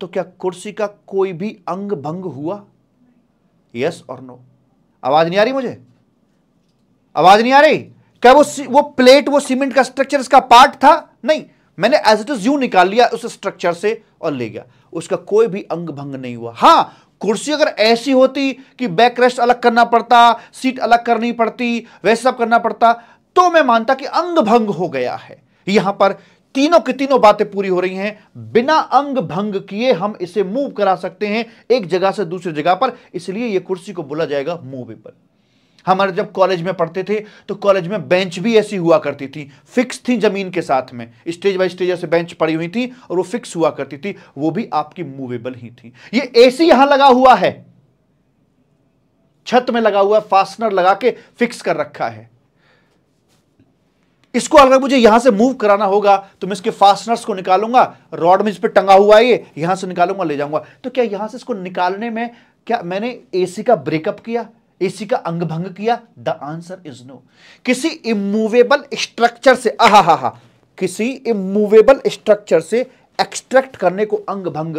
तो क्या कुर्सी का कोई भी अंग भंग हुआ यस और नो आवाज़ नहीं आ रही मुझे आवाज़ नहीं आ रही क्या वो वो प्लेट वो सीमेंट का स्ट्रक्चर इसका पार्ट था नहीं मैंने एज इट इज यू निकाल लिया उस स्ट्रक्चर से और ले गया उसका कोई भी अंग भंग नहीं हुआ हाँ कुर्सी अगर ऐसी होती कि बैक रेस्ट अलग करना पड़ता सीट अलग करनी पड़ती वैसे सब करना पड़ता तो मैं मानता कि अंग भंग हो गया है यहां पर तीनों की तीनों बातें पूरी हो रही हैं बिना अंग भंग किए हम इसे मूव करा सकते हैं एक जगह से दूसरी जगह पर इसलिए यह कुर्सी को बोला जाएगा मूवेबल हमारे जब कॉलेज में पढ़ते थे तो कॉलेज में बेंच भी ऐसी हुआ करती थी फिक्स थी जमीन के साथ में स्टेज बाय स्टेज ऐसे बेंच पड़ी हुई थी और वो फिक्स हुआ करती थी वो भी आपकी मूवेबल ही थी ये एसी यहां लगा हुआ है छत में लगा हुआ फास्टनर लगा के फिक्स कर रखा है इसको अगर मुझे यहां से मूव कराना होगा तो मैं इसके फास्टनर्स को निकालूंगा रॉड में इस पर टंगा हुआ है ये यहां से निकालूंगा ले जाऊंगा तो क्या यहां से इसको निकालने में क्या मैंने एसी का ब्रेकअप किया एसी का अंग भंग किया द आंसर इज नो किसी इमूवेबल स्ट्रक्चर से आहा हा हा किसी इमूवेबल स्ट्रक्चर से एक्सट्रैक्ट करने को अंग भंग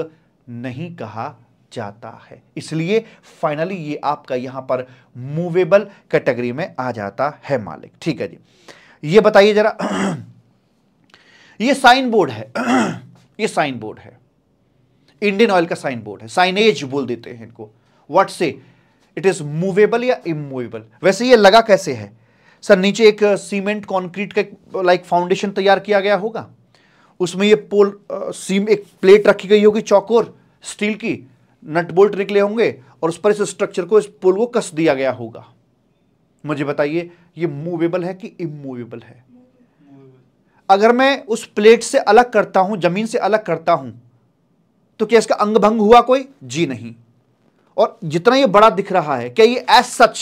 नहीं कहा जाता है इसलिए फाइनली ये आपका यहां पर मूवेबल कैटेगरी में आ जाता है मालिक ठीक है जी ये बताइए जरा ये साइन बोर्ड है ये साइन बोर्ड है इंडियन ऑयल का साइन बोर्ड है साइनेज बोल देते हैं इनको व्हाट से इट इज मूवेबल या इमूवेबल वैसे ये लगा कैसे है सर नीचे एक सीमेंट कंक्रीट का लाइक फाउंडेशन तैयार किया गया होगा उसमें ये पोल सीम एक प्लेट रखी गई होगी चौकोर स्टील की नट बोल्ट निकले होंगे और उस पर इस स्ट्रक्चर को इस पोल को कस दिया गया होगा मुझे बताइए ये मूवेबल है कि इमूवेबल है अगर मैं उस प्लेट से अलग करता हूं जमीन से अलग करता हूं तो क्या इसका अंग भंग हुआ कोई जी नहीं और जितना ये बड़ा दिख रहा है क्या ये एज सच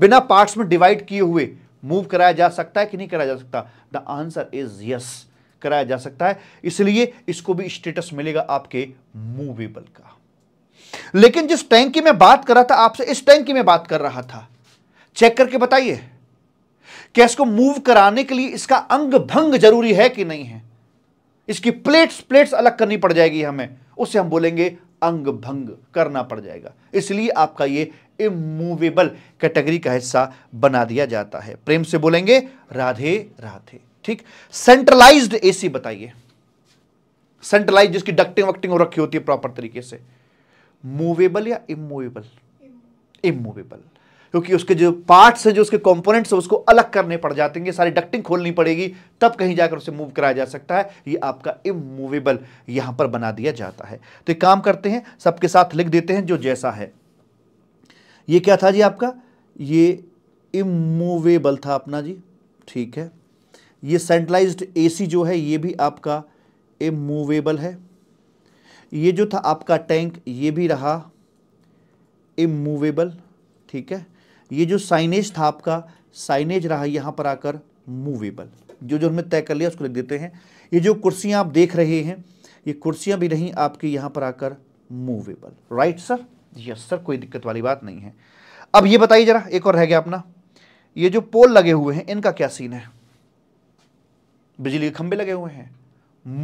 बिना पार्ट्स में डिवाइड किए हुए मूव कराया जा सकता है कि नहीं कराया जा सकता द आंसर इज यस कराया जा सकता है इसलिए इसको भी स्टेटस मिलेगा आपके मूवेबल का लेकिन जिस टैंक की मैं बात कर रहा था आपसे इस टैंक की मैं बात कर रहा था चेक करके बताइए क्या इसको मूव कराने के लिए इसका अंग भंग जरूरी है कि नहीं है इसकी प्लेट्स प्लेट्स अलग करनी पड़ जाएगी हमें उसे हम बोलेंगे अंग भंग करना पड़ जाएगा इसलिए आपका ये इमूवेबल कैटेगरी का हिस्सा बना दिया जाता है प्रेम से बोलेंगे राधे राधे ठीक सेंट्रलाइज्ड एसी बताइए सेंट्रलाइज जिसकी डक्टिंग वक्टिंग हो रखी होती है प्रॉपर तरीके से मूवेबल या इमूवेबल इमूवेबल क्योंकि उसके जो पार्ट्स हैं जो उसके कॉम्पोनेंट्स हैं उसको अलग करने पड़ जाते हैं सारी डक्टिंग खोलनी पड़ेगी तब कहीं जाकर उसे मूव कराया जा सकता है ये आपका इमूवेबल यहां पर बना दिया जाता है तो एक काम करते हैं सबके साथ लिख देते हैं जो जैसा है ये क्या था जी आपका ये इमूवेबल था अपना जी ठीक है ये सेंट्रलाइज एसी जो है ये भी आपका इमूवेबल है ये जो था आपका टैंक ये भी रहा इमूवेबल ठीक है ये जो साइनेज था आपका साइनेज रहा यहाँ पर आकर मूवेबल जो जो हमने तय कर लिया उसको लिख देते हैं ये जो कुर्सियाँ आप देख रहे हैं ये कुर्सियाँ भी रहीं आपकी यहाँ पर आकर movable right sir yes sir कोई दिक्कत वाली बात नहीं है अब ये बताइए जरा एक और रह गया अपना ये जो पोल लगे हुए हैं इनका क्या सीन है बिजली के खंभे लगे हुए हैं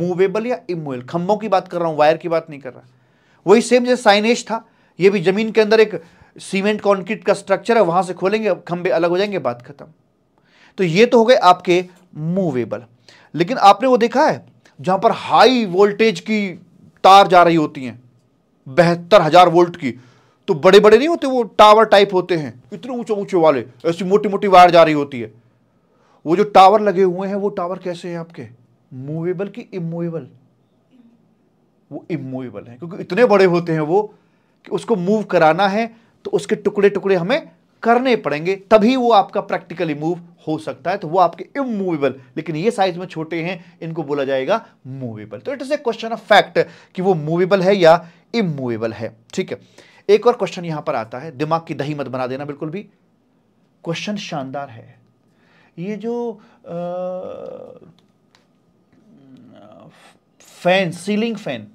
मूवेबल या इमूवेबल खंभों की बात कर रहा हूं वायर की बात नहीं कर रहा वही सेम जैसे साइनेज था ये भी जमीन के अंदर एक सीमेंट कॉन्क्रीट का स्ट्रक्चर है वहां से खोलेंगे खंबे अलग हो जाएंगे बात खत्म तो ये तो हो गए आपके मूवेबल लेकिन आपने वो देखा है जहां पर हाई वोल्टेज की तार जा रही होती हैं बहत्तर हजार वोल्ट की तो बड़े बड़े नहीं होते वो टावर टाइप होते हैं इतने ऊंचे ऊंचे वाले ऐसी मोटी मोटी वायर जा रही होती है वो जो टावर लगे हुए हैं वो टावर कैसे हैं आपके मूवेबल की इमूवेबल वो इमूवेबल है क्योंकि इतने बड़े होते हैं वो कि उसको मूव कराना है तो उसके टुकड़े टुकड़े हमें करने पड़ेंगे तभी वो आपका प्रैक्टिकली मूव हो सकता है तो वो आपके इमूवेबल लेकिन ये साइज में छोटे हैं इनको बोला जाएगा मूवेबल तो it is a question of fact कि वो मूवेबल है या इमूवेबल है ठीक है एक और क्वेश्चन यहां पर आता है दिमाग की दही मत बना देना बिल्कुल भी क्वेश्चन शानदार है ये जो आ, फैन सीलिंग फैन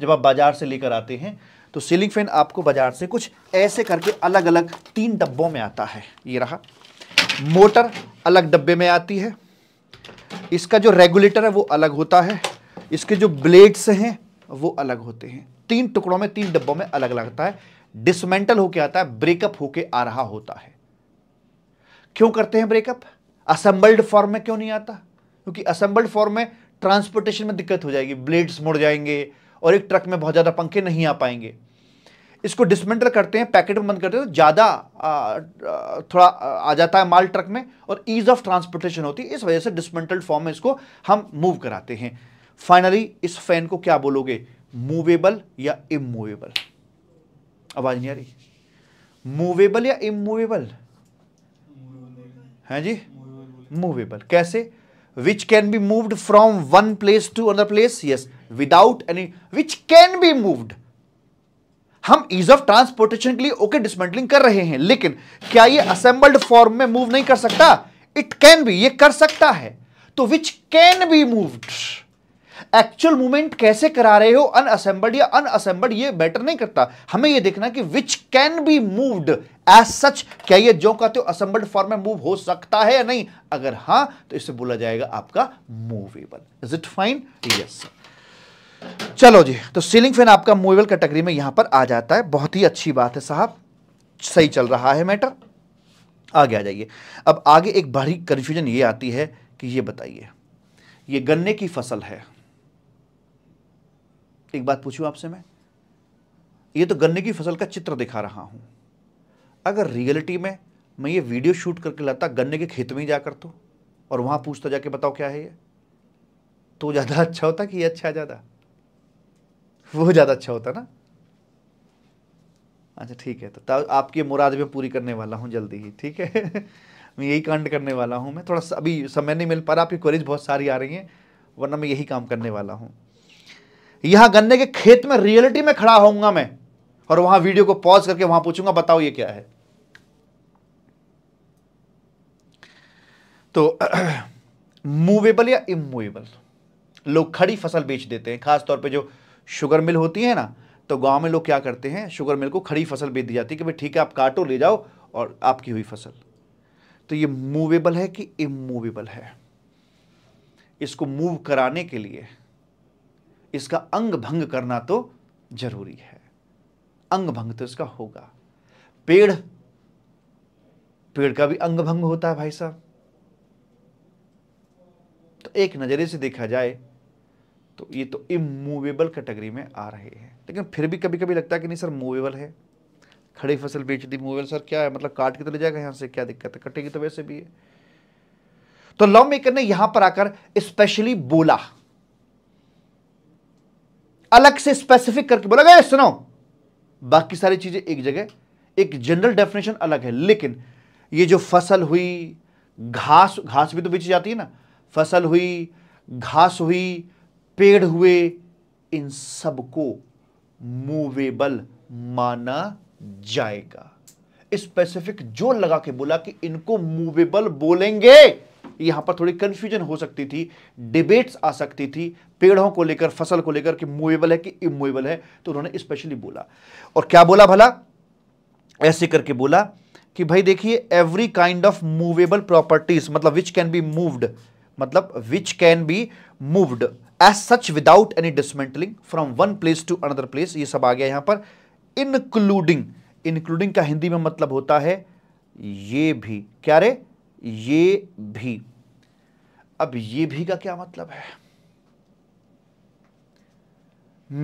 जब आप बाजार से लेकर आते हैं तो सीलिंग फैन आपको बाजार से कुछ ऐसे करके अलग अलग तीन डब्बों में आता है ये रहा मोटर अलग डब्बे में आती है इसका जो रेगुलेटर है वो अलग होता है इसके जो ब्लेड्स हैं वो अलग होते हैं तीन टुकड़ों में तीन डब्बों में अलग लगता है डिसमेंटल होके आता है ब्रेकअप होके आ रहा होता है क्यों करते हैं ब्रेकअप असेंबल्ड फॉर्म में क्यों नहीं आता क्योंकि असेंबल्ड फॉर्म में ट्रांसपोर्टेशन में दिक्कत हो जाएगी ब्लेड्स मुड़ जाएंगे और एक ट्रक में बहुत ज़्यादा पंखे नहीं आ पाएंगे इसको डिसमेंटल करते हैं पैकेट में बंद करते हैं तो ज़्यादा थोड़ा आ जाता है माल ट्रक में और ईज़ ऑफ ट्रांसपोर्टेशन होती है इस वजह से डिसमेंटल फॉर्म में इसको हम मूव कराते हैं फाइनली इस फैन को क्या बोलोगे मूवेबल या इमूवेबल आवाज़ नहीं आ रही मूवेबल या इमूवेबल है जी मूवेबल कैसे which can be moved from one place to another place yes without any which can be moved हम ईज ऑफ ट्रांसपोर्टेशन के लिए ओके डिसमेंटलिंग कर रहे हैं लेकिन क्या ये असेंबल्ड फॉर्म में मूव नहीं कर सकता इट कैन बी ये कर सकता है तो which can be moved actual movement कैसे करा रहे हो अनअसेंबल्ड या अनअसेंबल्ड ये बेटर नहीं करता हमें ये देखना कि which can be moved as such क्या ये जो कहते हो असेंबल्ड फॉर्म में मूव हो सकता है या नहीं अगर हां तो इसे बोला जाएगा आपका movable is it fine yes sir चलो जी तो सीलिंग फैन आपका मूवेबल कैटेगरी में यहां पर आ जाता है बहुत ही अच्छी बात है साहब सही चल रहा है मैटर आगे आ जाइए अब आगे एक भारी कंफ्यूजन ये आती है कि ये बताइए ये गन्ने की फसल है एक बात पूछू आपसे मैं ये तो गन्ने की फसल का चित्र दिखा रहा हूं अगर रियलिटी में मैं ये वीडियो शूट करके लाता गन्ने के खेत में ही जाकर तो और वहां पूछता जाके बताओ क्या है ये तो ज़्यादा अच्छा होता कि ये अच्छा ज़्यादा वो ज़्यादा अच्छा होता ना अच्छा ठीक है तो आपकी मुराद भी पूरी करने वाला हूँ जल्दी ही ठीक है मैं यही कांड करने वाला हूँ मैं थोड़ा सा अभी समय नहीं मिल पा रहा आपकी क्वेरीज बहुत सारी आ रही हैं वरना मैं यही काम करने वाला हूँ यहाँ गन्ने के खेत में रियलिटी में खड़ा होऊंगा मैं और वहाँ वीडियो को पॉज करके वहाँ पूछूंगा बताओ ये क्या है तो मूवेबल या इमूवेबल लोग खड़ी फसल बेच देते हैं खासतौर पे जो शुगर मिल होती है ना तो गांव में लोग क्या करते हैं शुगर मिल को खड़ी फसल बेच दी जाती है कि भाई ठीक है आप काटो ले जाओ और आपकी हुई फसल तो ये मूवेबल है कि इमूवेबल है इसको मूव कराने के लिए इसका अंग भंग करना तो जरूरी है अंग भंग तो इसका होगा पेड़ पेड़ का भी अंग भंग होता है भाई साहब तो एक नजरे से देखा जाए तो ये तो इमूवेबल कैटेगरी में आ रहे हैं लेकिन फिर भी कभी कभी लगता है कि नहीं सर मूवेबल है खड़ी फसल बेच दी मूवेबल सर क्या है मतलब काट के तो ले जाएगा यहाँ से क्या दिक्कत है कटेगी तो वैसे भी है तो लॉ मेकर ने यहां पर आकर स्पेशली बोला अलग से स्पेसिफिक करके बोला गया सुनो बाकी सारी चीजें एक जगह एक जनरल डेफिनेशन अलग है लेकिन ये जो फसल हुई घास घास भी तो बेची जाती है ना फसल हुई घास हुई पेड़ हुए इन सबको मूवेबल माना जाएगा स्पेसिफिक जो लगा के बोला कि इनको मूवेबल बोलेंगे यहां पर थोड़ी कंफ्यूजन हो सकती थी डिबेट्स आ सकती थी पेड़ों को लेकर फसल को लेकर कि मूवेबल है कि इमूवेबल है तो उन्होंने स्पेशली बोला और क्या बोला भला ऐसे करके बोला कि भाई देखिए every kind of movable properties मतलब विच कैन बी मूव्ड मतलब which can be moved as such without any dismantling from one place to another place ये सब आ गया यहां पर इनक्लूडिंग इंक्लूडिंग का हिंदी में मतलब होता है ये भी क्या रे ये भी अब ये भी का क्या मतलब है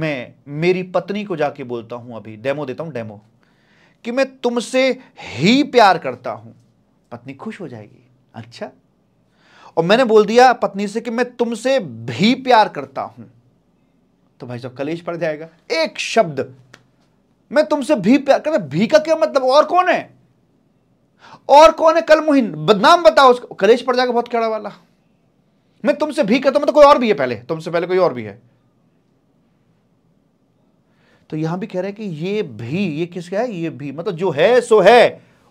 मैं मेरी पत्नी को जाके बोलता हूं अभी डेमो देता हूं डेमो कि मैं तुमसे ही प्यार करता हूं पत्नी खुश हो जाएगी अच्छा और मैंने बोल दिया पत्नी से कि मैं तुमसे भी प्यार करता हूं तो भाई साहब कलेश पड़ जाएगा एक शब्द मैं तुमसे भी प्यार कर भी का क्या मतलब और कौन है और कौन है कल मुहिन बदनाम बताओ उसको कलेश पड़ जाएगा बहुत कड़ा वाला मैं तुमसे भी कहता हूं मतलब कोई और भी है पहले तुमसे पहले कोई और भी है तो यहां भी कह रहे हैं कि ये भी ये किसका है ये भी मतलब जो है सो है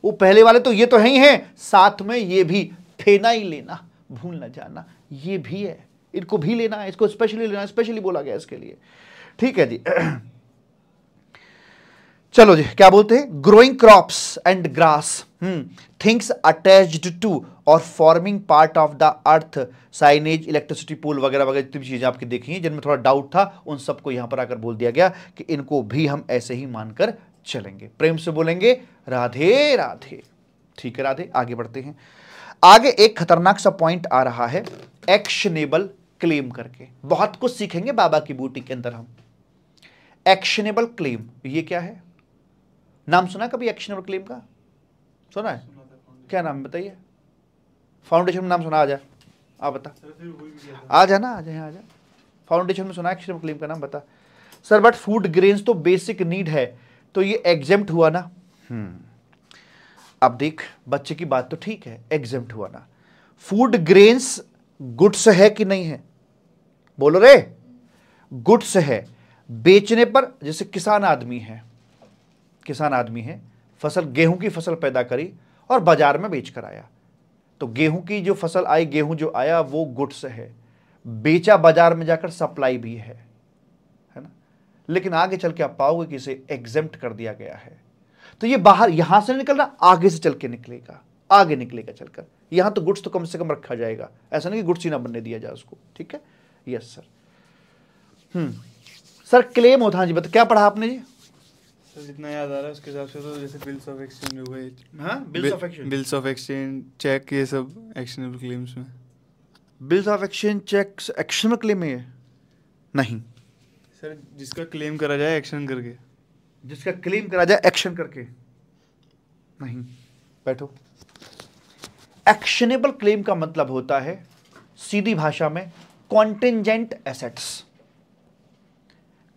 वो पहले वाले तो ये तो है ही है साथ में ये भी देना ही लेना भूल ना जाना ये भी है इनको भी लेना है इसको स्पेशली लेना स्पेशली बोला गया इसके लिए ठीक है जी चलो जी क्या बोलते हैं growing crops and grass things attached to और forming part of the earth signage electricity pole वगैरह वगैरह जितनी चीज़ें आपकी देखी हैं जिनमें थोड़ा डाउट था उन सबको यहां पर आकर बोल दिया गया कि इनको भी हम ऐसे ही मानकर चलेंगे प्रेम से बोलेंगे राधे राधे ठीक है राधे आगे बढ़ते हैं आगे एक खतरनाक सा पॉइंट आ रहा है एक्शनेबल क्लेम करके बहुत कुछ सीखेंगे बाबा की बूटी के अंदर हम एक्शनेबल क्लेम ये क्या है नाम सुना कभी एक्शनेबल क्लेम का सुना है क्या नाम बताइए फाउंडेशन में नाम सुना आ जाए आप बता आ ना आ जाए आ जाए फाउंडेशन में सुना एक्शनेबल क्लेम का नाम बता सर बट फूड ग्रेन्स तो बेसिक नीड है तो ये एग्जेम्प्ट हुआ ना हम्म अब देख बच्चे की बात तो ठीक है एग्जेम्प्ट हुआ ना फूड ग्रेन्स गुड्स है कि नहीं है बोलो रे गुड्स है बेचने पर जैसे किसान आदमी है किसान आदमी है फसल गेहूं की फसल पैदा करी और बाजार में बेच कर आया तो गेहूं की जो फसल आई गेहूं जो आया वो गुड्स है बेचा बाजार में जाकर सप्लाई भी है है ना लेकिन आगे चल के आप पाओगे कि इसे एग्जेप्ट कर दिया गया है तो ये बाहर यहां से निकल रहा आगे से चल के निकलेगा आगे निकलेगा चलकर यहाँ तो गुड्स तो कम से कम रखा जाएगा ऐसा नहीं कि गुड्स ही ना बनने दिया जाए उसको ठीक है yes sir hmm sir claim होता जी बता क्या पढ़ा आपने जी सर जितना याद आ रहा है उसके हिसाब से तो जैसे बिल्स ऑफ एक्सचेंज हो गए हाँ bills of exchange bills of exchange cheque ये सब एक्शनेबल क्लेम्स में bills of exchange cheques actionable claim है नहीं सर जिसका क्लेम करा जाए एक्शन करके जिसका क्लेम करा जाए एक्शन करके नहीं बैठो एक्शनेबल क्लेम का मतलब होता है सीधी भाषा में कॉन्टेंजेंट एसेट्स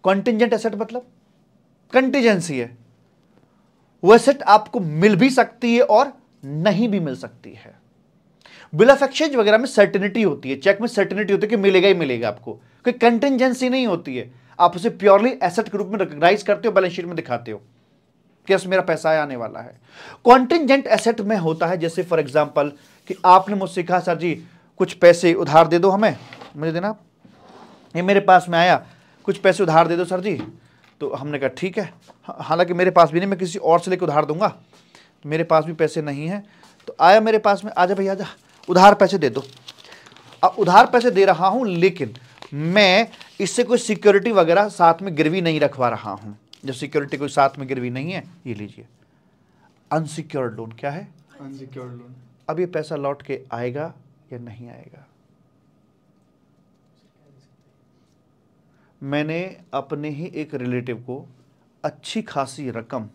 कॉन्टेंजेंट एसेट मतलब कंटिजेंसी है वो एसेट आपको मिल भी सकती है और नहीं भी मिल सकती है बिल ऑफ एक्सचेंज वगैरह में सर्टेनिटी होती है चेक में सर्टेनिटी होती है कि मिलेगा ही मिलेगा आपको कोई कंटेंजेंसी नहीं होती है आप उसे प्योरली एसेट के रूप में रिकग्नाइज करते हो बैलेंस शीट में दिखाते हो कि मेरा पैसा आने वाला है कॉन्टिजेंट एसेट में होता है जैसे फॉर एग्जाम्पल कि आपने मुझसे कहा सर जी कुछ पैसे उधार दे दो हमें मुझे देना ये मेरे पास में आया कुछ पैसे उधार दे दो सर जी तो हमने कहा ठीक है हाँ, हालांकि मेरे पास भी नहीं मैं किसी और से लेकर उधार दूंगा तो मेरे पास भी पैसे नहीं हैं तो आया मेरे पास में आजा भैया आजा उधार पैसे दे दो अब उधार पैसे दे रहा हूँ लेकिन मैं इससे कोई सिक्योरिटी वगैरह साथ में गिरवी नहीं रखवा रहा हूं जो सिक्योरिटी कोई साथ में गिरवी नहीं है ये लीजिए अनसिक्योर्ड लोन क्या है अनसिक्योर्ड लोन अब ये पैसा लौट के आएगा या नहीं आएगा मैंने अपने ही एक रिलेटिव को अच्छी खासी रकम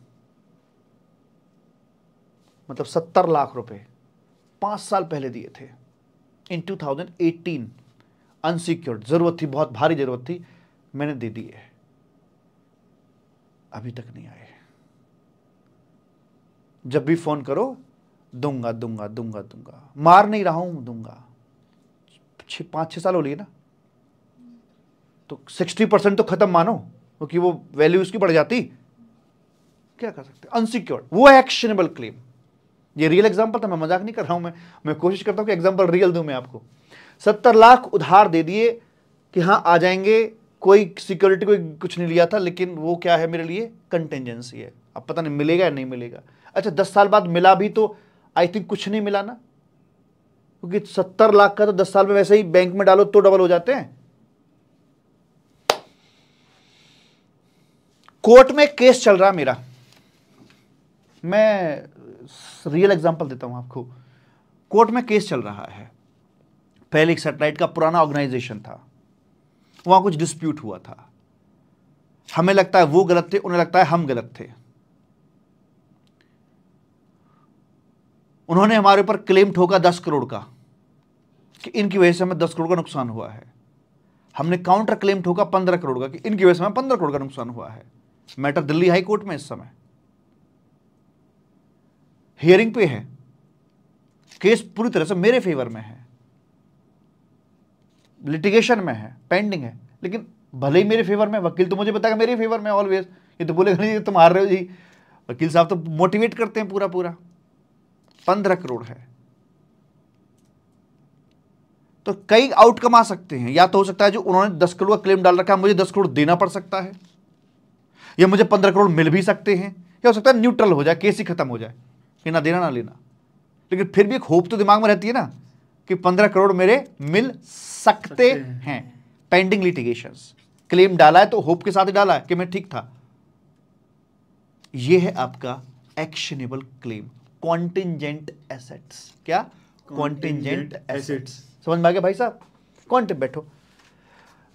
मतलब सत्तर लाख रुपए पांच साल पहले दिए थे इन 2018 अनसिक्योर्ड ज़रूरत थी बहुत भारी ज़रूरत थी मैंने दे दी है अभी तक नहीं आए जब भी फ़ोन करो दूंगा दूंगा दूंगा दूंगा मार नहीं रहा हूं दूंगा छः पांच छह साल हो लिए ना तो सिक्सटी परसेंट तो ख़त्म मानो क्योंकि वो वैल्यू उसकी बढ़ जाती क्या कर सकते अनसिक्योर्ड वो एक्शनेबल क्लेम ये रियल एग्जाम्पल था मैं मजाक नहीं कर रहा हूं मैं मैं कोशिश करता हूं कि एग्जाम्पल रियल दूं मैं आपको सत्तर लाख उधार दे दिए कि हाँ आ जाएंगे कोई सिक्योरिटी कोई कुछ नहीं लिया था लेकिन वो क्या है मेरे लिए कंटेंजेंसी है अब पता नहीं मिलेगा या नहीं मिलेगा अच्छा दस साल बाद मिला भी तो आई थिंक कुछ नहीं मिला ना क्योंकि सत्तर लाख का तो दस साल में वैसे ही बैंक में डालो तो डबल हो जाते हैं कोर्ट में केस चल रहा मेरा मैं रियल एग्जांपल देता हूं आपको कोर्ट में केस चल रहा है पहले एक सेटेलाइट का पुराना ऑर्गेनाइजेशन था वहां कुछ डिस्प्यूट हुआ था हमें लगता है वो गलत थे उन्हें लगता है हम गलत थे उन्होंने हमारे ऊपर क्लेम ठोका दस करोड़ का कि इनकी वजह से हमें दस करोड़ का नुकसान हुआ है हमने काउंटर क्लेम ठोका पंद्रह करोड़ का कि इनकी वजह से हमें पंद्रह करोड़ का नुकसान हुआ है मैटर दिल्ली हाई कोर्ट में इस समय हियरिंग पे है केस पूरी तरह से मेरे फेवर में है लिटिगेशन में है पेंडिंग है लेकिन भले ही मेरे फेवर में वकील तो मुझे बताएगा मेरे फेवर में ऑलवेज ये तो बोलेगा नहीं तुम हार रहे हो जी वकील साहब तो मोटिवेट करते हैं पूरा पूरा पंद्रह करोड़ है तो कई आउटकम आ सकते हैं या तो हो सकता है जो उन्होंने दस करोड़ का क्लेम डाल रखा है मुझे दस करोड़ देना पड़ सकता है या मुझे पंद्रह करोड़ मिल भी सकते हैं या हो सकता है न्यूट्रल हो जाए केस ही खत्म हो जाए कि ना देना ना लेना लेकिन फिर भी एक होप तो दिमाग में रहती है ना कि पंद्रह करोड़ मेरे मिल सकते, हैं, पेंडिंग लिटिगेशन क्लेम डाला है तो होप के साथ ही डाला है कि मैं ठीक था यह है आपका एक्शनेबल क्लेम कॉन्टिजेंट एसेट्स क्या कॉन्टिजेंट एसेट्स समझ में आ गया भाई साहब कॉन्टे बैठो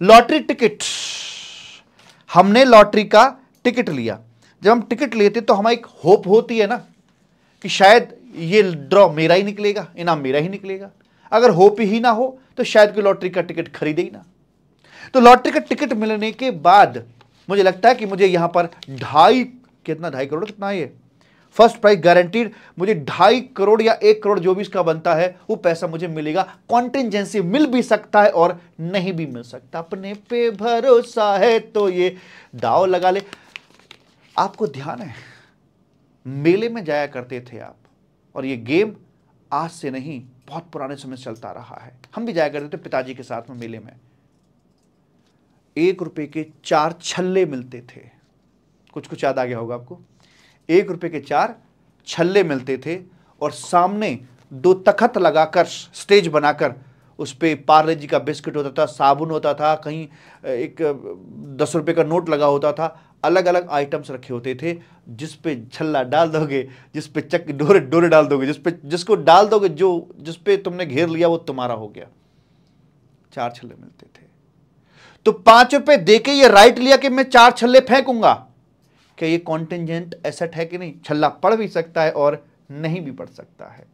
लॉटरी टिकट हमने लॉटरी का टिकट लिया जब हम टिकट लेते तो हमारी एक होप होती है ना कि शायद ये ड्रॉ मेरा ही निकलेगा इनाम मेरा ही निकलेगा अगर होप ही ना हो तो शायद कोई लॉटरी का टिकट खरीदे ही ना तो लॉटरी का टिकट मिलने के बाद मुझे लगता है कि मुझे यहां पर ढाई कितना ढाई करोड़ कितना ये फर्स्ट प्राइज गारंटीड मुझे ढाई करोड़ या एक करोड़ जो भी इसका बनता है वो पैसा मुझे मिलेगा कॉन्टेंजेंसी मिल भी सकता है और नहीं भी मिल सकता अपने पे भरोसा है तो ये दाव लगा ले आपको ध्यान है मेले में जाया करते थे आप और ये गेम आज से नहीं बहुत पुराने समय चलता रहा है हम भी जाया करते थे पिताजी के साथ में मेले में एक रुपए के चार छल्ले मिलते थे कुछ कुछ याद आ गया होगा आपको एक रुपए के चार छल्ले मिलते थे और सामने दो तखत लगाकर स्टेज बनाकर उस पर पार्ले जी का बिस्किट होता था साबुन होता था कहीं एक दस रुपए का नोट लगा होता था अलग अलग आइटम्स रखे होते थे जिस पे छल्ला डाल दोगे जिस पे चक डोरे डोरे डाल दोगे जिस पे जिसको डाल दोगे जो जिस पे तुमने घेर लिया वो तुम्हारा हो गया चार छल्ले मिलते थे तो पांच रुपए देके ये राइट लिया कि मैं चार छल्ले फेंकूंगा क्या ये कॉन्टेंजेंट एसेट है कि नहीं छल्ला पढ़ भी सकता है और नहीं भी पढ़ सकता है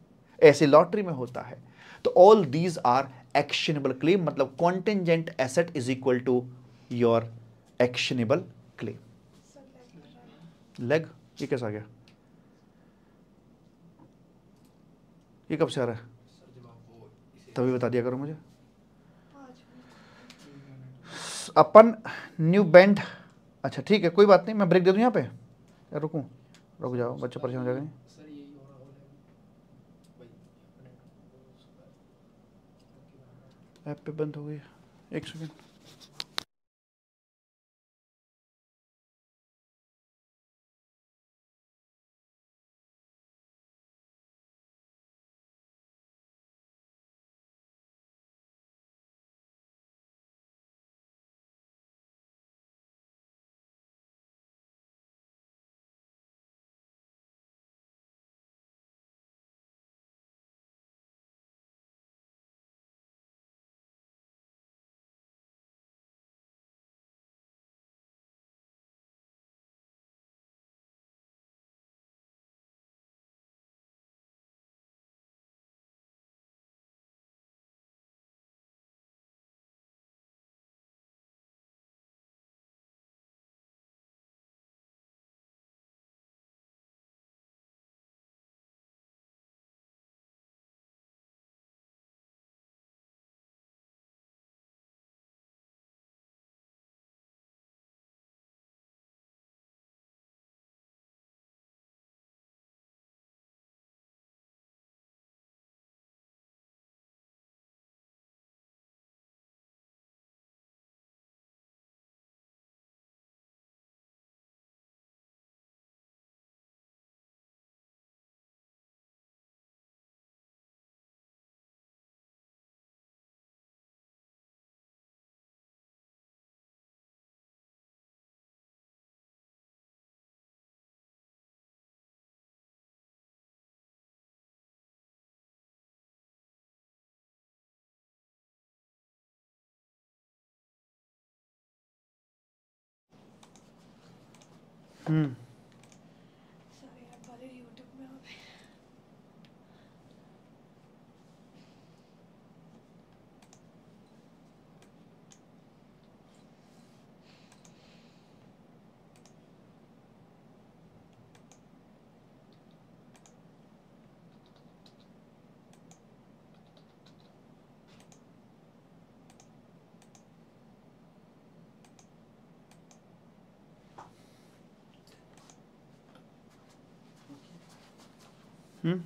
ऐसे लॉटरी में होता है तो all these are actionable claim मतलब contingent asset is equal to your actionable claim लेग ये कैसा आ गया ये कब से आ रहा है तभी बता दिया करो मुझे अपन न्यू बैंड अच्छा ठीक है कोई बात नहीं मैं ब्रेक दे दूँ यहाँ पे यार रुकूँ रुक जाओ बच्चे परेशान हो जाएंगे ऐप पे बंद हो गई एक सेकेंड Mm. Hmm?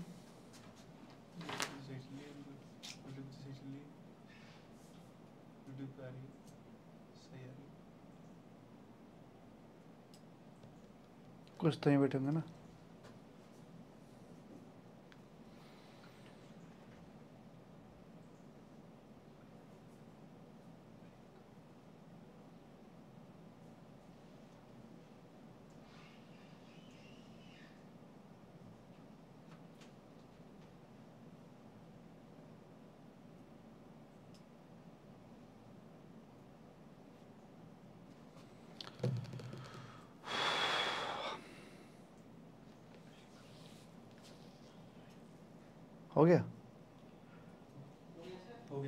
कुछ तो यहीं बैठेंगे ना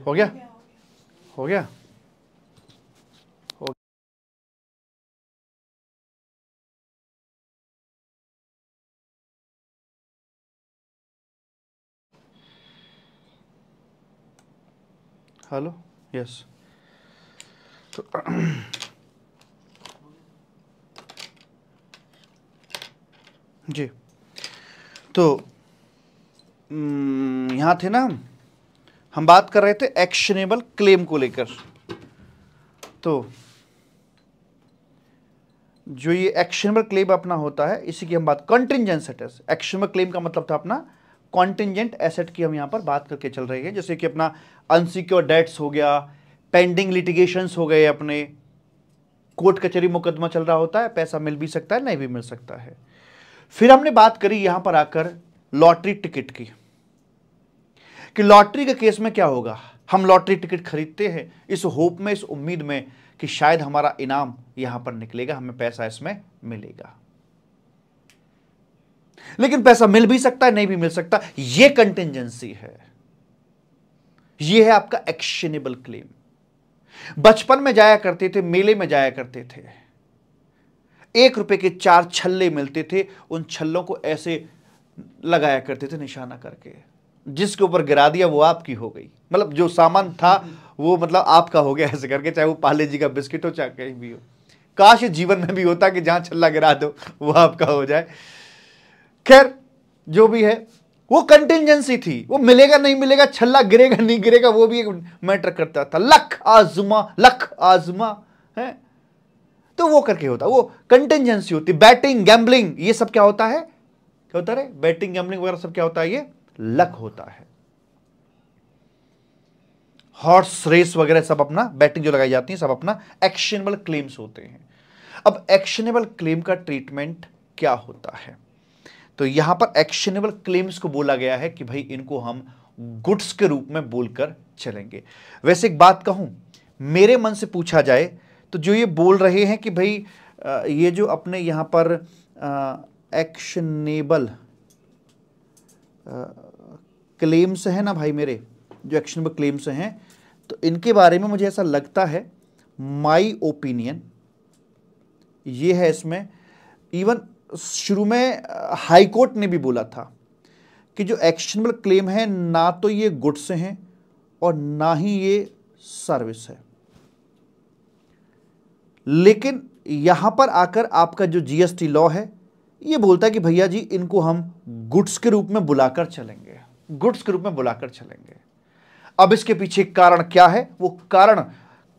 हो गया हो गया हेलो यस तो जी तो यहाँ थे ना हम हम बात कर रहे थे एक्शनेबल क्लेम को लेकर तो जो ये एक्शनेबल क्लेम अपना होता है इसी की हम बात कॉन्टिजेंट एसेट्स एक्शनेबल क्लेम का मतलब था अपना कॉन्टिजेंट एसेट की हम यहां पर बात करके चल रहे हैं जैसे कि अपना अनसिक्योर डेट्स हो गया पेंडिंग लिटिगेशंस हो गए अपने कोर्ट कचहरी मुकदमा चल रहा होता है पैसा मिल भी सकता है नहीं भी मिल सकता है फिर हमने बात करी यहां पर आकर लॉटरी टिकट की कि लॉटरी के केस में क्या होगा हम लॉटरी टिकट खरीदते हैं इस होप में इस उम्मीद में कि शायद हमारा इनाम यहां पर निकलेगा हमें पैसा इसमें मिलेगा लेकिन पैसा मिल भी सकता है नहीं भी मिल सकता यह कंटेंजेंसी है यह है आपका एक्शनेबल क्लेम बचपन में जाया करते थे मेले में जाया करते थे एक रुपए के चार छल्ले मिलते थे उन छल्लों को ऐसे लगाया करते थे निशाना करके जिसके ऊपर गिरा दिया वो आपकी हो गई मतलब जो सामान था वो मतलब आपका हो गया ऐसे करके चाहे वो पाले जी का बिस्किट हो चाहे कहीं भी हो काश जीवन में भी होता कि जहां छल्ला गिरा दो वो आपका हो जाए खैर जो भी है वो कंटिजेंसी थी वो मिलेगा नहीं मिलेगा छल्ला गिरेगा नहीं गिरेगा वो भी एक मैटर करता था लख आजमा लख आजमा है तो वो करके होता वो कंटिजेंसी होती बैटिंग गैम्बलिंग ये सब क्या होता है क्या होता है बैटिंग गैम्बलिंग वगैरह सब क्या होता है ये लक होता है हॉर्स रेस वगैरह सब अपना बैटिंग जो लगाई जाती है सब अपना एक्शनेबल क्लेम्स होते हैं अब एक्शनेबल क्लेम का ट्रीटमेंट क्या होता है तो यहां पर एक्शनेबल क्लेम्स को बोला गया है कि भाई इनको हम गुड्स के रूप में बोलकर चलेंगे वैसे एक बात कहूं मेरे मन से पूछा जाए तो जो ये बोल रहे हैं कि भाई ये जो अपने यहां पर एक्शनेबल क्लेम्स हैं ना भाई मेरे जो एक्शनेबल क्लेम्स हैं तो इनके बारे में मुझे ऐसा लगता है माई ओपिनियन ये है इसमें इवन शुरू में हाई कोर्ट ने भी बोला था कि जो एक्शनबल क्लेम है ना तो ये गुड्स हैं और ना ही ये सर्विस है लेकिन यहां पर आकर आपका जो जीएसटी लॉ है ये बोलता है कि भैया जी इनको हम गुड्स के रूप में बुलाकर चलेंगे गुड्स के रूप में बुलाकर चलेंगे अब इसके पीछे कारण क्या है वो कारण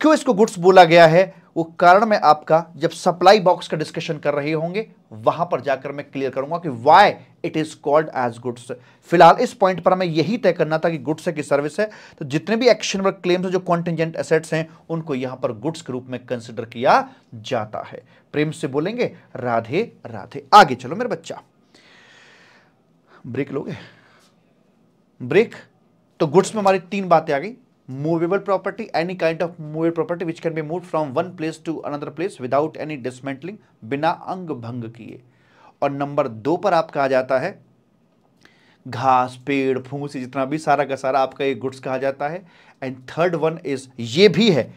क्यों इसको गुड्स बोला गया है वो कारण मैं आपका जब सप्लाई बॉक्स का डिस्कशन कर रहे होंगे वहां पर जाकर मैं क्लियर करूंगा कि why it is called as goods फिलहाल इस पॉइंट पर हमें यही तय करना था कि गुड्स है कि सर्विस है तो जितने भी एक्शन वर्क क्लेम्स हैं जो कॉन्टिजेंट एसेट्स हैं उनको यहां पर गुड्स के रूप में कंसिडर किया जाता है प्रेम से बोलेंगे राधे राधे आगे चलो मेरे बच्चा ब्रेक लोगे ब्रेक तो गुड्स में हमारी तीन बातें आ गई movable property any kind of movable property which can be move from one place to another place without any dismantling बिना अंग भंग किए और नंबर दो पर आप कहा जाता है घास पेड़ फूस जितना भी सारा का सारा आपका ये गुड्स कहा जाता है एंड थर्ड वन इज ये भी है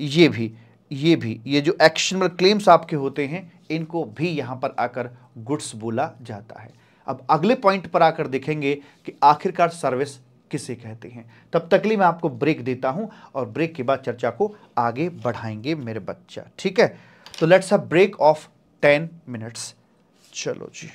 ये भी ये भी ये जो एक्शनबल क्लेम्स आपके होते हैं इनको भी यहां पर आकर गुड्स बोला जाता है अब अगले पॉइंट पर आकर देखेंगे कि आखिरकार सर्विस किसे कहते हैं तब तक लिए मैं आपको ब्रेक देता हूं और ब्रेक के बाद चर्चा को आगे बढ़ाएंगे मेरे बच्चा ठीक है तो let's a break of ten minutes चलो जी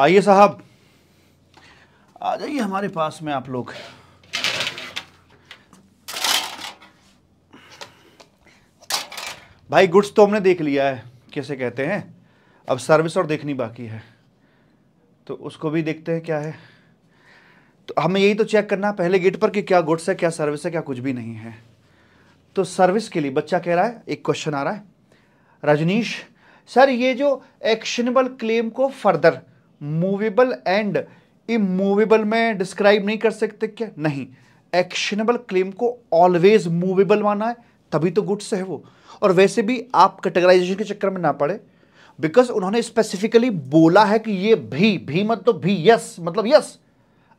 आइए साहब आ जाइए हमारे पास में आप लोग भाई गुड्स तो हमने देख लिया है कैसे कहते हैं अब सर्विस और देखनी बाकी है तो उसको भी देखते हैं क्या है तो हमें यही तो चेक करना पहले गेट पर कि क्या गुड्स है क्या सर्विस है क्या कुछ भी नहीं है तो सर्विस के लिए बच्चा कह रहा है एक क्वेश्चन आ रहा है रजनीश सर ये जो एक्शनेबल क्लेम को फर्दर मूवेबल एंड इमूवेबल में डिस्क्राइब नहीं कर सकते क्या नहीं एक्शनेबल क्लेम को ऑलवेज मूवेबल माना है तभी तो गुड्स है वो और वैसे भी आप कैटेगराइजेशन के चक्कर में ना पड़े बिकॉज उन्होंने स्पेसिफिकली बोला है कि ये भी भी मत तो भी यस मतलब यस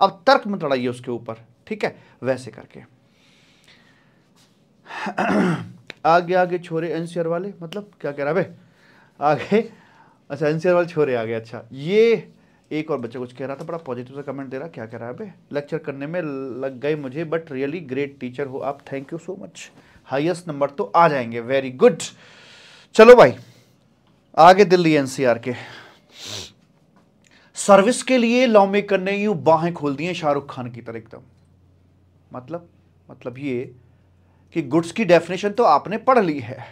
अब तर्क मत लड़ाइए उसके ऊपर ठीक है वैसे करके आगे आगे छोरे एनसीआर वाले मतलब क्या कह रहा है आगे अच्छा एनसीआर वाले छोरे आगे अच्छा ये एक और बच्चा कुछ कह रहा था बड़ा पॉजिटिव सा कमेंट दे रहा क्या कह रहा है अबे लेक्चर करने में लग गए मुझे बट रियली ग्रेट टीचर हो आप thank you so much highest number तो आ जाएंगे वेरी गुड चलो भाई आगे दिल्ली एनसीआर के सर्विस के लिए लॉ मेकर ने यू बाहें खोल दी हैं शाहरुख खान की तरह एकदम मतलब मतलब ये कि गुड्स की डेफिनेशन तो आपने पढ़ ली है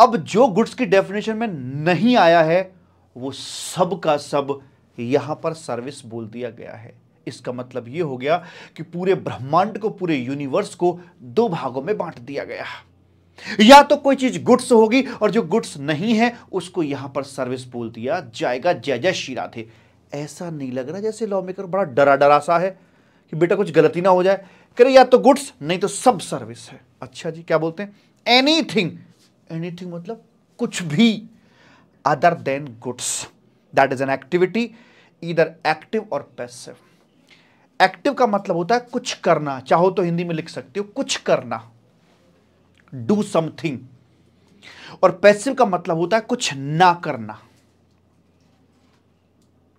अब जो गुड्स की डेफिनेशन में नहीं आया है वो सब का सब यहाँ पर सर्विस बोल दिया गया है इसका मतलब ये हो गया कि पूरे ब्रह्मांड को पूरे यूनिवर्स को दो भागों में बांट दिया गया या तो कोई चीज गुड्स होगी और जो गुड्स नहीं है उसको यहां पर सर्विस बोल दिया जाएगा जय जय श्री राधे ऐसा नहीं लग रहा जैसे लॉ मेकर बड़ा डरा डरा सा है कि बेटा कुछ गलती ना हो जाए करे या तो गुड्स नहीं तो सब सर्विस है अच्छा जी क्या बोलते हैं एनीथिंग एनीथिंग मतलब कुछ भी other than goods. That is an activity either active or passive. Active का मतलब होता है कुछ करना चाहो तो हिंदी में लिख सकते हो कुछ करना डू समथिंग और पैसिव का मतलब होता है कुछ ना करना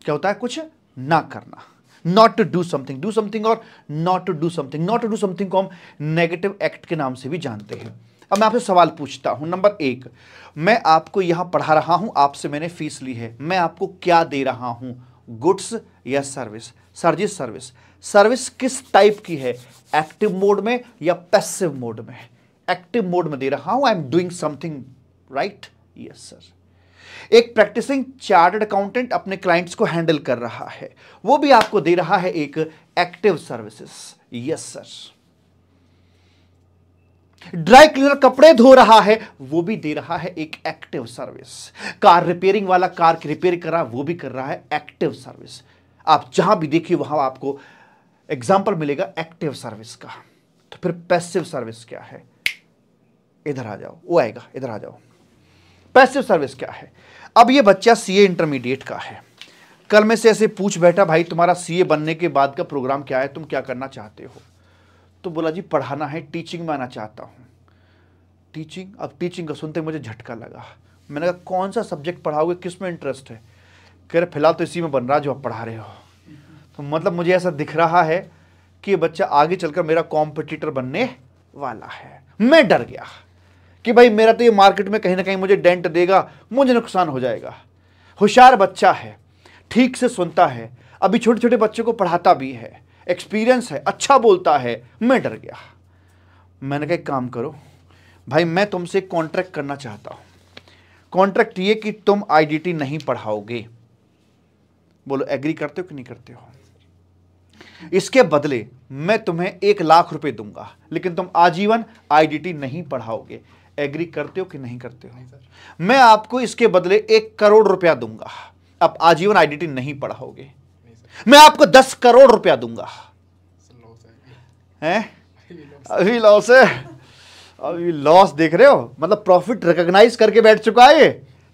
क्या होता है कुछ ना करना not to do something do something और not to do something not to do something को हम नेगेटिव एक्ट के नाम से भी जानते हैं अब मैं आपसे सवाल पूछता हूं नंबर एक मैं आपको यहां पढ़ा रहा हूं आपसे मैंने फीस ली है मैं आपको क्या दे रहा हूं गुड्स या सर्विस सर्जिस सर्विस सर्विस किस टाइप की है एक्टिव मोड में या पैसिव मोड में एक्टिव मोड में दे रहा हूं I am doing something right yes sir एक प्रैक्टिसिंग चार्टर्ड अकाउंटेंट अपने क्लाइंट्स को हैंडल कर रहा है वो भी आपको दे रहा है एक active services yes sir dry cleaner कपड़े धो रहा है वो भी दे रहा है एक एक्टिव सर्विस कार रिपेयरिंग वाला कार की रिपेयर कर रहा है वो भी कर रहा है एक्टिव सर्विस आप जहां भी देखिए वहां आपको एग्जाम्पल मिलेगा एक्टिव सर्विस का तो फिर पैसिव सर्विस क्या है इधर आ जाओ वो आएगा इधर आ जाओ पैसिव सर्विस क्या है अब ये बच्चा सीए इंटरमीडिएट का है कल में से ऐसे पूछ बैठा भाई तुम्हारा सीए बनने के बाद का प्रोग्राम क्या है तुम क्या करना चाहते हो तो बोला जी पढ़ाना है टीचिंग में आना चाहता हूँ टीचिंग अब टीचिंग का सुनते मुझे झटका लगा मैंने कहा कौन सा सब्जेक्ट पढ़ाओगे किस में इंटरेस्ट है कह रहे फिलहाल तो इसी में बन रहा जो आप पढ़ा रहे हो तो मतलब मुझे ऐसा दिख रहा है कि ये बच्चा आगे चलकर मेरा कॉम्पिटिटर बनने वाला है मैं डर गया कि भाई मेरा तो ये मार्केट में कहीं ना कहीं मुझे डेंट देगा मुझे नुकसान हो जाएगा होशियार बच्चा है ठीक से सुनता है अभी छोटे छोटे बच्चों को पढ़ाता भी है एक्सपीरियंस है अच्छा बोलता है मैं डर गया मैंने कहा काम करो भाई मैं तुमसे कॉन्ट्रैक्ट करना चाहता हूँ कॉन्ट्रैक्ट ये कि तुम आईडीटी नहीं पढ़ाओगे बोलो एग्री करते हो कि नहीं करते हो इसके बदले मैं तुम्हें एक लाख रुपए दूंगा लेकिन तुम आजीवन आईडीटी नहीं पढ़ाओगे एग्री करते हो कि नहीं करते हो मैं आपको इसके बदले एक करोड़ रुपया दूंगा आप आजीवन आईडीटी नहीं पढ़ाओगे मैं आपको दस करोड़ रुपया दूंगा हैं अभी लॉस है अभी लॉस देख रहे हो मतलब प्रॉफिट रिकॉग्नाइज करके बैठ चुका है ये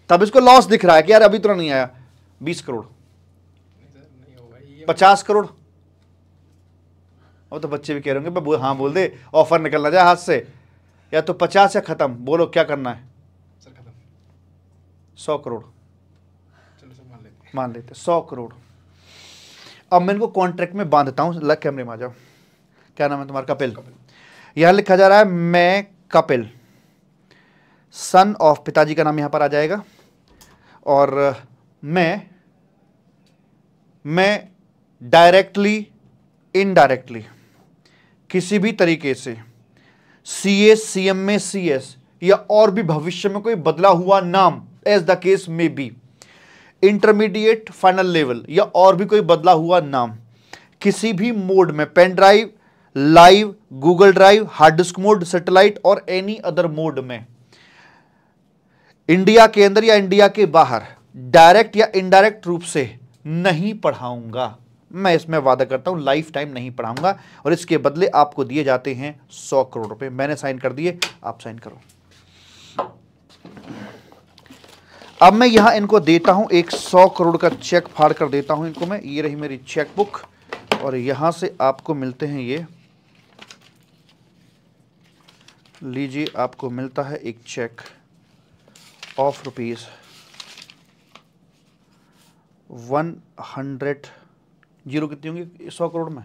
तब इसको लॉस दिख रहा है कि यार अभी तो नहीं आया बीस करोड़ पचास करोड़ अब तो बच्चे भी कह रहे होंगे हाँ बोल दे ऑफर निकलना जाए हाथ से या तो पचास या खत्म बोलो क्या करना है सौ करोड़ मान लेते सौ करोड़ अब मैं इनको कॉन्ट्रैक्ट में बांधता हूँ लग कैमरे में आ जाओ क्या नाम है तुम्हारा कपिल, यहाँ लिखा जा रहा है मैं कपिल सन ऑफ पिताजी का नाम यहाँ पर आ जाएगा और मैं मैं डायरेक्टली इनडायरेक्टली किसी भी तरीके से C S C M A C S या और भी भविष्य में कोई बदला हुआ नाम as the case may be intermediate final level या और भी कोई बदला हुआ नाम किसी भी मोड में pen drive live Google drive hard disk mode satellite और एनी अदर मोड में इंडिया के अंदर या इंडिया के बाहर डायरेक्ट या इनडायरेक्ट रूप से नहीं पढ़ाऊंगा मैं इसमें वादा करता हूं लाइफ टाइम नहीं पढ़ाऊंगा और इसके बदले आपको दिए जाते हैं सौ करोड़ रुपए मैंने साइन कर दिए आप साइन करो अब मैं यहाँ इनको देता हूँ एक सौ करोड़ का चेक फाड़ कर देता हूँ इनको मैं ये रही मेरी चेकबुक और यहाँ से आपको मिलते हैं ये लीजिए आपको मिलता है एक cheque of rupees one hundred zero कितनी होंगी सौ करोड़ में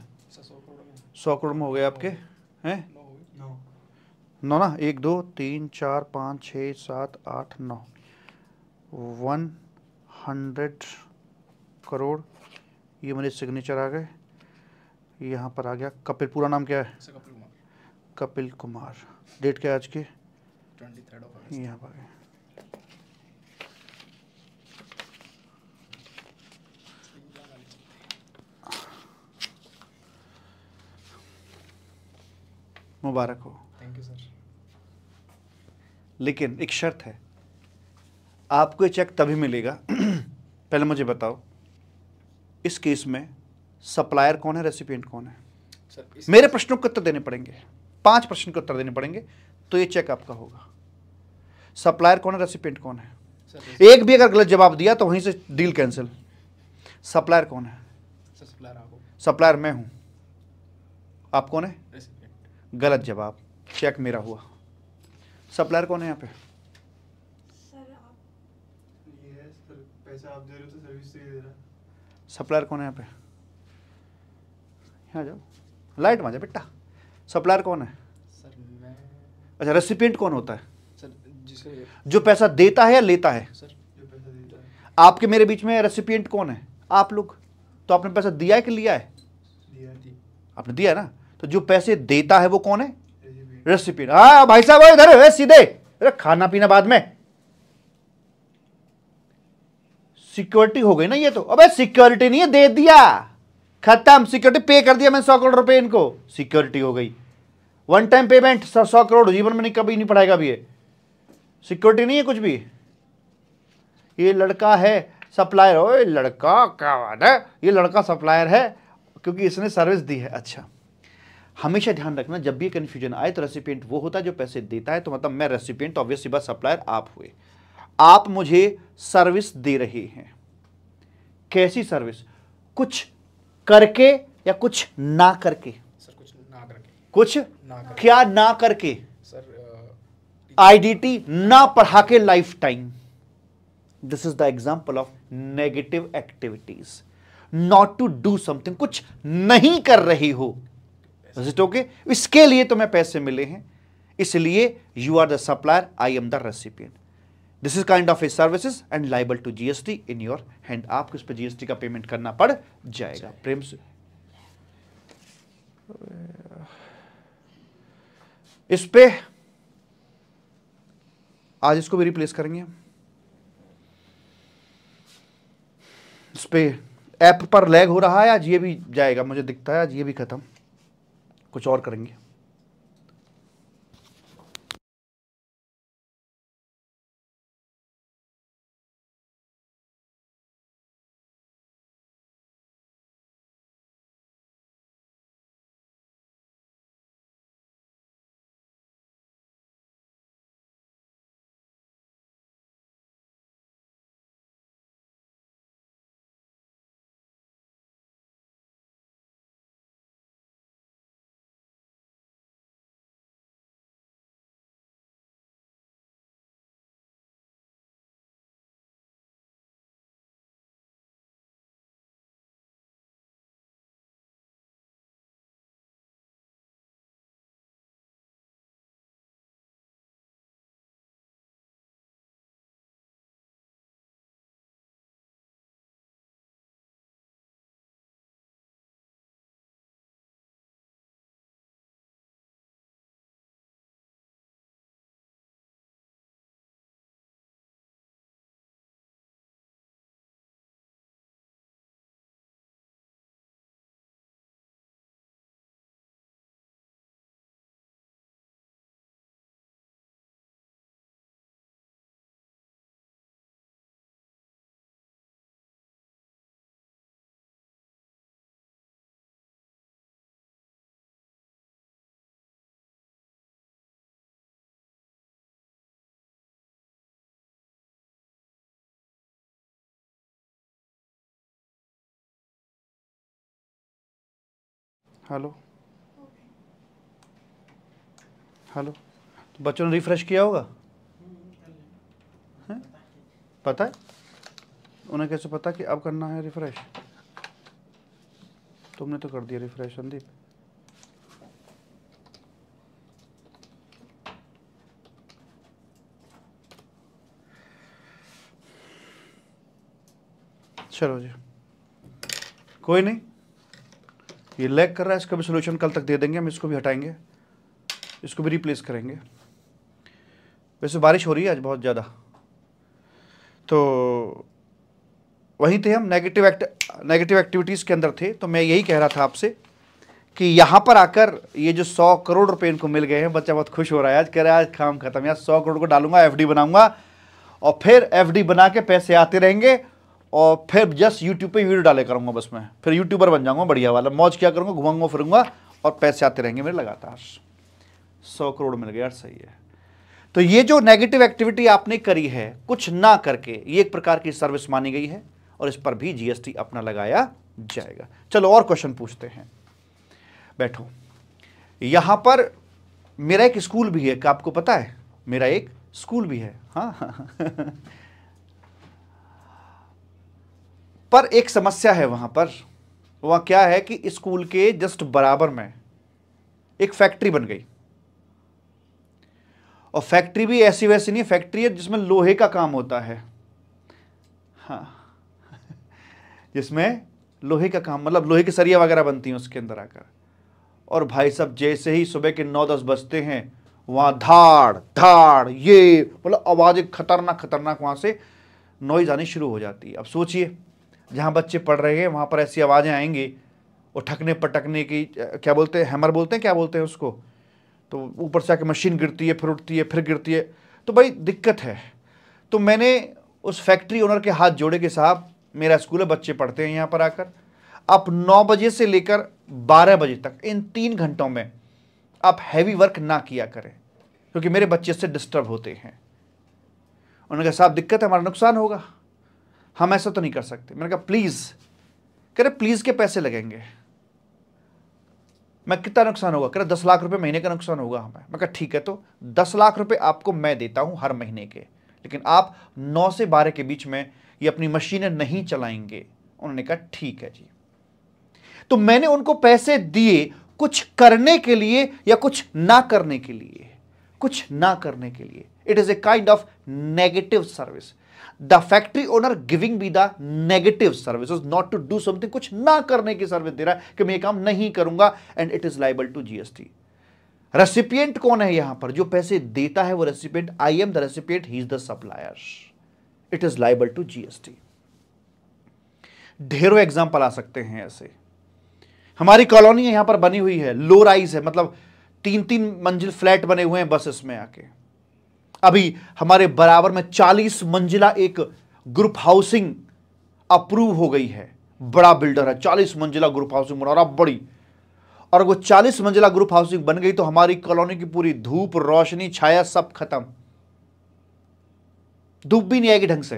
सौ करोड़ में हो गए आपके हैं नौ ना एक दो तीन चार पाँच छः सात आठ नौ वन हंड्रेड करोड़ ये मेरे सिग्नेचर आ गए यहाँ पर आ गया कपिल पूरा नाम क्या है अच्छा, कपिल कुमार कपिल कुमार डेट क्या है आज की यहाँ पर मुबारक हो थैंक यू सर लेकिन एक शर्त है आपको ये चेक तभी मिलेगा पहले मुझे बताओ इस केस में सप्लायर कौन है रेसिपिएंट कौन है सर, मेरे प्रश्नों के उत्तर देने पड़ेंगे पांच प्रश्न के उत्तर देने पड़ेंगे तो ये चेक आपका होगा सप्लायर कौन है रेसिपिएंट कौन है सर, एक भी अगर गलत जवाब दिया तो वहीं से डील कैंसिल सप्लायर कौन है सप्लायर मैं हूं आप कौन है गलत जवाब चेक मेरा हुआ सप्लायर कौन है यहाँ पे आप दे रहे हो तो सर्विस तो दे रहा है सप्लायर कौन है यहाँ पे यहाँ जाओ लाइट में जाओ बेटा सप्लायर कौन है सर मैं अच्छा रेसिपिएंट कौन होता है सर जो पैसा देता है या लेता है सर जो पैसा देता है आपके मेरे बीच में रेसिपिएंट कौन है आप लोग तो आपने पैसा दिया है कि लिया है दिया आपने दिया ना तो जो पैसे देता है वो कौन है रेसिपिएंट हाँ भाई साहब इधर सीधे अरे खाना पीना बाद में सिक्योरिटी हो गई ना ये तो अबे सिक्योरिटी नहीं है दे दिया खत्म सिक्योरिटी पे कर दिया मैंने सौ करोड़ रुपए इनको सिक्योरिटी हो गई वन टाइम पेमेंट सर सौ करोड़ जीवन में नहीं कभी नहीं पढ़ाएगा भी ये सिक्योरिटी नहीं है कुछ भी ये लड़का है सप्लायर ओ लड़का क्या बात है ये लड़का सप्लायर है क्योंकि इसने सर्विस दी है अच्छा हमेशा ध्यान रखना जब भी कन्फ्यूजन आए तो रेसिपियंट वो होता है जो पैसे देता है तो मतलब मैं रेसिपियंट ऑब्वियसली बस सप्लायर आप हुए आप मुझे सर्विस दे रहे हैं कैसी सर्विस कुछ करके या कुछ ना करके सर कुछ ना करके कुछ ना करके। क्या ना करके सर आईडीटी ना पढ़ा के life time this is the example of negative activities not to do something कुछ नहीं कर रही हो इट ओके इसके लिए तुम्हें पैसे मिले हैं इसलिए you are the supplier I am the recipient this is kind of a services and liable to GST in your hand आपको इस पर जीएसटी का पेमेंट करना पड़ जाएगा प्रेम से इस पे आज इसको भी रिप्लेस करेंगे इस पे ऐप पर लैग हो रहा है आज ये भी जाएगा मुझे दिखता है आज ये भी खत्म कुछ और करेंगे हेलो हेलो तो बच्चों ने रिफ्रेश किया होगा है पता है उन्हें कैसे पता कि अब करना है रिफ्रेश तुमने तो कर दिया रिफ्रेश संदीप चलो जी कोई नहीं ये लैग कर रहा है इसका भी सोल्यूशन कल तक दे देंगे हम इसको भी हटाएंगे इसको भी रिप्लेस करेंगे वैसे बारिश हो रही है आज बहुत ज़्यादा तो वहीं थे हम नेगेटिव एक्ट नेगेटिव एक्टिविटीज़ के अंदर थे तो मैं यही कह रहा था आपसे कि यहाँ पर आकर ये जो सौ करोड़ रुपए इनको मिल गए हैं बच्चा बहुत खुश हो रहा है आज कह रहा है आज काम खत्म यार सौ करोड़ को डालूंगा एफडी बनाऊंगा और फिर एफडी बना के पैसे आते रहेंगे और फिर जस्ट यूट्यूब पे वीडियो डाले करूँगा बस मैं फिर यूट्यूबर बन जाऊँगा बढ़िया वाला मौज क्या करूँगा घुमाऊंगा फिरूंगा और पैसे आते रहेंगे मेरे लगातार सौ करोड़ मिल गया सही है तो ये जो नेगेटिव एक्टिविटी आपने करी है कुछ ना करके ये एक प्रकार की सर्विस मानी गई है और इस पर भी जीएसटी अपना लगाया जाएगा चलो और क्वेश्चन पूछते हैं बैठो यहां पर मेरा एक स्कूल भी है क्या आपको पता है मेरा एक स्कूल भी है हाँ पर एक समस्या है वहाँ पर वहां क्या है कि स्कूल के जस्ट बराबर में एक फैक्ट्री बन गई और फैक्ट्री भी ऐसी वैसी नहीं फैक्ट्री है जिसमें लोहे का काम होता है हाँ जिसमें लोहे का काम मतलब लोहे की सरिया वगैरह बनती हैं उसके अंदर आकर और भाई साहब जैसे ही सुबह के नौ दस बजते हैं वहाँ धाड़ धाड़ ये मतलब आवाज खतरनाक खतरनाक वहाँ से नॉइज आनी शुरू हो जाती है अब सोचिए जहाँ बच्चे पढ़ रहे हैं वहाँ पर ऐसी आवाज़ें आएंगी और ठकने पटकने की क्या बोलते हैं हैमर बोलते हैं क्या बोलते हैं उसको तो ऊपर से आके मशीन गिरती है फिर उठती है फिर गिरती है तो भाई दिक्कत है तो मैंने उस फैक्ट्री ओनर के हाथ जोड़े के साहब मेरा स्कूल है बच्चे पढ़ते हैं यहाँ पर आकर आप नौ बजे से लेकर बारह बजे तक इन तीन घंटों में आप हैवी वर्क ना किया करें क्योंकि मेरे बच्चे से डिस्टर्ब होते हैं उन्होंने कहा साहब दिक्कत है हमारा नुकसान होगा हम ऐसा तो नहीं कर सकते मैंने कहा प्लीज़ कह रहे प्लीज़ के पैसे लगेंगे मैं कितना नुकसान होगा कह रहे दस लाख रुपए महीने का नुकसान होगा हमें मैं कहा ठीक है तो दस लाख रुपए आपको मैं देता हूं हर महीने के लेकिन आप नौ से बारह के बीच में ये अपनी मशीनें नहीं चलाएंगे उन्होंने कहा ठीक है जी तो मैंने उनको पैसे दिए कुछ करने के लिए या कुछ ना करने के लिए कुछ ना करने के लिए it is a kind of negative service the factory owner giving be the negative service not to do something कुछ ना करने की सर्विस दे रहा है कि मैं ये काम नहीं करूंगा and it is liable to GST recipient कौन है यहां पर जो पैसे देता है वो recipient I am the recipient ही is the supplier it is liable to GST ढेरों एग्जाम्पल आ सकते हैं ऐसे हमारी कॉलोनी यहां पर बनी हुई है लो राइज है मतलब तीन तीन मंजिल फ्लैट बने हुए हैं बस इसमें आके अभी हमारे बराबर में 40 मंजिला एक ग्रुप हाउसिंग अप्रूव हो गई है बड़ा बिल्डर है 40 मंजिला ग्रुप हाउसिंग बना रहा बड़ी और वो 40 मंजिला ग्रुप हाउसिंग बन गई तो हमारी कॉलोनी की पूरी धूप रोशनी छाया सब खत्म धूप भी नहीं आएगी ढंग से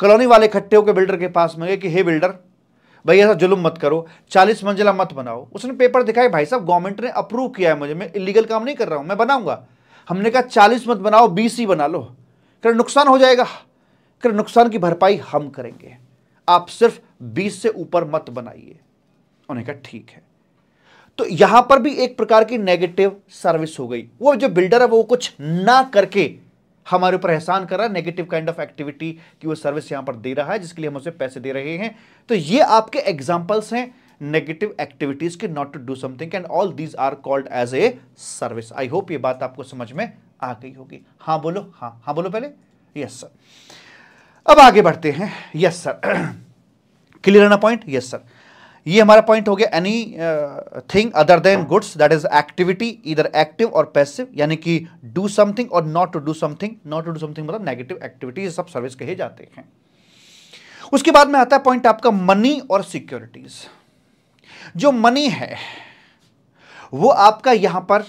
कॉलोनी वाले इकट्ठे होकर बिल्डर के पास में गए कि हे बिल्डर भाई ऐसा जुल्म मत करो चालीस मंजिला मत बनाओ उसने पेपर दिखाया भाई साहब गवर्नमेंट ने अप्रूव किया है मुझे मैं इलीगल काम नहीं कर रहा हूं मैं बनाऊंगा हमने कहा चालीस मत बनाओ बीस ही बना लो कर नुकसान हो जाएगा कर नुकसान की भरपाई हम करेंगे आप सिर्फ बीस से ऊपर मत बनाइए उन्हें कहा ठीक है तो यहां पर भी एक प्रकार की नेगेटिव सर्विस हो गई वो जो बिल्डर है वो कुछ ना करके हमारे ऊपर एहसान कर रहा है नेगेटिव काइंड ऑफ एक्टिविटी की वो सर्विस यहां पर दे रहा है जिसके लिए हम उसे पैसे दे रहे हैं तो ये आपके एग्जाम्पल्स हैं नेगेटिव एक्टिविटीज के not to do something and all these are called as a service I hope ये बात आपको समझ में आ गई होगी हाँ बोलो हाँ हाँ बोलो पहले यस सर अब आगे बढ़ते हैं यस सर क्लियर ना पॉइंट यस सर ये हमारा पॉइंट हो गया anything other than goods that is activity इधर एक्टिव और पैसिव यानी कि डू समथिंग और not to do something not to do something मतलब नेगेटिव एक्टिविटी सब सर्विस कहे जाते हैं उसके बाद में आता है पॉइंट आपका मनी और सिक्योरिटीज़ जो मनी है वो आपका यहां पर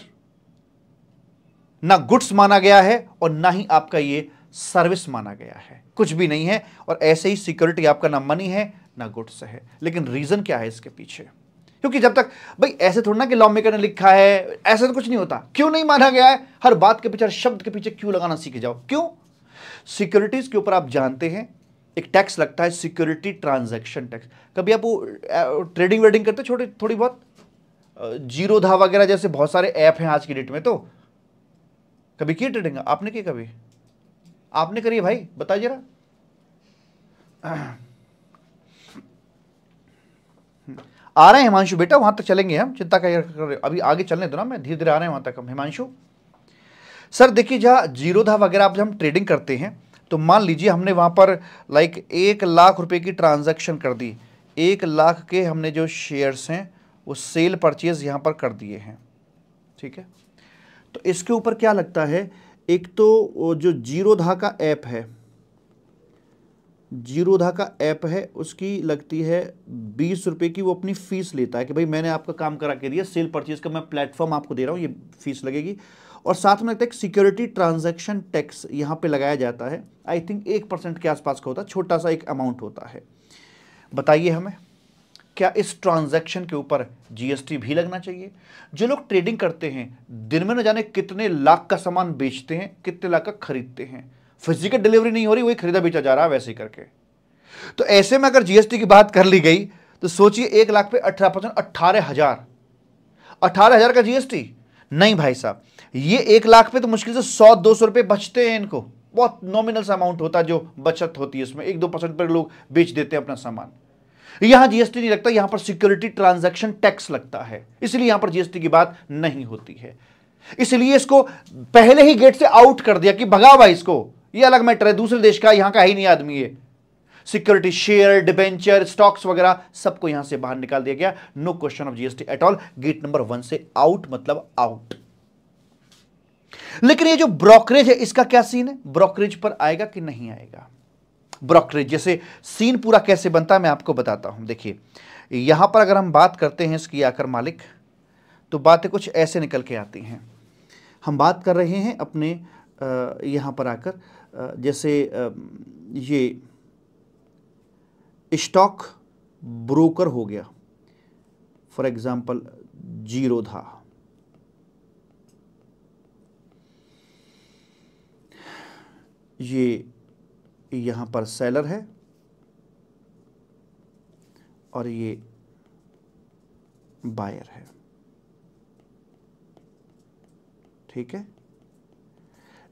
ना गुड्स माना गया है और ना ही आपका ये सर्विस माना गया है कुछ भी नहीं है और ऐसे ही सिक्योरिटी आपका ना मनी है ना गुड्स है लेकिन रीजन क्या है इसके पीछे क्योंकि जब तक भाई ऐसे थोड़ा ना कि लॉ मेकर ने लिखा है ऐसा तो कुछ नहीं होता क्यों नहीं माना गया है हर बात के पीछे हर शब्द के पीछे क्यों लगाना सीख जाओ क्यों सिक्योरिटीज के ऊपर आप जानते हैं एक टैक्स लगता है सिक्योरिटी ट्रांजैक्शन टैक्स कभी आप वो ट्रेडिंग वेडिंग करते छोटे थोड़ी बहुत जीरो धा वगैरह जैसे बहुत सारे ऐप हैं आज की डेट में तो कभी की ट्रेडिंग आपने की कभी आपने करी भाई बताइए जरा आ रहे हैं हिमांशु बेटा वहां तक चलेंगे हम चिंता कर रहे अभी आगे चलने दो ना मैं धीरे धीरे आ रहे हैं वहां तक हम हिमांशु सर देखिए जहाँ जीरो धा वगैरह आप जब हम ट्रेडिंग करते हैं तो मान लीजिए हमने वहाँ पर लाइक एक लाख रुपए की ट्रांजैक्शन कर दी एक लाख के हमने जो शेयर्स हैं वो सेल परचेज यहाँ पर कर दिए हैं ठीक है तो इसके ऊपर क्या लगता है एक तो जो जीरोधा का ऐप है जीरोधा का ऐप है उसकी लगती है बीस रुपये की वो अपनी फ़ीस लेता है कि भाई मैंने आपका काम करा के दिया सेल परचेज का मैं प्लेटफॉर्म आपको दे रहा हूँ ये फ़ीस लगेगी और साथ में लगता है सिक्योरिटी ट्रांजैक्शन टैक्स यहाँ पे लगाया जाता है आई थिंक एक परसेंट के आसपास का होता है छोटा सा एक अमाउंट होता है बताइए हमें क्या इस ट्रांजैक्शन के ऊपर जीएसटी भी लगना चाहिए जो लोग ट्रेडिंग करते हैं दिन में न जाने कितने लाख का सामान बेचते हैं कितने लाख का खरीदते हैं फिजिकल डिलीवरी नहीं हो रही वही खरीदा बेचा जा रहा है वैसे ही करके तो ऐसे में अगर जीएसटी की बात कर ली गई तो सोचिए एक लाख पे अठारह परसेंट अट्ठारह हजार अट्ठारह हजार का जीएसटी नहीं भाई साहब ये एक लाख पे तो मुश्किल से सौ दो सौ रुपये बचते हैं इनको बहुत नॉमिनल सा अमाउंट होता है जो बचत होती है इसमें एक दो परसेंट पर लोग बेच देते हैं अपना सामान यहां जीएसटी नहीं लगता यहां पर सिक्योरिटी ट्रांजैक्शन टैक्स लगता है इसलिए यहां पर जीएसटी की बात नहीं होती है इसलिए इसको पहले ही गेट से आउट कर दिया कि भगा भाई इसको ये अलग मैटर है दूसरे देश का यहां का ही नहीं आदमी है सिक्योरिटी शेयर डिबेंचर स्टॉक्स वगैरह सबको यहां से बाहर निकाल दिया गया no question of GST at all gate number one से आउट मतलब आउट लेकिन ये जो ब्रोकरेज है इसका क्या सीन है ब्रोकरेज पर आएगा कि नहीं आएगा ब्रोकरेज जैसे सीन पूरा कैसे बनता है मैं आपको बताता हूं देखिए यहां पर अगर हम बात करते हैं इसकी आकर मालिक तो बातें कुछ ऐसे निकल के आती हैं हम बात कर रहे हैं अपने यहां पर आकर जैसे ये स्टॉक ब्रोकर हो गया फॉर एग्जाम्पल जीरोधा ये यहां पर सेलर है और ये बायर है ठीक है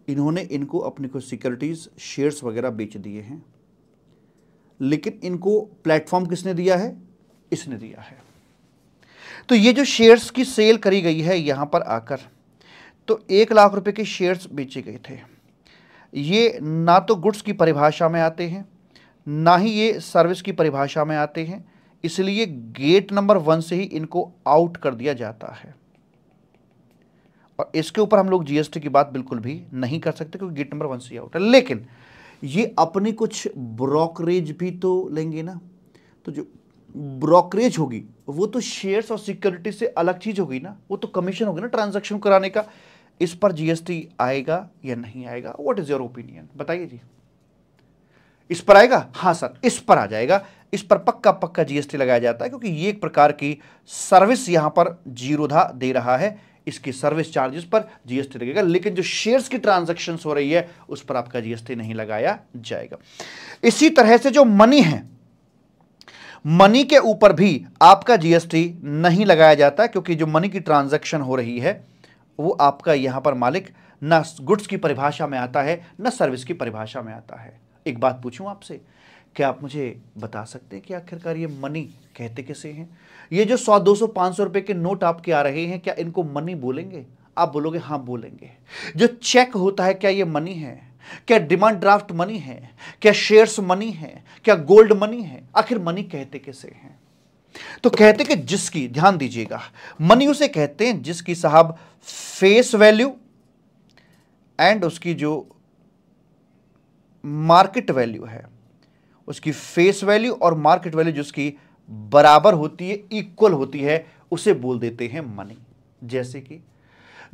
इन्होंने इनको अपने को सिक्योरिटीज़ शेयर्स वगैरह बेच दिए हैं लेकिन इनको प्लेटफॉर्म किसने दिया है इसने दिया है तो ये जो शेयर्स की सेल करी गई है यहां पर आकर तो एक लाख रुपए के शेयर्स बेचे गए थे ये ना तो गुड्स की परिभाषा में आते हैं ना ही ये सर्विस की परिभाषा में आते हैं इसलिए गेट नंबर वन से ही इनको आउट कर दिया जाता है और इसके ऊपर हम लोग जीएसटी की बात बिल्कुल भी नहीं कर सकते क्योंकि गेट नंबर वन से ही आउट है लेकिन ये अपने कुछ ब्रोकरेज भी तो लेंगे ना तो जो ब्रोकरेज होगी वो तो शेयर्स और सिक्योरिटी से अलग चीज़ होगी ना वो तो कमीशन होगी ना ट्रांजैक्शन कराने का इस पर जीएसटी आएगा या नहीं आएगा व्हाट इज़ योर ओपिनियन बताइए जी इस पर आएगा हाँ सर इस पर आ जाएगा इस पर पक्का पक्का जीएसटी लगाया जाता है क्योंकि ये एक प्रकार की सर्विस यहां पर जीरोधा दे रहा है इसकी सर्विस चार्जेस पर जीएसटी लगेगा लेकिन जो शेयर्स की ट्रांजेक्शन हो रही है उस पर आपका जीएसटी नहीं लगाया जाएगा इसी तरह से जो मनी है मनी के ऊपर भी आपका जीएसटी नहीं लगाया जाता क्योंकि जो मनी की ट्रांजेक्शन हो रही है वो आपका यहां पर मालिक ना गुड्स की परिभाषा में आता है ना सर्विस की परिभाषा में आता है एक बात पूछूं आपसे क्या आप मुझे बता सकते हैं कि आखिरकार ये मनी कहते किसे हैं ये जो सौ दो सौ पांच सौ रुपए के नोट आपके आ रहे हैं क्या इनको मनी बोलेंगे आप बोलोगे हाँ बोलेंगे जो चेक होता है क्या ये मनी है क्या डिमांड ड्राफ्ट मनी है क्या शेयर्स मनी है क्या गोल्ड मनी है आखिर मनी कहते किसे हैं तो कहते कि जिसकी ध्यान दीजिएगा मनी उसे कहते हैं जिसकी साहब फेस वैल्यू एंड उसकी जो मार्केट वैल्यू है उसकी फेस वैल्यू और मार्केट वैल्यू जिसकी बराबर होती है इक्वल होती है उसे बोल देते हैं मनी जैसे कि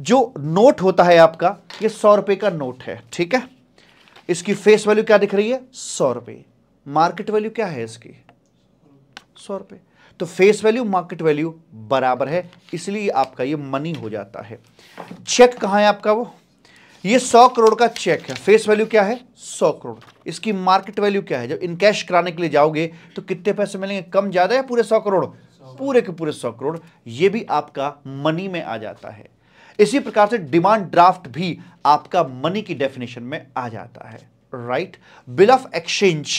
जो नोट होता है आपका ये सौ रुपए का नोट है ठीक है इसकी फेस वैल्यू क्या दिख रही है सौ रुपए मार्केट वैल्यू क्या है इसकी सौ रुपए तो फेस वैल्यू मार्केट वैल्यू बराबर है इसलिए आपका ये मनी हो जाता है चेक कहां है आपका वो ये सौ करोड़ का चेक है फेस वैल्यू क्या है सौ करोड़ इसकी मार्केट वैल्यू क्या है जब इन कैश कराने के लिए जाओगे तो कितने पैसे मिलेंगे कम ज़्यादा या पूरे सौ करोड़ पूरे के पूरे सौ करोड़ ये भी आपका मनी में आ जाता है इसी प्रकार से डिमांड ड्राफ्ट भी आपका मनी की डेफिनेशन में आ जाता है राइट बिल ऑफ एक्सचेंज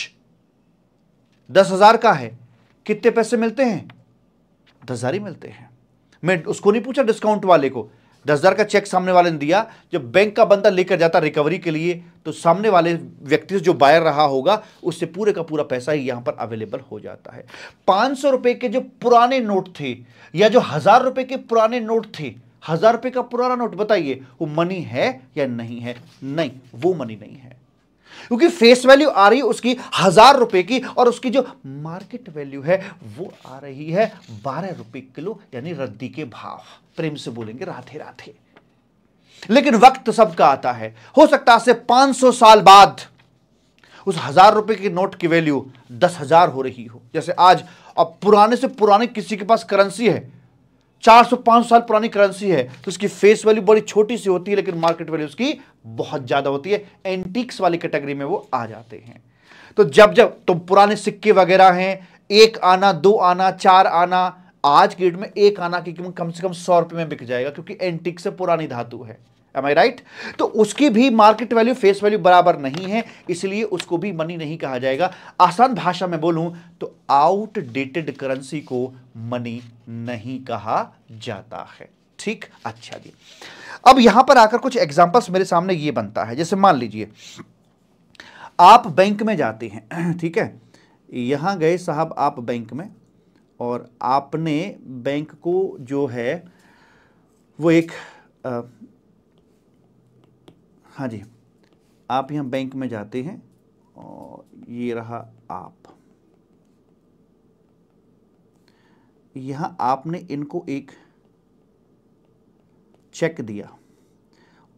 दस हजार का है कितने पैसे मिलते हैं दस हजार ही मिलते हैं मैं उसको नहीं पूछा डिस्काउंट वाले को दस हज़ार का चेक सामने वाले ने दिया जब बैंक का बंदा लेकर जाता रिकवरी के लिए तो सामने वाले व्यक्ति से जो बायर रहा होगा उससे पूरे का पूरा पैसा ही यहाँ पर अवेलेबल हो जाता है पाँच सौ रुपये के जो पुराने नोट थे या जो हज़ार रुपये के पुराने नोट थे हज़ार रुपये का पुराना नोट बताइए वो मनी है या नहीं है नहीं वो मनी नहीं है क्योंकि फेस वैल्यू आ रही है उसकी हजार रुपए की और उसकी जो मार्केट वैल्यू है वो आ रही है बारह रुपए किलो यानी रद्दी के भाव प्रेम से बोलेंगे राधे राधे लेकिन वक्त तो सबका आता है हो सकता है से 500 साल बाद उस हजार रुपए के नोट की वैल्यू दस हजार हो रही हो जैसे आज अब पुराने से पुराने किसी के पास करेंसी है 400-500 साल पुरानी करेंसी है तो उसकी फेस वैल्यू बड़ी छोटी सी होती है लेकिन मार्केट वैल्यू उसकी बहुत ज़्यादा होती है एंटीक्स वाली कैटेगरी में वो आ जाते हैं तो जब जब तुम तो पुराने सिक्के वगैरह हैं एक आना दो आना चार आना आज की डेट में एक आना की कीमत कम से कम सौ रुपए में बिक जाएगा क्योंकि एंटिक से पुरानी धातु है एम आई राइट तो उसकी भी मार्केट वैल्यू फेस वैल्यू बराबर नहीं है इसलिए उसको भी मनी नहीं कहा जाएगा आसान भाषा में बोलूं तो आउटडेटेड करेंसी को मनी नहीं कहा जाता है ठीक अच्छा जी अब यहां पर आकर कुछ एग्जांपल्स मेरे सामने ये बनता है जैसे मान लीजिए आप बैंक में जाते हैं ठीक है यहां गए साहब आप बैंक में और आपने बैंक को जो है वो एक आ, हाँ जी आप यहाँ बैंक में जाते हैं और ये रहा आप यहाँ आपने इनको एक चेक दिया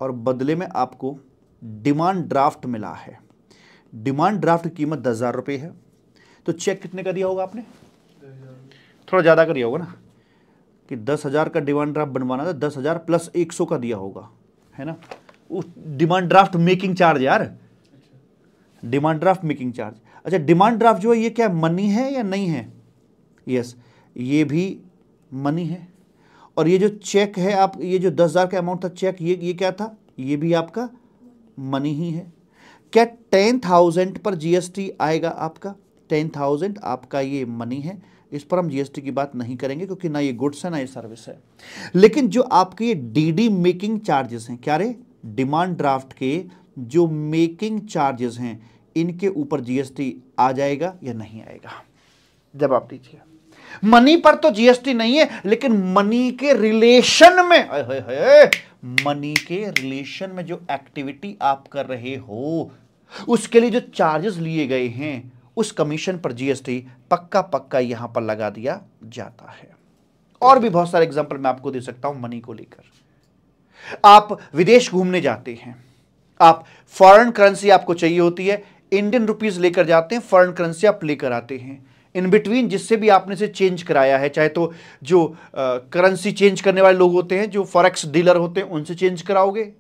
और बदले में आपको डिमांड ड्राफ्ट मिला है डिमांड ड्राफ्ट की कीमत दस हज़ार रुपये है तो चेक कितने का दिया होगा आपने थोड़ा ज़्यादा करिए दिया होगा ना कि दस हज़ार का डिमांड ड्राफ्ट बनवाना था दस हज़ार प्लस एक सौ का दिया होगा है ना उस डिमांड ड्राफ्ट मेकिंग चार्ज यार डिमांड ड्राफ्ट मेकिंग चार्ज अच्छा डिमांड ड्राफ्ट जो है ये क्या मनी है या नहीं है यस ये भी मनी है और ये जो चेक है आप ये जो दस हज़ार का अमाउंट था चेक ये ये क्या था ये भी आपका मनी ही है क्या टेन थाउजेंड पर जीएसटी आएगा आपका टेन थाउजेंड आपका ये मनी है इस पर हम जीएसटी की बात नहीं करेंगे क्योंकि ना ये गुड्स है ना ये सर्विस है लेकिन जो आपके ये डीडी मेकिंग चार्जेस हैं क्या रे डिमांड ड्राफ्ट के जो मेकिंग चार्जेस हैं इनके ऊपर जीएसटी आ जाएगा या नहीं आएगा जवाब दीजिए मनी पर तो जीएसटी नहीं है लेकिन मनी के रिलेशन में है, है, है, मनी के रिलेशन में जो एक्टिविटी आप कर रहे हो उसके लिए जो चार्जेस लिए गए हैं उस कमीशन पर जीएसटी पक्का पक्का यहां पर लगा दिया जाता है और भी बहुत सारे एग्जाम्पल मैं आपको दे सकता हूं मनी को लेकर आप विदेश घूमने जाते हैं आप फॉरेन करेंसी आपको चाहिए होती है इंडियन रुपीज लेकर जाते हैं फॉरेन करेंसी आप लेकर आते हैं इन बिटवीन जिससे भी आपने से चेंज कराया है चाहे तो जो करेंसी चेंज करने वाले लोग होते हैं जो फॉरेक्स डीलर होते हैं उनसे चेंज कराओगे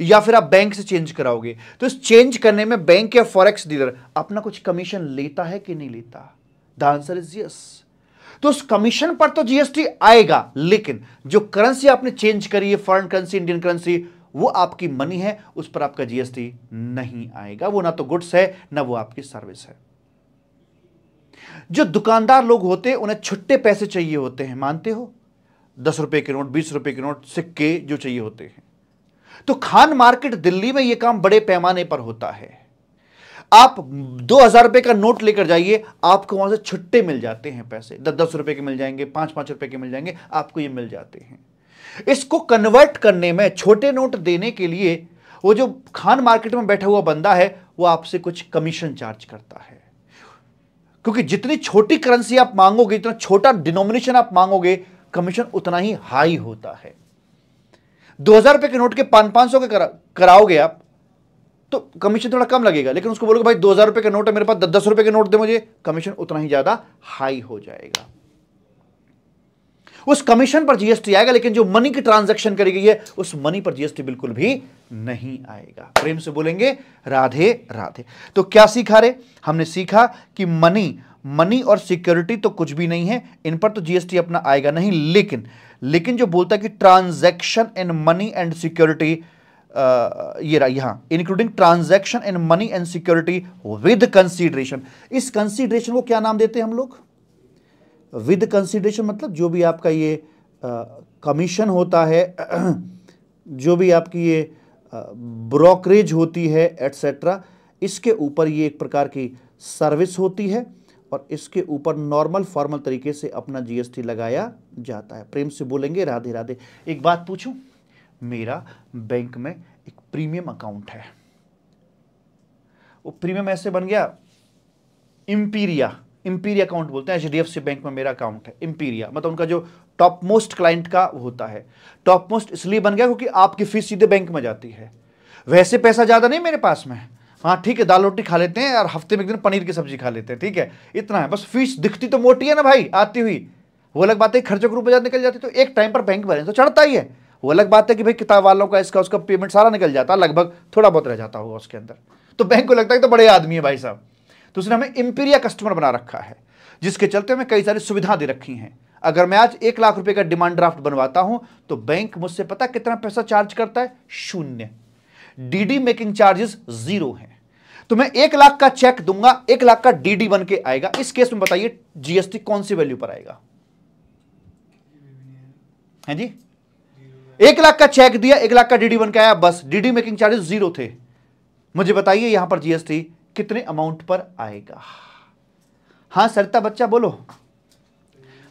या फिर आप बैंक से चेंज कराओगे तो इस चेंज करने में बैंक या फॉरेक्स डीलर अपना कुछ कमीशन लेता है कि नहीं लेता द आंसर इज यस तो उस कमीशन पर तो जीएसटी आएगा लेकिन जो करेंसी आपने चेंज करी है फॉरेन करेंसी इंडियन करेंसी वो आपकी मनी है उस पर आपका जीएसटी नहीं आएगा वो ना तो गुड्स है ना वो आपकी सर्विस है जो दुकानदार लोग होते हैं उन्हें छुट्टे पैसे चाहिए होते हैं मानते हो दस रुपए के नोट बीस रुपए के नोट सिक्के जो चाहिए होते हैं तो खान मार्केट दिल्ली में यह काम बड़े पैमाने पर होता है आप दो हजार रुपए का नोट लेकर जाइए आपको वहां से छुट्टे मिल जाते हैं पैसे दस दस रुपए के मिल जाएंगे पांच पांच रुपए के मिल जाएंगे आपको ये मिल जाते हैं इसको कन्वर्ट करने में छोटे नोट देने के लिए वो जो खान मार्केट में बैठा हुआ बंदा है वो आपसे कुछ कमीशन चार्ज करता है क्योंकि जितनी छोटी करेंसी आप मांगोगे जितना छोटा डिनोमिनेशन आप मांगोगे कमीशन उतना ही हाई होता है दो हज़ार रुपए के नोट के पांच पांच सौ का कराओगे आप तो कमीशन थोड़ा कम लगेगा लेकिन उसको बोलोगे भाई दो हज़ार रुपए का नोट है मेरे पास दस दस रुपए के नोट दे मुझे कमीशन उतना ही ज़्यादा हाई हो जाएगा उस कमीशन पर जीएसटी आएगा लेकिन जो मनी की ट्रांजैक्शन करी गई है उस मनी पर जीएसटी बिल्कुल भी नहीं आएगा प्रेम से बोलेंगे राधे राधे तो क्या सीखा रे हमने सीखा कि मनी मनी और सिक्योरिटी तो कुछ भी नहीं है इन पर तो जीएसटी अपना आएगा नहीं लेकिन लेकिन जो बोलता है कि transaction in money and security ये रहा यहां including transaction in money and security with consideration इस कंसीडरेशन को क्या नाम देते हैं हम लोग विद कंसीडरेशन मतलब जो भी आपका ये कमीशन होता है जो भी आपकी ये ब्रोकरेज होती है एटसेट्रा इसके ऊपर ये एक प्रकार की सर्विस होती है और इसके ऊपर नॉर्मल फॉर्मल तरीके से अपना जीएसटी लगाया जाता है प्रेम से बोलेंगे राधे राधे एक बात पूछूं मेरा बैंक में एक प्रीमियम अकाउंट है वो प्रीमियम ऐसे बन गया इंपीरिया इंपीरिया अकाउंट बोलते हैं एच बैंक में मेरा अकाउंट है इंपीरिया मतलब उनका जो टॉप मोस्ट क्लाइंट का होता है टॉप मोस्ट इसलिए बन गया क्योंकि आपकी फीस सीधे बैंक में जाती है वैसे पैसा ज़्यादा नहीं मेरे पास में हाँ ठीक है दाल रोटी खा लेते हैं और हफ्ते में एक दिन पनीर की सब्जी खा लेते हैं ठीक है इतना है बस फीस दिखती तो मोटी है ना भाई आती हुई वो अलग बात है खर्चों के रूप में निकल जाती तो एक टाइम पर बैंक बैलेंस तो चढ़ता ही है वो अलग बात है कि भाई किताब वालों का इसका उसका पेमेंट सारा निकल जाता लगभग थोड़ा बहुत रह जाता होगा उसके अंदर तो बैंक को लगता है तो बड़े आदमी है भाई साहब तो उसने हमें इम्पीरिया कस्टमर बना रखा है जिसके चलते हमें कई सारी सुविधा दे रखी हैं अगर मैं आज एक लाख रुपए का डिमांड ड्राफ्ट बनवाता हूं तो बैंक मुझसे पता कितना पैसा चार्ज करता है शून्य डीडी मेकिंग चार्जेस जीरो हैं तो मैं एक लाख का चेक दूंगा एक लाख का डीडी बन के आएगा इस केस में बताइए जीएसटी कौन सी वैल्यू पर आएगा है जी एक लाख का चेक दिया एक लाख का डीडी बन के आया बस डीडी मेकिंग चार्जेस जीरो थे मुझे बताइए यहां पर जीएसटी कितने अमाउंट पर आएगा हां सरता बच्चा बोलो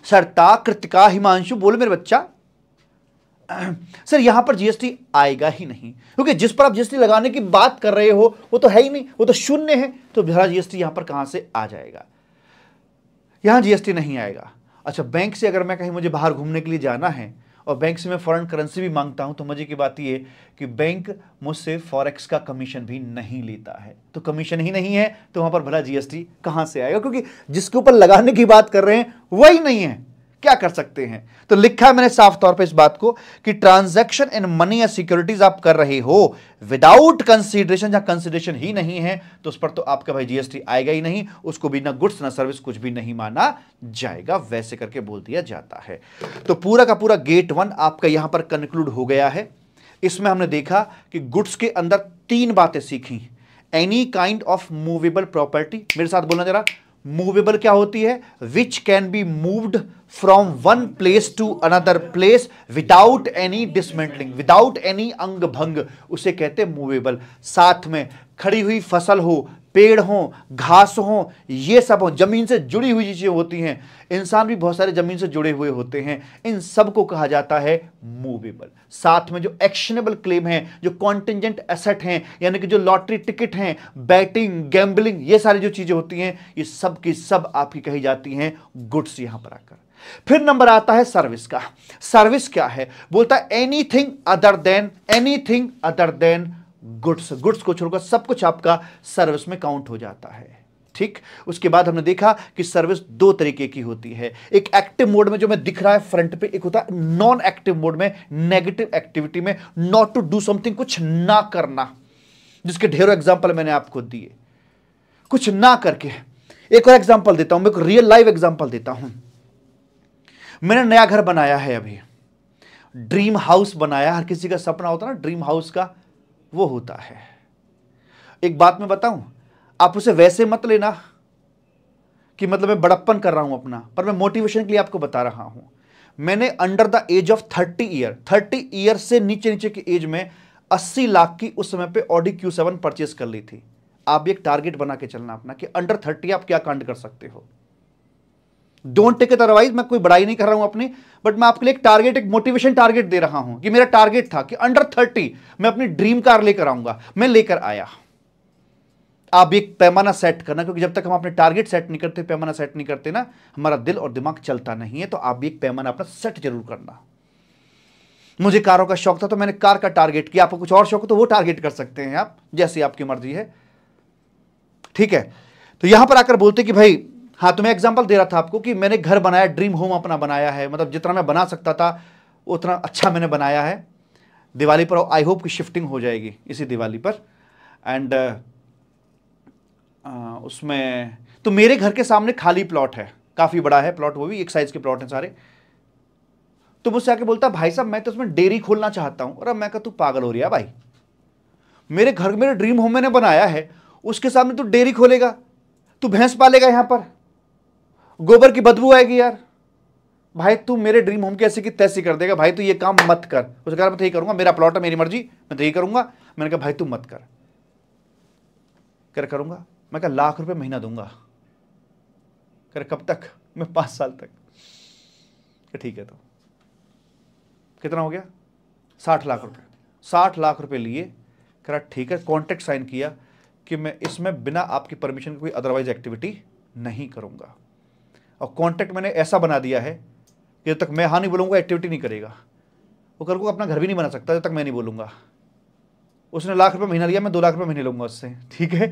सरता कृतिका हिमांशु बोलो मेरे बच्चा सर यहां पर जीएसटी आएगा ही नहीं क्योंकि जिस पर आप जीएसटी लगाने की बात कर रहे हो वो तो है ही नहीं वो तो शून्य है तो बिहार जीएसटी यहां पर कहां से आ जाएगा यहां जीएसटी नहीं आएगा अच्छा बैंक से अगर मैं कहीं मुझे बाहर घूमने के लिए जाना है और बैंक से मैं फॉरेन करेंसी भी मांगता हूं तो मजे की बात यह कि बैंक मुझसे फॉरेक्स का कमीशन भी नहीं लेता है तो कमीशन ही नहीं है तो वहां पर भला जीएसटी कहां से आएगा क्योंकि जिसके ऊपर लगाने की बात कर रहे हैं वही नहीं है क्या कर सकते हैं तो लिखा मैंने साफ तौर पे इस बात को कि ट्रांजैक्शन इन मनी या सिक्योरिटीज आप कर रहे हो विदाउट कंसीडरेशन या कंसीडरेशन ही नहीं है तो उस पर तो आपका भाई जीएसटी आएगा ही नहीं उसको भी ना गुड्स ना सर्विस कुछ भी नहीं माना जाएगा वैसे करके बोल दिया जाता है तो पूरा का पूरा गेट वन आपका यहां पर कंक्लूड हो गया है इसमें हमने देखा कि गुड्स के अंदर तीन बातें सीखी any kind of movable property मेरे साथ बोलना जरा मूवेबल क्या होती है which can be moved from one place to another place without any dismantling without any अंग भंग उसे कहते हैं मूवेबल साथ में खड़ी हुई फसल हो पेड़ हों घास हों ये सब हों ज़मीन से जुड़ी हुई चीज़ें होती हैं इंसान भी बहुत सारे ज़मीन से जुड़े हुए होते हैं इन सब को कहा जाता है मूवेबल साथ में जो एक्शनेबल क्लेम हैं जो कॉन्टेंजेंट एसेट हैं यानी कि जो लॉटरी टिकट हैं बैटिंग गैम्बलिंग ये सारी जो चीज़ें होती हैं ये सब की सब आपकी कही जाती हैं गुड्स यहाँ पर आकर फिर नंबर आता है सर्विस का सर्विस क्या है बोलता है anything other than anything other than goods goods को छोड़कर सब कुछ आपका सर्विस में काउंट हो जाता है ठीक उसके बाद हमने देखा कि सर्विस दो तरीके की होती है एक एक्टिव मोड में जो मैं दिख रहा है फ्रंट पे एक होता है नॉन एक्टिव मोड में नेगेटिव एक्टिविटी में नॉट टू डू समथिंग कुछ ना करना जिसके ढेरों एग्जाम्पल मैंने आपको दिए कुछ ना करके एक और एग्जाम्पल देता हूं मैं रियल लाइव एग्जाम्पल देता हूं मैंने नया घर बनाया है अभी ड्रीम हाउस बनाया हर किसी का सपना होता ना ड्रीम हाउस का वो होता है एक बात मैं बताऊं आप उसे वैसे मत लेना कि मतलब मैं बड़प्पन कर रहा हूं अपना पर मैं मोटिवेशन के लिए आपको बता रहा हूं मैंने under the age of thirty year thirty year से नीचे नीचे की एज में अस्सी लाख की उस समय पे ऑडी क्यू सेवन परचेज कर ली थी आप भी एक टारगेट बना के चलना अपना कि अंडर थर्टी आप क्या कांड कर सकते हो डोंट टेक इट अदरवाइज मैं कोई बड़ाई नहीं कर रहा हूं अपनी बट मैं आपके लिए एक टारगेट एक मोटिवेशन टारगेट दे रहा हूं कि मेरा टारगेट था कि अंडर थर्टी मैं अपनी ड्रीम कार लेकर आऊंगा मैं लेकर आया आप एक पैमाना सेट करना क्योंकि जब तक हम अपने टारगेट सेट नहीं करते पैमाना सेट नहीं करते ना हमारा दिल और दिमाग चलता नहीं है तो आप भी एक पैमाना अपना सेट जरूर करना मुझे कारों का शौक था तो मैंने कार का टारगेट किया आपको कुछ और शौक हो तो वो टारगेट कर सकते हैं आप जैसी आपकी मर्जी है ठीक है तो यहां पर आकर बोलते कि भाई हाँ तो मैं एग्जाम्पल दे रहा था आपको कि मैंने घर बनाया ड्रीम होम अपना बनाया है मतलब जितना मैं बना सकता था उतना अच्छा मैंने बनाया है दिवाली पर आई होप कि शिफ्टिंग हो जाएगी इसी दिवाली पर एंड uh, uh, उसमें तो मेरे घर के सामने खाली प्लॉट है काफ़ी बड़ा है प्लॉट वो भी एक साइज़ के प्लॉट हैं सारे तो मुझसे आके बोलता भाई साहब मैं तो उसमें डेयरी खोलना चाहता हूँ और अब मैं कहा तू पागल हो रही है भाई मेरे घर मेरे ड्रीम होम मैंने बनाया है उसके सामने तू डेयरी खोलेगा तू भैंस पालेगा यहाँ पर गोबर की बदबू आएगी यार भाई तू मेरे ड्रीम होम की ऐसी की तैसी कर देगा भाई तू ये काम मत कर उसने कहा मैं तो यही करूंगा मेरा प्लॉट है मेरी मर्जी मैं तो यही करूंगा मैंने कहा भाई तू मत कर करूंगा मैं कहा लाख रुपए महीना दूंगा कर कब तक मैं पांच साल तक ठीक है तो कितना हो गया साठ लाख रुपए साठ लाख रुपए लिए करा ठीक है कॉन्ट्रैक्ट साइन किया कि मैं इसमें बिना आपकी परमिशन के कोई अदरवाइज एक्टिविटी नहीं करूंगा और कॉन्टैक्ट मैंने ऐसा बना दिया है कि जब तक मैं हाँ नहीं बोलूँगा एक्टिविटी नहीं करेगा वो कल को अपना घर भी नहीं बना सकता जब तक मैं नहीं बोलूँगा उसने लाख रुपये महीना लिया मैं दो लाख रुपये महीने लूँगा उससे ठीक है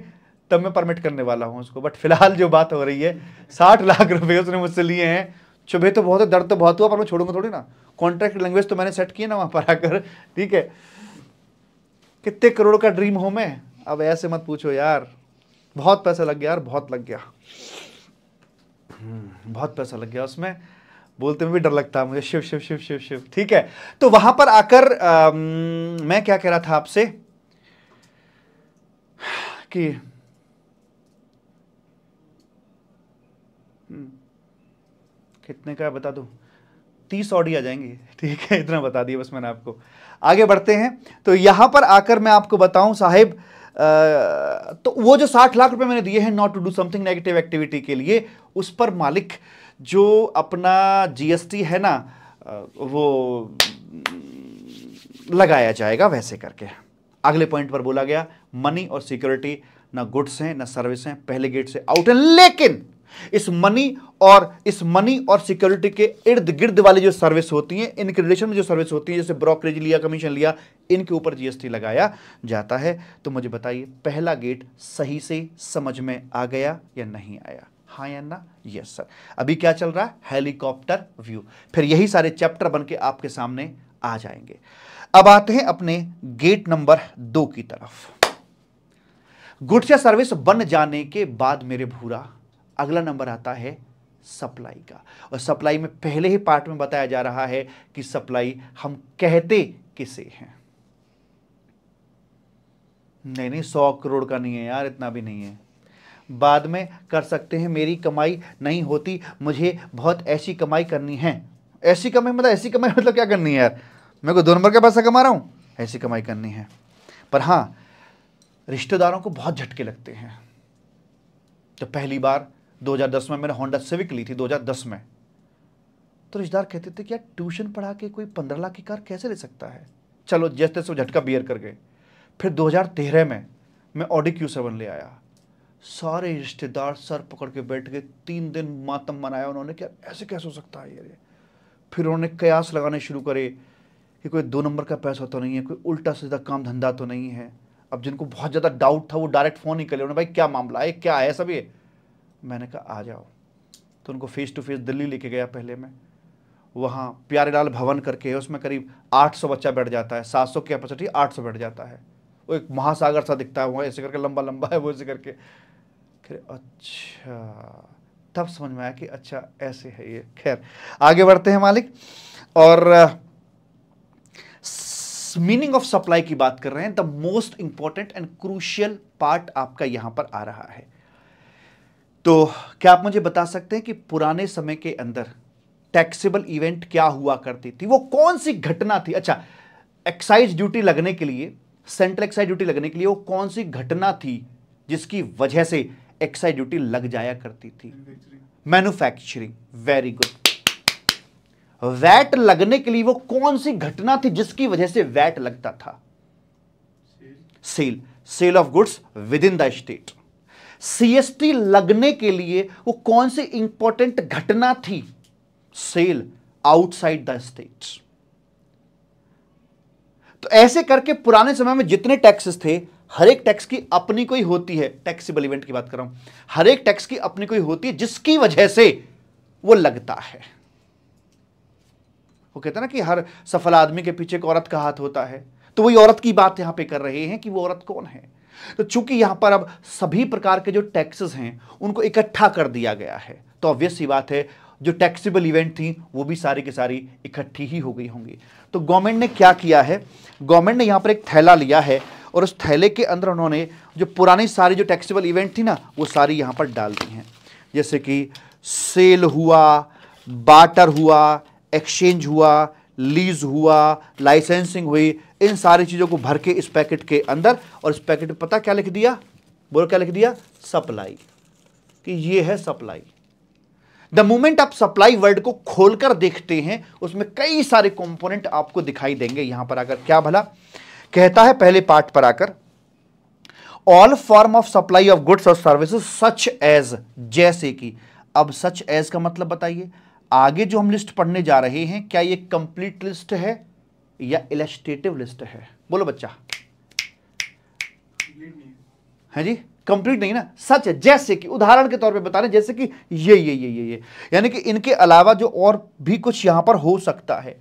तब मैं परमिट करने वाला हूँ उसको बट फिलहाल जो बात हो रही है साठ लाख रुपये उसने मुझसे लिए हैं चुभे तो बहुत है दर्द तो बहुत हुआ पर मैं छोड़ूंगा थोड़ी ना कॉन्ट्रैक्ट लैंग्वेज तो मैंने सेट किया ना वहाँ पर आकर ठीक है कितने करोड़ का ड्रीम हो मैं अब ऐसे मत पूछो यार बहुत पैसा लग गया यार बहुत लग गया हम्म, बहुत पैसा लग गया उसमें बोलते में भी डर लगता है मुझे शिव शिव शिव शिव शिव ठीक है तो वहां पर आकर आ, मैं क्या कह रहा था आपसे कि हम्म, कितने का बता दो तीस ऑडी आ जाएंगे ठीक है इतना बता दिया बस मैंने आपको आगे बढ़ते हैं तो यहां पर आकर मैं आपको बताऊं साहेब तो वो जो साठ लाख रुपए मैंने दिए हैं not to do something negative activity के लिए उस पर मालिक जो अपना जीएसटी है ना वो लगाया जाएगा वैसे करके अगले पॉइंट पर बोला गया मनी और सिक्योरिटी ना गुड्स हैं ना सर्विस हैं पहले गेट से आउट हैं लेकिन इस मनी और इस मनी और सिक्योरिटी के इर्द गिर्द वाली जो सर्विस होती हैं इनके रिलेशन में जो सर्विस होती है जैसे ब्रोकरेज लिया कमीशन लिया इनके ऊपर जीएसटी लगाया जाता है तो मुझे बताइए पहला गेट सही से समझ में आ गया या नहीं आया हाँ या ना यस सर अभी क्या चल रहा है हेलीकॉप्टर व्यू फिर यही सारे चैप्टर बन के आपके सामने आ जाएंगे अब आते हैं अपने गेट नंबर दो की तरफ गुड्स या सर्विस बन जाने के बाद मेरे भूरा अगला नंबर आता है सप्लाई का और सप्लाई में पहले ही पार्ट में बताया जा रहा है कि सप्लाई हम कहते किसे हैं नहीं नहीं सौ करोड़ का नहीं है यार इतना भी नहीं है बाद में कर सकते हैं मेरी कमाई नहीं होती मुझे बहुत ऐसी कमाई करनी है ऐसी कमाई मतलब ऐसी कमाई मतलब क्या करनी है यार मेरे को दो नंबर का पैसा कमा रहा हूं ऐसी कमाई करनी है पर हां रिश्तेदारों को बहुत झटके लगते हैं तो पहली बार 2010 में मैंने होंडा सिविक ली थी 2010 में तो रिश्तेदार कहते थे कि यार ट्यूशन पढ़ा के कोई पंद्रह लाख की कार कैसे ले सकता है चलो जैसे तैसे झटका बियर कर गए फिर 2013 में मैं ऑडी क्यू सेवन ले आया सारे रिश्तेदार सर पकड़ के बैठ गए तीन दिन मातम मनाया उन्होंने कि ऐसे कैसे हो सकता है ये फिर उन्होंने कयास लगाने शुरू करे कि कोई दो नंबर का पैसा तो नहीं है कोई उल्टा सीधा काम धंधा तो नहीं है अब जिनको बहुत ज़्यादा डाउट था वो डायरेक्ट फ़ोन ही कर लिया उन्होंने भाई क्या मामला है क्या है सब ये मैंने कहा आ जाओ तो उनको फेस टू फेस दिल्ली लेके गया पहले मैं वहाँ प्यारेलाल भवन करके उसमें करीब 800 बच्चा बैठ जाता है 700 कैपेसिटी 800 बैठ जाता है वो एक महासागर सा दिखता है वहाँ ऐसे करके लंबा लंबा है वो ऐसे करके फिर अच्छा तब समझ में आया कि अच्छा ऐसे है ये खैर आगे बढ़ते हैं मालिक और मीनिंग ऑफ सप्लाई की बात कर रहे हैं the most important and crucial part आपका यहाँ पर आ रहा है तो क्या आप मुझे बता सकते हैं कि पुराने समय के अंदर टैक्सेबल इवेंट क्या हुआ करती थी वो कौन सी घटना थी अच्छा एक्साइज ड्यूटी लगने के लिए सेंट्रल एक्साइज ड्यूटी लगने के लिए वो कौन सी घटना थी जिसकी वजह से एक्साइज ड्यूटी लग जाया करती थी मैन्युफैक्चरिंग वेरी गुड वैट लगने के लिए वो कौन सी घटना थी जिसकी वजह से वैट लगता था sale sale of goods within the state CST लगने के लिए वो कौन सी इंपॉर्टेंट घटना थी सेल आउटसाइड द स्टेट तो ऐसे करके पुराने समय में जितने टैक्सेस थे हर एक टैक्स की अपनी कोई होती है टैक्सीबल इवेंट की बात कर रहा हूं हर एक टैक्स की अपनी कोई होती है जिसकी वजह से वो लगता है वो कहते हैं ना कि हर सफल आदमी के पीछे एक औरत का हाथ होता है तो वही औरत की बात यहां पे कर रहे हैं कि वो औरत कौन है तो चूंकि यहां पर अब सभी प्रकार के जो टैक्सेस हैं उनको इकट्ठा कर दिया गया है तो ऑब्वियस सी बात है जो टैक्सेबल इवेंट थी वो भी सारी की सारी इकट्ठी ही हो गई होंगी तो गवर्नमेंट ने क्या किया है गवर्नमेंट ने यहां पर एक थैला लिया है और उस थैले के अंदर उन्होंने जो पुरानी सारी जो टैक्सीबल इवेंट थी ना वो सारी यहां पर डाल दी हैं जैसे कि सेल हुआ बाटर हुआ एक्सचेंज हुआ लीज हुआ लाइसेंसिंग हुई इन सारी चीज़ों को भर के इस पैकेट के अंदर और इस पैकेट में पता क्या लिख दिया बोलो क्या लिख दिया सप्लाई कि ये है सप्लाई द मोमेंट आप सप्लाई वर्ड को खोलकर देखते हैं उसमें कई सारे कंपोनेंट आपको दिखाई देंगे यहां पर आकर क्या भला कहता है पहले पार्ट पर आकर all form of supply of goods और सर्विसेज सच एज जैसे कि अब सच एज का मतलब बताइए आगे जो हम लिस्ट पढ़ने जा रहे हैं क्या ये कंप्लीट लिस्ट है या इलेस्टेटिव लिस्ट है बोलो बच्चा है हाँ जी कंप्लीट नहीं ना सच है जैसे कि उदाहरण के तौर पे बता रहे जैसे कि ये ये ये ये ये यानी कि इनके अलावा जो और भी कुछ यहां पर हो सकता है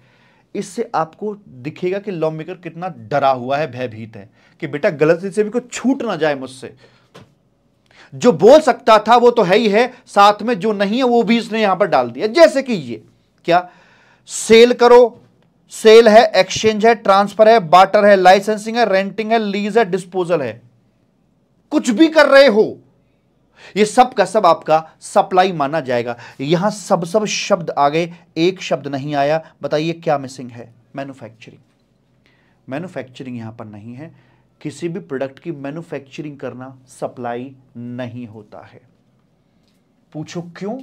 इससे आपको दिखेगा कि लॉ मेकर कितना डरा हुआ है भयभीत है कि बेटा गलती से भी कुछ छूट ना जाए मुझसे जो बोल सकता था वो तो है ही है साथ में जो नहीं है वो भी इसने यहां पर डाल दिया जैसे कि ये क्या सेल करो सेल है एक्सचेंज है ट्रांसफर है बाटर है लाइसेंसिंग है रेंटिंग है लीज है डिस्पोजल है कुछ भी कर रहे हो ये सब का सब आपका सप्लाई माना जाएगा यहां सब सब शब्द आ गए एक शब्द नहीं आया बताइए क्या मिसिंग है मैन्युफैक्चरिंग मैन्युफैक्चरिंग यहां पर नहीं है किसी भी प्रोडक्ट की मैन्युफैक्चरिंग करना सप्लाई नहीं होता है पूछो क्यों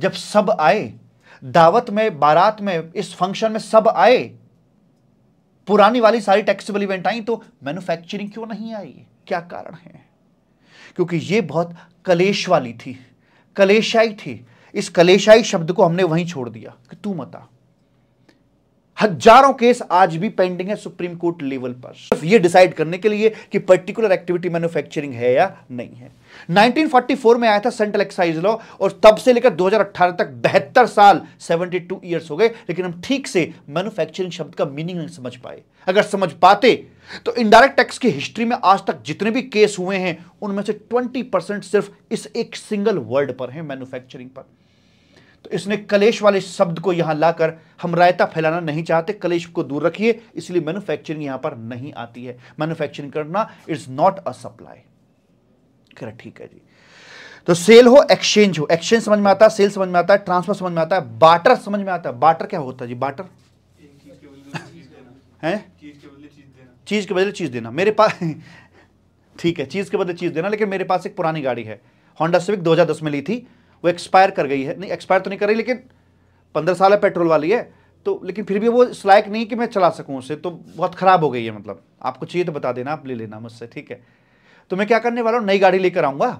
जब सब आए दावत में बारात में इस फंक्शन में सब आए पुरानी वाली सारी टैक्सीबल इवेंट आई तो मैन्युफैक्चरिंग क्यों नहीं आई क्या कारण है क्योंकि ये बहुत कलेश वाली थी कलेशाई थी इस कलेशाई शब्द को हमने वहीं छोड़ दिया कि तू मता हजारों केस आज भी पेंडिंग है सुप्रीम कोर्ट लेवल पर सिर्फ ये डिसाइड करने के लिए कि पर्टिकुलर एक्टिविटी मैन्युफैक्चरिंग है या नहीं है 1944 में आया था सेंट्रल एक्साइज लॉ और तब से लेकर 2018 तक बेहतर साल 72 इयर्स हो गए लेकिन हम ठीक से मैन्युफैक्चरिंग शब्द का मीनिंग नहीं समझ पाए अगर समझ पाते तो इनडायरेक्ट टैक्स की हिस्ट्री में आज तक जितने भी केस हुए हैं उनमें से ट्वेंटी परसेंट सिर्फ इस एक सिंगल वर्ड पर है मैन्युफैक्चरिंग पर तो इसने कलेश वाले शब्द को यहां लाकर हम रायता फैलाना नहीं चाहते कलेश को दूर रखिए इसलिए मैन्युफैक्चरिंग यहां पर नहीं आती है मैन्युफैक्चरिंग करना इट्स नॉट अ सप्लाई खैर ठीक है जी तो सेल हो एक्सचेंज हो एक्सचेंज समझ में आता है सेल समझ में आता है ट्रांसफर समझ में आता है बाटर समझ में आता है बाटर क्या होता है जी बाटर है चीज के बदले चीज देना मेरे पास ठीक है चीज के बदले चीज देना लेकिन मेरे पास एक पुरानी गाड़ी है होंडा सिविक 2010 में ली थी वो एक्सपायर कर गई है नहीं एक्सपायर तो नहीं कर रही लेकिन पंद्रह साल है पेट्रोल वाली है तो लेकिन फिर भी वो इस लायक नहीं कि मैं चला सकूँ उसे तो बहुत ख़राब हो गई है मतलब आपको चाहिए तो बता देना आप ले लेना मुझसे ठीक है तो मैं क्या करने वाला हूँ नई गाड़ी लेकर आऊँगा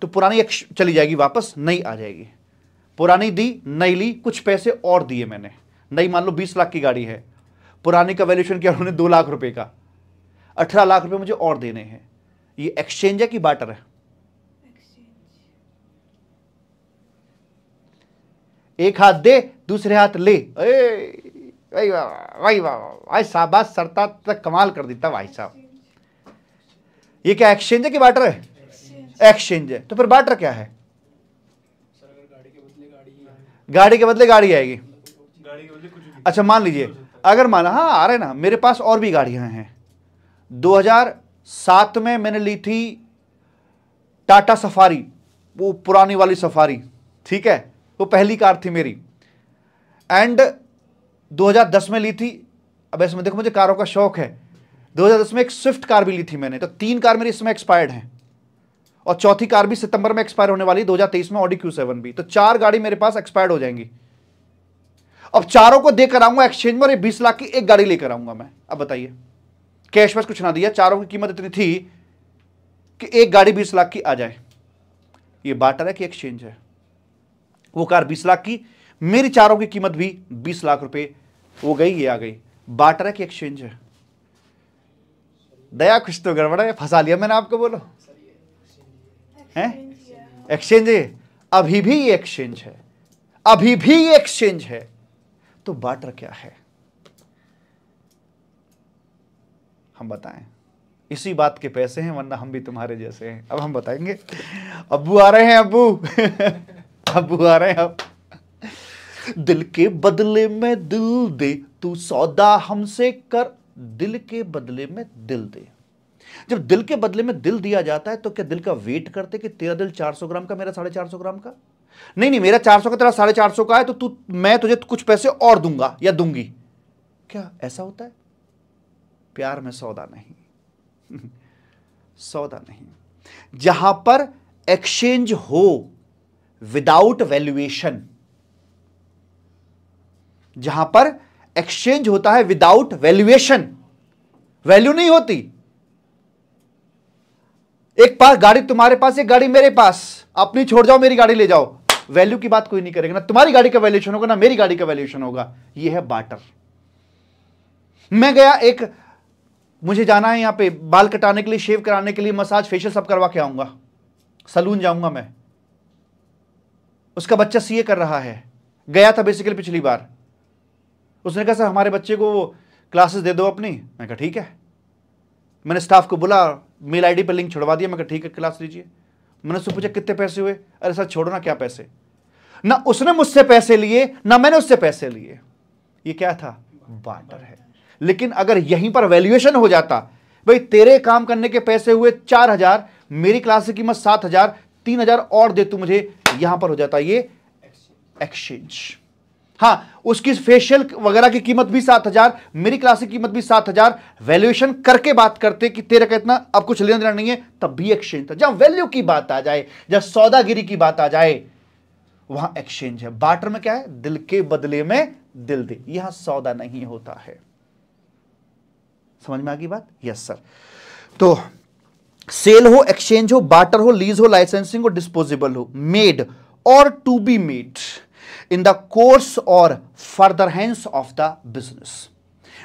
तो पुरानी चली जाएगी वापस नई आ जाएगी पुरानी दी नई ली कुछ पैसे और दिए मैंने नई मान लो बीस लाख की गाड़ी है पुरानी का वैल्यूशन किया उन्होंने दो लाख रुपये का अठारह लाख रुपये मुझे और देने हैं ये एक्सचेंज है कि बाटर है एक हाथ दे दूसरे हाथ ले भाई वाह भाई सरता तक तो कमाल कर देता भाई साहब ये क्या एक्सचेंज है कि बाटर है एक्सचेंज है तो फिर बाटर क्या है गाड़ी के बदले गाड़ी आएगी अच्छा मान लीजिए अगर माना हाँ आ रहे ना मेरे पास और भी गाड़ियां हैं 2007 में मैंने ली थी टाटा सफारी वो पुरानी वाली सफारी ठीक है तो पहली कार थी मेरी एंड 2010 में ली थी अब ऐसे में देखो मुझे कारों का शौक है 2010 में एक स्विफ्ट कार भी ली थी मैंने तो तीन कार मेरी इसमें एक्सपायर्ड हैं और चौथी कार भी सितंबर में एक्सपायर होने वाली 2023 में ऑडी क्यू सेवन भी तो चार गाड़ी मेरे पास एक्सपायर्ड हो जाएंगी अब चारों को देकर आऊंगा एक्सचेंज में और बीस लाख की एक गाड़ी लेकर आऊंगा मैं अब बताइए कैश वैस कुछ ना दिया चारों की कीमत इतनी थी कि एक गाड़ी बीस लाख की आ जाए ये बाटर है कि एक्सचेंज है वो कार बीस लाख की मेरी चारों की कीमत भी बीस लाख रुपए वो गई ये आ गई बाटरा की एक्सचेंज है दया खुश तो गड़बड़ा है फंसा लिया मैंने आपको बोलो हैं एक्सचेंज है अभी भी ये एक्सचेंज है अभी भी ये एक्सचेंज है तो बाटर क्या है हम बताएं इसी बात के पैसे हैं वरना हम भी तुम्हारे जैसे हैं अब हम बताएंगे अबू आ रहे हैं अबू अब आ रहे हैं आप दिल के बदले में दिल दे तू सौदा हमसे कर दिल के बदले में दिल दे जब दिल के बदले में दिल दिया जाता है तो क्या दिल का वेट करते कि तेरा दिल 400 ग्राम का मेरा साढ़े चार सौ ग्राम का नहीं नहीं मेरा 400 का तेरा साढ़े चार सौ का है तो तू मैं तुझे कुछ पैसे और दूंगा या दूंगी क्या ऐसा होता है प्यार में सौदा नहीं सौदा नहीं जहां पर एक्सचेंज हो विदाउट वैल्यूएशन जहां पर एक्सचेंज होता है विदाउट वैल्यूएशन वैल्यू नहीं होती एक पास गाड़ी तुम्हारे पास एक गाड़ी मेरे पास अपनी छोड़ जाओ मेरी गाड़ी ले जाओ वैल्यू की बात कोई नहीं करेगा ना तुम्हारी गाड़ी का वैल्यूएशन होगा ना मेरी गाड़ी का वैल्यूएशन होगा यह है बाटर मैं गया एक मुझे जाना है यहां पे बाल कटाने के लिए शेव कराने के लिए मसाज फेशियल सब करवा के आऊंगा सलून जाऊंगा मैं उसका बच्चा सीए कर रहा है गया था बेसिकली पिछली बार उसने कहा सर हमारे बच्चे को क्लासेस दे दो अपनी मैं कहा ठीक है मैंने स्टाफ को बुला मेल आईडी पर लिंक छुड़वा दिया मैं कहा ठीक है क्लास लीजिए मैंने उससे पूछा कितने पैसे हुए अरे सर छोड़ो ना क्या पैसे ना उसने मुझसे पैसे लिए ना मैंने उससे पैसे लिए ये क्या था बाटर है लेकिन अगर यहीं पर वैल्यूएशन हो जाता भाई तेरे काम करने के पैसे हुए चार हजार मेरी क्लास की कीमत सात हजार तीन हजार और दे तू मुझे यहां पर हो जाता है ये एक्सचेंज हाँ उसकी फेशियल वगैरह की कीमत भी सात हजार मेरी क्लास की कीमत भी सात हजार वैल्यूएशन करके बात करते कि तेरा का इतना अब कुछ लेना देना नहीं है तब भी एक्सचेंज था जब वैल्यू की बात आ जाए जब सौदागिरी की बात आ जाए वहां एक्सचेंज है बाटर में क्या है दिल के बदले में दिल दे यहां सौदा नहीं होता है समझ में आ गई बात यस सर तो सेल हो एक्सचेंज हो बार्टर हो लीज हो लाइसेंसिंग हो डिस्पोजेबल हो made or to be made in the course or furtherance of the business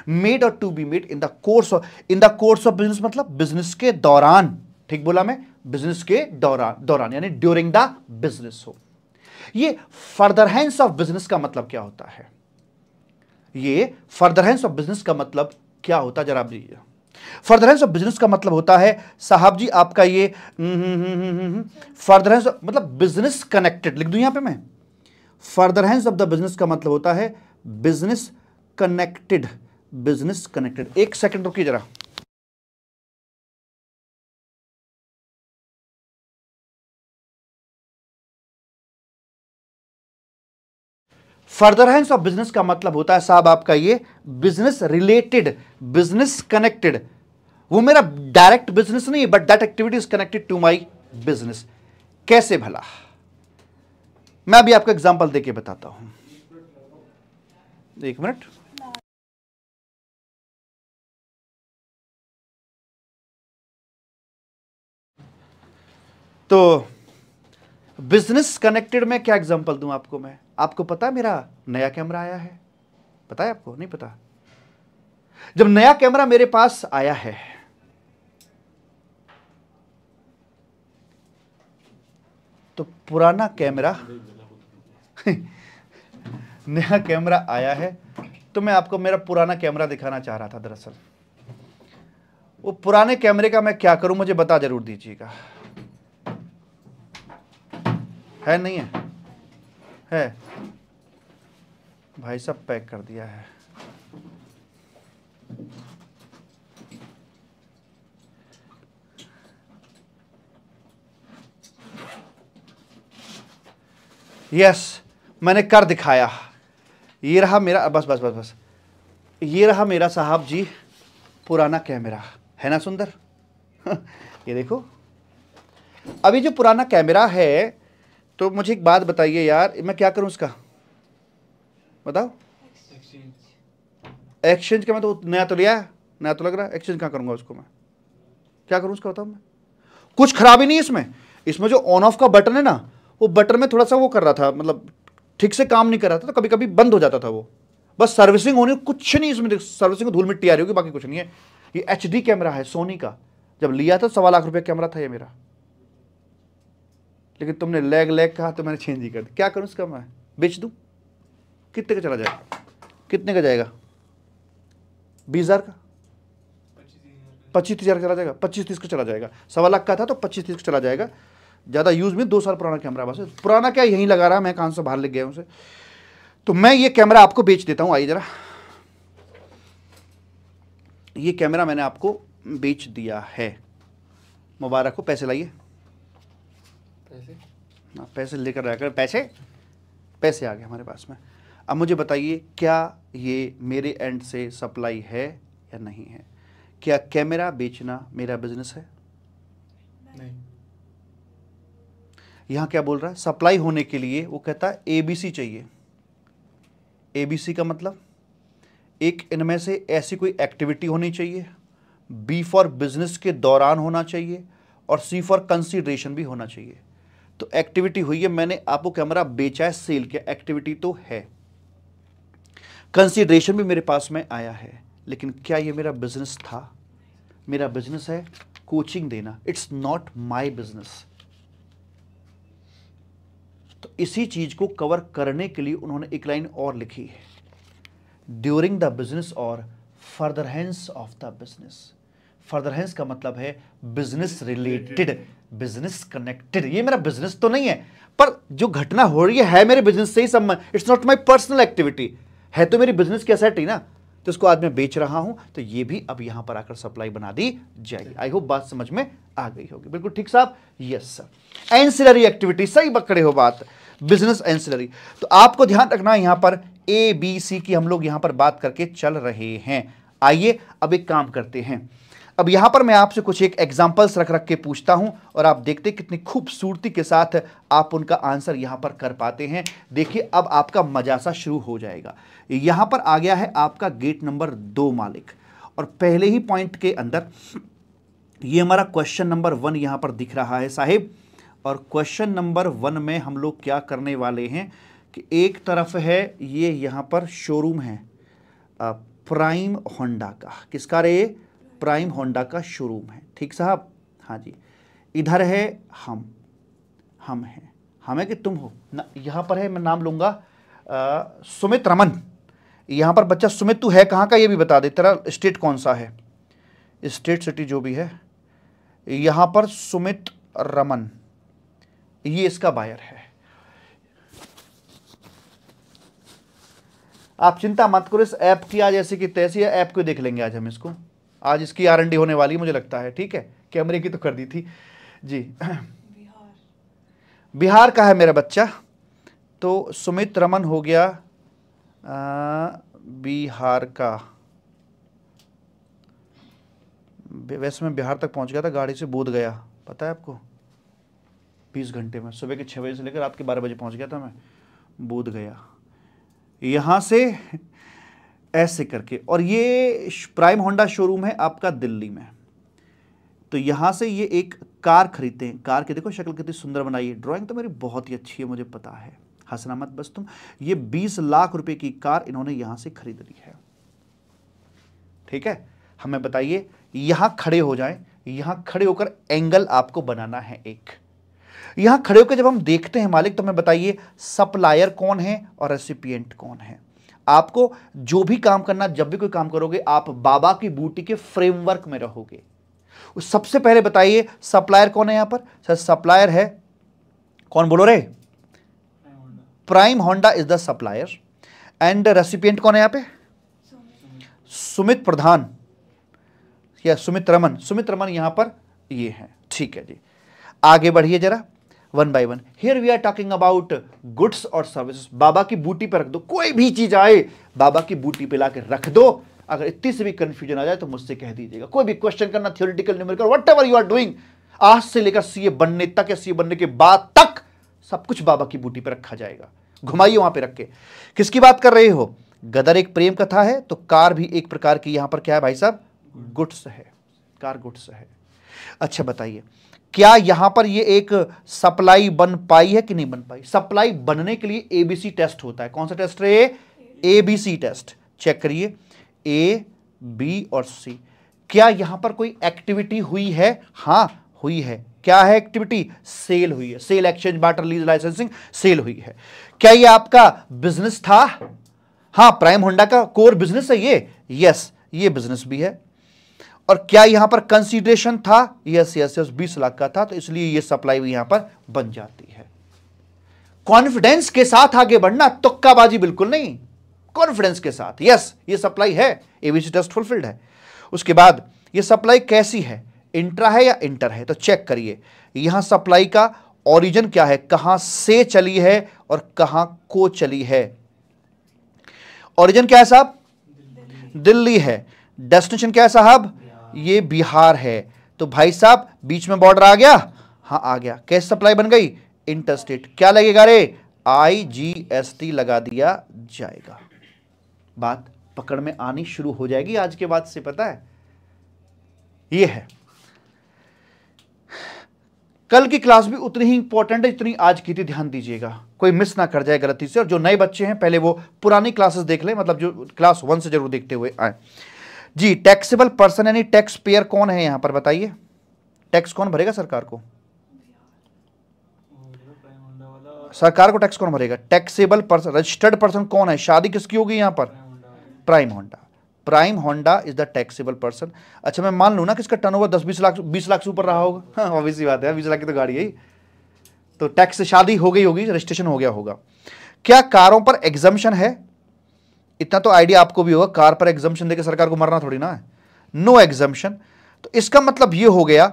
made or to be made in the course in the course of business मतलब business के दौरान ठीक बोला मैं business के दौरान दौरान यानी ड्यूरिंग द बिजनेस हो ये फर्दर हैंड्स ऑफ बिजनेस का मतलब क्या होता है ये फर्दर हैंड्स ऑफ बिजनेस का मतलब क्या होता है जरा फर्दरेंस ऑफ बिजनेस का मतलब होता है साहब जी आपका ये फर्दरेंस हम्म, हम्म, हम्म, मतलब बिजनेस कनेक्टेड लिख दूं यहां पे मैं फर्दरेंस ऑफ द बिजनेस का मतलब होता है बिजनेस कनेक्टेड बिजनेस कनेक्टेड एक सेकंड रुकिए जरा फर्दरहेंस ऑफ बिजनेस का मतलब होता है साहब आपका ये बिजनेस रिलेटेड बिजनेस कनेक्टेड वो मेरा डायरेक्ट बिजनेस नहीं but that activity is connected to my business कैसे भला मैं अभी आपको एग्जाम्पल देके बताता हूं एक मिनट तो बिजनेस कनेक्टेड में क्या एग्जाम्पल दूं आपको मैं आपको पता मेरा नया कैमरा आया है पता है आपको नहीं पता जब नया कैमरा मेरे पास आया है तो पुराना कैमरा नया कैमरा आया है तो मैं आपको मेरा पुराना कैमरा दिखाना चाह रहा था दरअसल वो पुराने कैमरे का मैं क्या करूं मुझे बता जरूर दीजिएगा है नहीं है है भाई सब पैक कर दिया है यस मैंने कर दिखाया ये रहा मेरा बस बस बस बस ये रहा मेरा साहब जी पुराना कैमरा है ना सुंदर ये देखो अभी जो पुराना कैमरा है तो मुझे एक बात बताइए यार मैं क्या करूँ इसका बताओ एक्सचेंज का मैं तो नया तो लिया नया तो लग रहा है एक्सचेंज कहाँ करूँगा उसको मैं क्या करूँ उसका बताओ मैं कुछ खराबी नहीं इसमें इसमें जो ऑन ऑफ का बटन है ना वो बटन में थोड़ा सा वो कर रहा था मतलब ठीक से काम नहीं कर रहा था तो कभी कभी बंद हो जाता था वो बस सर्विसिंग होने कुछ नहीं इसमें सर्विसिंग धूल मिट्टी आ रही होगी बाकी कुछ नहीं है ये एच कैमरा है सोनी का जब लिया था सवा लाख रुपये कैमरा था ये मेरा लेकिन तुमने लेग लेग कहा तो मैंने चेंज ही कर दिया क्या करूँ इसका मैं बेच दूँ कितने का चला जाएगा कितने का जाएगा बीस हज़ार का पच्चीस तीस हज़ार चला जाएगा पच्चीस तीस का चला जाएगा सवा लाख का था तो पच्चीस तीस का चला जाएगा ज़्यादा यूज़ में दो साल पुराना कैमरा बस पुराना क्या यहीं लगा रहा मैं कहाँ से बाहर लग गया उसे तो मैं ये कैमरा आपको बेच देता हूँ आइए ज़रा ये कैमरा मैंने आपको बेच दिया है मुबारक हो पैसे लाइए ना हाँ, पैसे लेकर आकर पैसे पैसे आ गए हमारे पास में अब मुझे बताइए क्या ये मेरे एंड से सप्लाई है या नहीं है क्या कैमरा बेचना मेरा बिजनेस है नहीं यहाँ क्या बोल रहा है सप्लाई होने के लिए वो कहता है एबीसी चाहिए एबीसी का मतलब एक इनमें से ऐसी कोई एक्टिविटी होनी चाहिए बी फॉर बिजनेस के दौरान होना चाहिए और सी फॉर कंसिड्रेशन भी होना चाहिए तो एक्टिविटी हुई है मैंने आपको कैमरा बेचा है सेल किया एक्टिविटी तो है कंसीडरेशन भी मेरे पास में आया है लेकिन क्या ये मेरा बिजनेस था मेरा बिजनेस है कोचिंग देना इट्स नॉट माय बिजनेस तो इसी चीज को कवर करने के लिए उन्होंने एक लाइन और लिखी है during the business or furtherance of the business furtherance का मतलब है बिजनेस रिलेटेड बिजनेस कनेक्टेड ये मेरा बिजनेस तो नहीं है पर जो घटना हो रही है, है मेरे बिजनेस से ही संबंध it's not my personal activity है तो मेरी बिजनेस की असेट ही ना तो इसको आज मैं बेच रहा हूं तो ये भी अब यहां पर आकर सप्लाई बना दी जाएगी आई होप बात समझ में आ गई होगी बिल्कुल ठीक साहब यस सर एंसिलरी एक्टिविटी सही बकड़े हो बात बिजनेस एंसिलरी तो आपको ध्यान रखना यहां पर ए बी सी की हम लोग यहां पर बात करके चल रहे हैं आइए अब एक काम करते हैं अब यहां पर मैं आपसे कुछ एक एग्जाम्पल्स रख रख के पूछता हूं और आप देखते कितनी खूबसूरती के साथ आप उनका आंसर यहां पर कर पाते हैं देखिए अब आपका मजासा शुरू हो जाएगा यहां पर आ गया है आपका गेट नंबर दो मालिक और पहले ही पॉइंट के अंदर ये हमारा क्वेश्चन नंबर वन यहां पर दिख रहा है साहिब और क्वेश्चन नंबर वन में हम लोग क्या करने वाले हैं कि एक तरफ है ये यहाँ पर शोरूम है प्राइम होंडा का किसका रे प्राइम होंडा का शोरूम है ठीक साहब हाँ जी इधर है हम हम हैं हमें कि तुम हो ना यहाँ पर है मैं नाम लूँगा सुमित रमन यहाँ पर बच्चा सुमित तू है कहाँ का ये भी बता दे तेरा स्टेट कौन सा है स्टेट सिटी जो भी है यहाँ पर सुमित रमन ये इसका बायर है आप चिंता मत करो इस ऐप की आज ऐसी की तैसी ऐप को देख लेंगे आज हम इसको आज इसकी आर होने वाली मुझे लगता है ठीक है कैमरे की तो कर दी थी जी बिहार बिहार का है मेरा बच्चा तो सुमित रमन हो गया आ, बिहार का वैसे मैं बिहार तक पहुंच गया था गाड़ी से बोध गया पता है आपको बीस घंटे में सुबह के छः बजे से लेकर रात के बारह बजे पहुंच गया था मैं बोध गया यहाँ से ऐसे करके और ये प्राइम होंडा शोरूम है आपका दिल्ली में तो यहाँ से ये एक कार खरीदते हैं कार की देखो शक्ल कितनी सुंदर बनाई है ड्राइंग तो मेरी बहुत ही अच्छी है मुझे पता है हंसना मत बस तुम ये 20 लाख रुपए की कार इन्होंने यहाँ से खरीद ली है ठीक है हमें बताइए यहाँ खड़े हो जाएं यहाँ खड़े होकर एंगल आपको बनाना है एक यहाँ खड़े होकर जब हम देखते हैं मालिक तो हमें बताइए सप्लायर कौन है और रेसिपियंट कौन है आपको जो भी काम करना जब भी कोई काम करोगे आप बाबा की बूटी के फ्रेमवर्क में रहोगे सबसे पहले बताइए सप्लायर कौन है यहां पर सर सप्लायर है कौन बोलो रे Prime Honda is the supplier and recipient कौन है यहां पे सुमित प्रधान या सुमित रमन सुमित रमन यहां पर ये हैं ठीक है जी आगे बढ़िए जरा one by one here we are talking about goods और सर्विस बाबा की बूटी पर रख दो कोई भी चीज आए बाबा की बूटी पे लाके रख दो अगर इतनी से भी कंफ्यूजन आ जाए तो मुझसे कह दीजिएगा कोई भी क्वेश्चन करना theoretical numerical whatever you are doing आज से लेकर सीए बनने तक या सीए बनने के बाद तक सब कुछ बाबा की बूटी पर रखा जाएगा घुमाइए वहां पर रख के किसकी बात कर रहे हो गदर एक प्रेम कथा है तो कार भी एक प्रकार की यहां पर क्या है भाई साहब गुड्स है कार गुड्स है अच्छा बताइए क्या यहां पर ये एक सप्लाई बन पाई है कि नहीं बन पाई सप्लाई बनने के लिए एबीसी टेस्ट होता है कौन सा टेस्ट है एबीसी टेस्ट चेक करिए ए बी और सी क्या यहां पर कोई एक्टिविटी हुई है हाँ हुई है क्या है एक्टिविटी सेल हुई है sale exchange barter lease licensing sale हुई है क्या ये आपका बिजनेस था हाँ प्राइम होंडा का कोर बिजनेस है ये यस ये बिजनेस भी है और क्या यहां पर कंसीडरेशन था यस यस यस बीस लाख का था तो इसलिए ये सप्लाई भी यहां पर बन जाती है कॉन्फिडेंस के साथ आगे बढ़ना तुक्काबाजी बिल्कुल नहीं कॉन्फिडेंस के साथ यस ये सप्लाई है एबीसी टेस्ट फुलफिल्ड है उसके बाद ये सप्लाई कैसी है इंट्रा है या इंटर है तो चेक करिए यहां सप्लाई का ओरिजिन क्या है कहां से चली है और कहां को चली है ओरिजिन क्या है साहब दिल्ली है डेस्टिनेशन क्या है साहब ये बिहार है तो भाई साहब बीच में बॉर्डर आ गया हाँ आ गया कैसे सप्लाई बन गई इंटरस्टेट क्या लगेगा रे आई जी एस टी लगा दिया जाएगा बात पकड़ में आनी शुरू हो जाएगी आज के बाद से पता है ये है कल की क्लास भी उतनी ही इंपॉर्टेंट है जितनी आज की थी ध्यान दीजिएगा कोई मिस ना कर जाए गलती से और जो नए बच्चे हैं पहले वो पुरानी क्लासेस देख लें मतलब जो क्लास वन से जरूर देखते हुए आए जी टैक्सेबल पर्सन यानी टैक्स पेयर कौन है यहां पर बताइए टैक्स कौन भरेगा सरकार को सरकार को टैक्स कौन भरेगा टैक्सेबल पर्सन रजिस्टर्ड पर्सन कौन है शादी किसकी होगी यहाँ पर Prime Honda Prime Honda is the taxable person अच्छा मैं मान लू ना कि इसका ओवर दस बीस लाख बीस लाख से ऊपर रहा होगा ऑब्वियस हाँ, सी बात है बीस लाख की तो गाड़ी है तो टैक्स शादी हो गई होगी रजिस्ट्रेशन हो गया होगा क्या कारों पर एग्जामेशन है इतना तो आइडिया आपको भी होगा कार पर एग्जामेशन देकर सरकार को मरना थोड़ी ना है नो एग्जामेशन तो इसका मतलब यह हो गया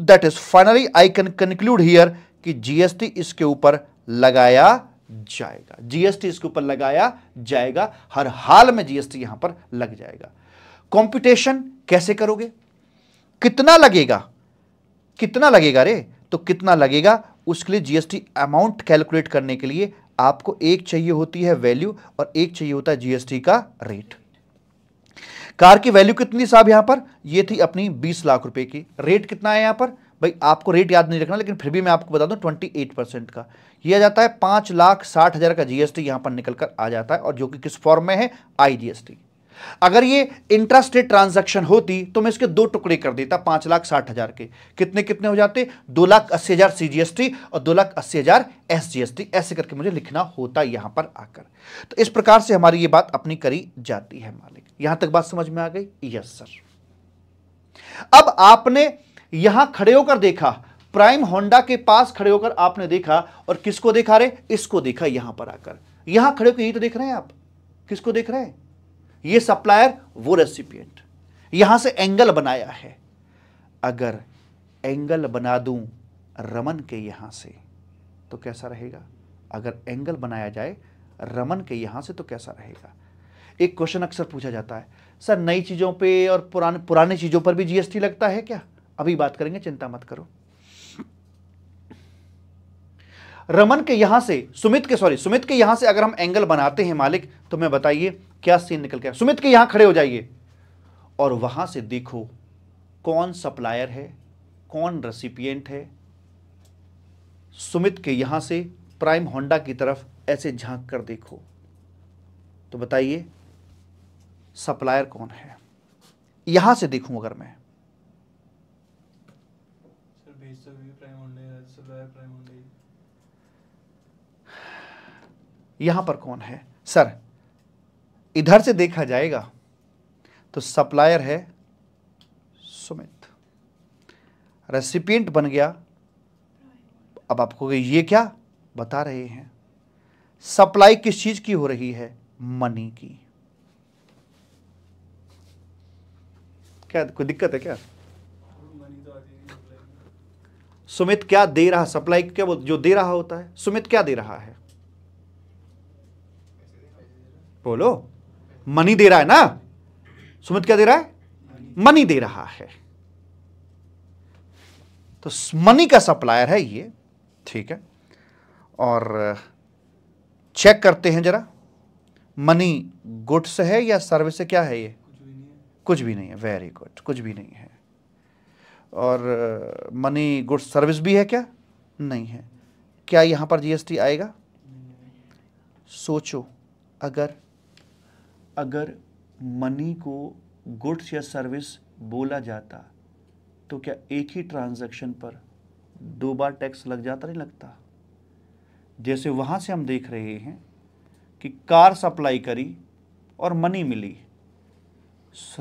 that is finally I can conclude here कि जीएसटी इसके ऊपर लगाया जाएगा जीएसटी इसके ऊपर लगाया जाएगा हर हाल में जीएसटी यहां पर लग जाएगा कॉम्पिटिशन कैसे करोगे कितना लगेगा कितना लगेगा रे तो कितना लगेगा उसके लिए जीएसटी अमाउंट कैलकुलेट करने के लिए आपको एक चाहिए होती है वैल्यू और एक चाहिए होता है जीएसटी का रेट कार की वैल्यू कितनी साहब यहां पर ये थी अपनी बीस लाख रुपए की रेट कितना है यहां पर भाई आपको रेट याद नहीं रखना लेकिन फिर भी मैं आपको बता दूं ट्वेंटी एट परसेंट का यह जाता है पांच लाख साठ हज़ार का जीएसटी यहां पर निकलकर आ जाता है और जो कि किस फॉर्म में है आई अगर ये इंट्रास्टेट ट्रांजैक्शन होती तो मैं इसके दो टुकड़े कर देता पांच लाख साठ हजार के कितने कितने हो जाते दो लाख अस्सी हजार सीजीएसटी और दो लाख अस्सी हजार एसजीएसटी ऐसे करके मुझे लिखना होता यहां पर आकर तो इस प्रकार से हमारी ये बात अपनी करी जाती है मालिक यहां तक बात समझ में आ गई यस सर अब आपने यहां खड़े होकर देखा प्राइम होंडा के पास खड़े होकर आपने देखा और किसको देखा रे इसको देखा यहां पर आकर यहां खड़े होकर यही तो देख रहे हैं आप किसको देख रहे हैं ये सप्लायर वो रेसिपिएंट यहां से एंगल बनाया है अगर एंगल बना दूं रमन के यहां से तो कैसा रहेगा अगर एंगल बनाया जाए रमन के यहां से तो कैसा रहेगा एक क्वेश्चन अक्सर पूछा जाता है सर नई चीज़ों पे और पुराने पुराने चीज़ों पर भी जीएसटी लगता है क्या अभी बात करेंगे चिंता मत करो रमन के यहां से सुमित के सॉरी सुमित के यहां से अगर हम एंगल बनाते हैं मालिक तो मैं बताइए क्या सीन निकल के सुमित के यहां खड़े हो जाइए और वहां से देखो कौन सप्लायर है कौन रेसिपियंट है सुमित के यहां से प्राइम होंडा की तरफ ऐसे झांक कर देखो तो बताइए सप्लायर कौन है यहां से देखूं अगर मैं सर यहां पर कौन है सर इधर से देखा जाएगा तो सप्लायर है सुमित रेसिपिएंट बन गया अब आपको ये क्या बता रहे हैं सप्लाई किस चीज की हो रही है मनी की क्या कोई दिक्कत है क्या सुमित क्या दे रहा सप्लाई क्या जो दे रहा होता है सुमित क्या दे रहा है बोलो मनी दे रहा है ना सुमित क्या दे रहा है मनी दे रहा है तो मनी का सप्लायर है ये ठीक है और चेक करते हैं जरा मनी गुड्स है या सर्विस से क्या है ये कुछ भी नहीं है वेरी गुड कुछ भी नहीं है और मनी गुड्स सर्विस भी है क्या नहीं है क्या यहां पर जीएसटी आएगा सोचो अगर अगर मनी को गुड्स या सर्विस बोला जाता तो क्या एक ही ट्रांजैक्शन पर दो बार टैक्स लग जाता नहीं लगता जैसे वहाँ से हम देख रहे हैं कि कार सप्लाई करी और मनी मिली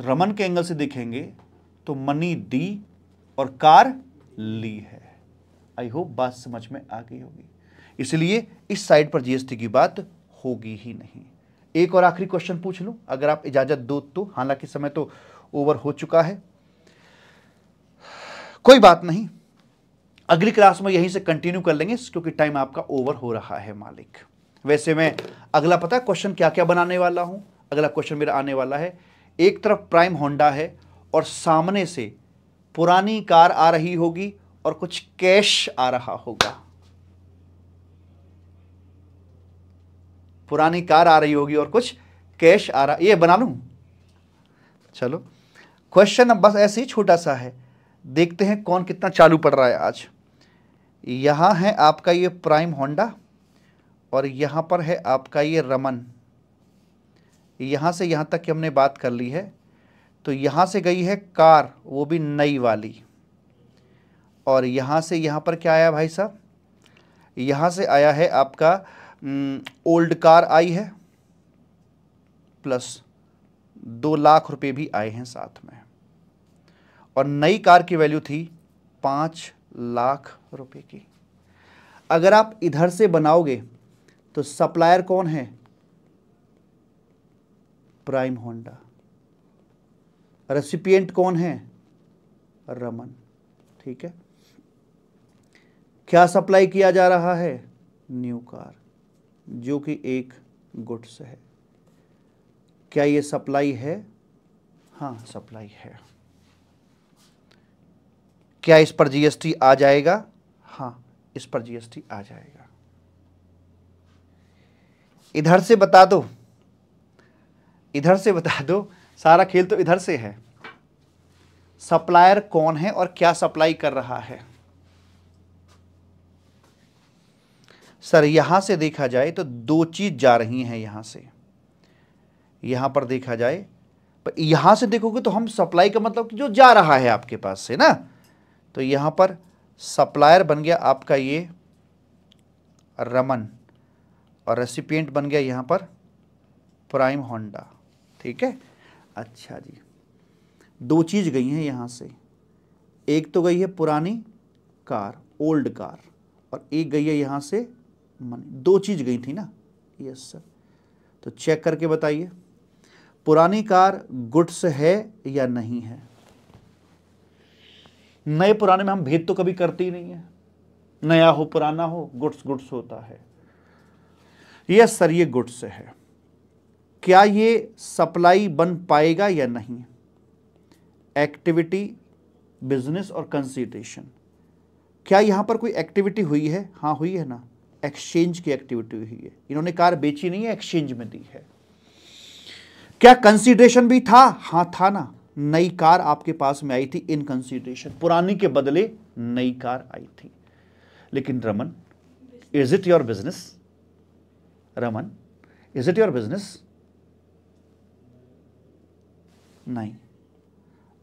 रमन के एंगल से देखेंगे तो मनी दी और कार ली है आई होप बात समझ में आ गई होगी इसलिए इस साइड पर जीएसटी की बात होगी ही नहीं एक और आखिरी क्वेश्चन पूछ लू अगर आप इजाज़त दो तो हालांकि समय तो ओवर हो चुका है कोई बात नहीं अगली क्लास में यहीं से कंटिन्यू कर लेंगे क्योंकि टाइम आपका ओवर हो रहा है मालिक वैसे मैं अगला पता है क्वेश्चन क्या क्या बनाने वाला हूं अगला क्वेश्चन मेरा आने वाला है एक तरफ प्राइम होंडा है और सामने से पुरानी कार आ रही होगी और कुछ कैश आ रहा होगा पुरानी कार आ रही होगी और कुछ कैश आ रहा ये बना लूँ चलो क्वेश्चन अब बस ऐसे ही छोटा सा है देखते हैं कौन कितना चालू पड़ रहा है आज यहाँ है आपका ये प्राइम होंडा और यहाँ पर है आपका ये रमन यहाँ से यहाँ तक की हमने बात कर ली है तो यहाँ से गई है कार वो भी नई वाली और यहाँ से यहाँ पर क्या आया भाई साहब यहाँ से आया है आपका ओल्ड हम्म, कार आई है प्लस दो लाख रुपए भी आए हैं साथ में और नई कार की वैल्यू थी पांच लाख रुपए की अगर आप इधर से बनाओगे तो सप्लायर कौन है प्राइम होंडा रेसिपिएंट कौन है रमन ठीक है क्या सप्लाई किया जा रहा है न्यू कार जो कि एक गुड्स है क्या ये सप्लाई है हाँ सप्लाई है क्या इस पर जीएसटी आ जाएगा हाँ इस पर जीएसटी आ जाएगा इधर से बता दो इधर से बता दो सारा खेल तो इधर से है सप्लायर कौन है और क्या सप्लाई कर रहा है सर यहां से देखा जाए तो दो चीज़ जा रही हैं यहां से यहां पर देखा जाए पर यहां से देखोगे तो हम सप्लाई का मतलब जो जा रहा है आपके पास से ना तो यहां पर सप्लायर बन गया आपका ये रमन और रेसिपियंट बन गया यहां पर प्राइम होंडा ठीक है अच्छा जी दो चीज़ गई हैं यहां से एक तो गई है पुरानी कार ओल्ड कार और एक गई है यहां से मनी दो चीज़ गई थी ना यस सर तो चेक करके बताइए पुरानी कार गुड्स है या नहीं है नए पुराने में हम भेद तो कभी करते ही नहीं है नया हो पुराना हो गुड्स गुड्स होता है यस सर ये गुड्स है क्या ये सप्लाई बन पाएगा या नहीं एक्टिविटी बिजनेस और कंसीडरेशन क्या यहां पर कोई एक्टिविटी हुई है हाँ हुई है ना एक्सचेंज की एक्टिविटी हुई है इन्होंने कार बेची नहीं है एक्सचेंज में दी है क्या कंसीडरेशन भी था हाँ था ना नई कार आपके पास में आई थी इन कंसीडरेशन पुरानी के बदले नई कार आई थी लेकिन Raman is it your business Raman is it your business नहीं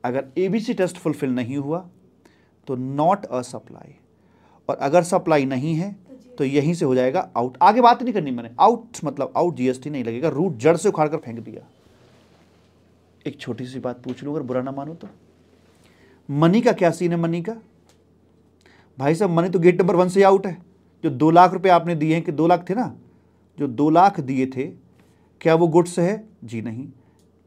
अगर एबीसी टेस्ट फुलफिल नहीं हुआ तो नॉट अ सप्लाई और अगर सप्लाई नहीं है तो यहीं से हो जाएगा आउट आगे बात नहीं करनी मैंने आउट मतलब आउट जीएसटी नहीं लगेगा रूट जड़ से उखाड़ कर फेंक दिया एक छोटी सी बात पूछ लू अगर बुरा ना मानो तो मनी का क्या सीन है मनी का भाई साहब मनी तो गेट नंबर वन से आउट है जो दो लाख रुपए आपने दिए हैं कि दो लाख थे ना जो दो लाख दिए थे क्या वो गुड्स है जी नहीं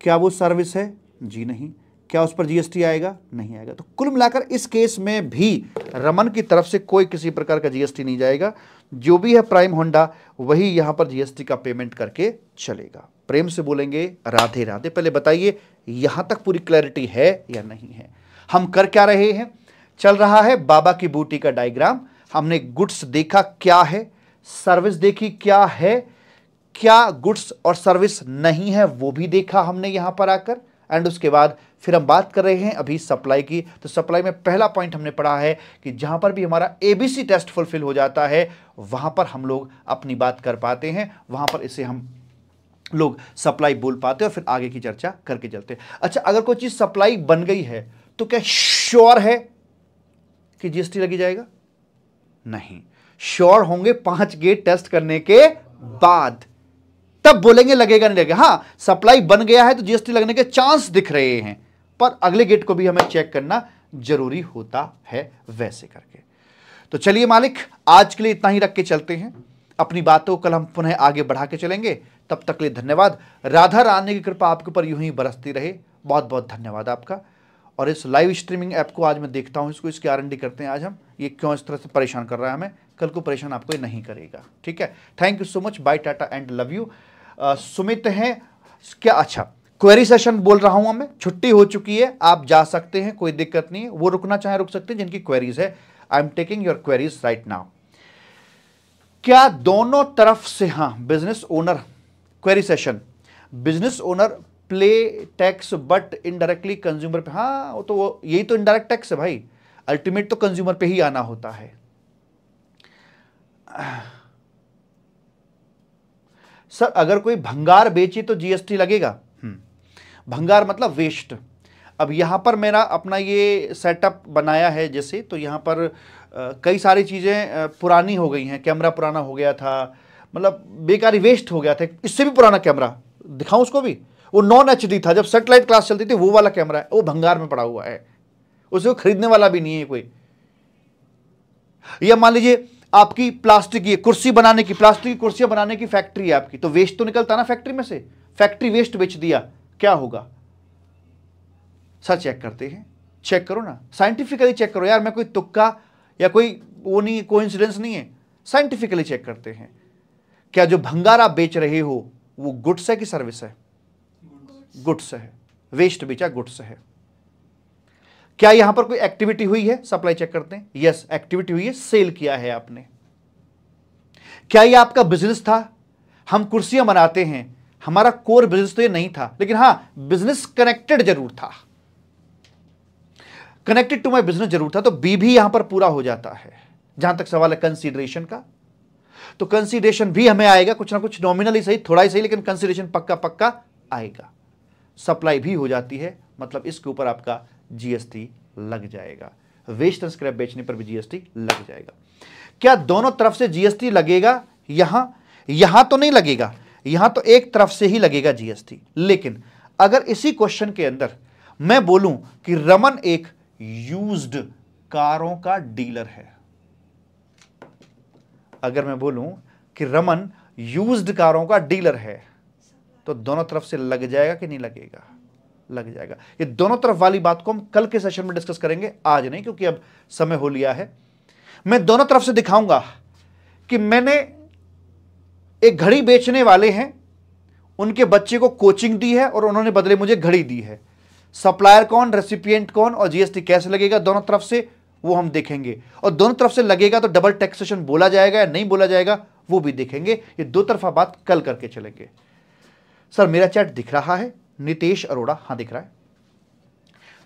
क्या वो सर्विस है जी नहीं क्या उस पर जीएसटी आएगा नहीं आएगा तो कुल मिलाकर इस केस में भी रमन की तरफ से कोई किसी प्रकार का जीएसटी नहीं जाएगा जो भी है प्राइम होंडा वही यहां पर जीएसटी का पेमेंट करके चलेगा प्रेम से बोलेंगे राधे राधे पहले बताइए यहां तक पूरी क्लैरिटी है या नहीं है हम कर क्या रहे हैं चल रहा है बाबा की बूटी का डायग्राम हमने गुड्स देखा क्या है सर्विस देखी क्या है क्या गुड्स और सर्विस नहीं है वो भी देखा हमने यहां पर आकर एंड उसके बाद फिर हम बात कर रहे हैं अभी सप्लाई की तो सप्लाई में पहला पॉइंट हमने पढ़ा है कि जहां पर भी हमारा एबीसी टेस्ट फुलफिल हो जाता है वहां पर हम लोग अपनी बात कर पाते हैं वहां पर इसे हम लोग सप्लाई बोल पाते हैं और फिर आगे की चर्चा करके चलते हैं अच्छा अगर कोई चीज़ सप्लाई बन गई है तो क्या श्योर है कि जीएसटी लगी जाएगा नहीं श्योर होंगे पांच गेट टेस्ट करने के बाद तब बोलेंगे लगेगा नहीं लगेगा हाँ सप्लाई बन गया है तो जीएसटी लगने के चांस दिख रहे हैं पर अगले गेट को भी हमें चेक करना जरूरी होता है वैसे करके तो चलिए मालिक आज के लिए इतना ही रख के चलते हैं अपनी बातों कल हम पुनः आगे बढ़ा के चलेंगे तब तक लिए धन्यवाद राधा रानी की कृपा आपके ऊपर यूं ही बरसती रहे बहुत बहुत धन्यवाद आपका और इस लाइव स्ट्रीमिंग ऐप को आज मैं देखता हूं इसको इसकी आर करते हैं आज हम ये क्यों इस तरह से परेशान कर रहा है हमें कल को परेशान आपको नहीं करेगा ठीक है thank you so much bye tata and love you Sumit हैं क्या अच्छा क्वेरी सेशन बोल रहा हूं मैं छुट्टी हो चुकी है आप जा सकते हैं कोई दिक्कत नहीं है वो रुकना चाहे रुक सकते हैं जिनकी क्वेरीज है I am taking your queries right now क्या दोनों तरफ से हां business owner query session business owner play tax but indirectly consumer pay हाँ वो तो वो यही तो इनडायरेक्ट टैक्स है भाई अल्टीमेट तो कंज्यूमर पे ही आना होता है सर अगर कोई भंगार बेची तो जीएसटी लगेगा हम्म। भंगार मतलब वेस्ट अब यहाँ पर मेरा अपना ये सेटअप बनाया है जैसे तो यहाँ पर आ, कई सारी चीज़ें पुरानी हो गई हैं कैमरा पुराना हो गया था मतलब बेकारी वेस्ट हो गया था इससे भी पुराना कैमरा दिखाऊं उसको भी वो नॉन एच था जब सेटेलाइट क्लास चलती थी वो वाला कैमरा है वो भंगार में पड़ा हुआ है उसे खरीदने वाला भी नहीं है कोई या मान लीजिए आपकी प्लास्टिक की कुर्सी बनाने की प्लास्टिक की कुर्सियां बनाने की फैक्ट्री है आपकी तो वेस्ट तो निकलता ना फैक्ट्री में से फैक्ट्री वेस्ट बेच दिया क्या होगा सर चेक करते हैं चेक करो ना साइंटिफिकली चेक करो यार मैं कोई तुक्का या कोई वो नहीं कोई इंसिडेंस नहीं है साइंटिफिकली चेक करते हैं क्या जो भंगार आप बेच रहे हो वो गुड्स है कि सर्विस है गुड्स है वेस्ट बेचा गुड्स है क्या यहां पर कोई एक्टिविटी हुई है सप्लाई चेक करते हैं यस एक्टिविटी हुई है सेल किया है आपने क्या ये आपका बिजनेस था हम कुर्सियां बनाते हैं हमारा कोर बिजनेस तो ये नहीं था लेकिन हां बिजनेस कनेक्टेड जरूर था कनेक्टेड टू माई बिजनेस जरूर था तो बी भी यहां पर पूरा हो जाता है जहां तक सवाल है कंसिडरेशन का तो कंसिडरेशन भी हमें आएगा कुछ ना कुछ नॉमिनली सही थोड़ा ही सही लेकिन कंसिडरेशन पक्का पक्का आएगा सप्लाई भी हो जाती है मतलब इसके ऊपर आपका जीएसटी लग जाएगा वेस्ट एंड स्क्रैप बेचने पर भी जीएसटी लग जाएगा क्या दोनों तरफ से जीएसटी लगेगा यहां यहां तो नहीं लगेगा यहां तो एक तरफ से ही लगेगा जीएसटी लेकिन अगर इसी क्वेश्चन के अंदर मैं बोलूं कि रमन एक यूज्ड कारों का डीलर है अगर मैं बोलूं कि रमन यूज्ड कारों का डीलर है तो दोनों तरफ से लग जाएगा कि नहीं लगेगा लग जाएगा ये दोनों तरफ वाली बात को हम कल के सेशन में डिस्कस करेंगे आज नहीं क्योंकि अब समय हो लिया है मैं दोनों तरफ से दिखाऊंगा कि मैंने एक घड़ी बेचने वाले हैं उनके बच्चे को कोचिंग दी है और उन्होंने बदले मुझे घड़ी दी है सप्लायर कौन रेसिपियंट कौन और जीएसटी कैसे लगेगा दोनों तरफ से वो हम देखेंगे और दोनों तरफ से लगेगा तो डबल टैक्सेशन बोला जाएगा या नहीं बोला जाएगा वो भी देखेंगे ये दो तरफा बात कल करके चलेंगे सर मेरा चैट दिख रहा है नितेश अरोड़ा हाँ दिख रहा है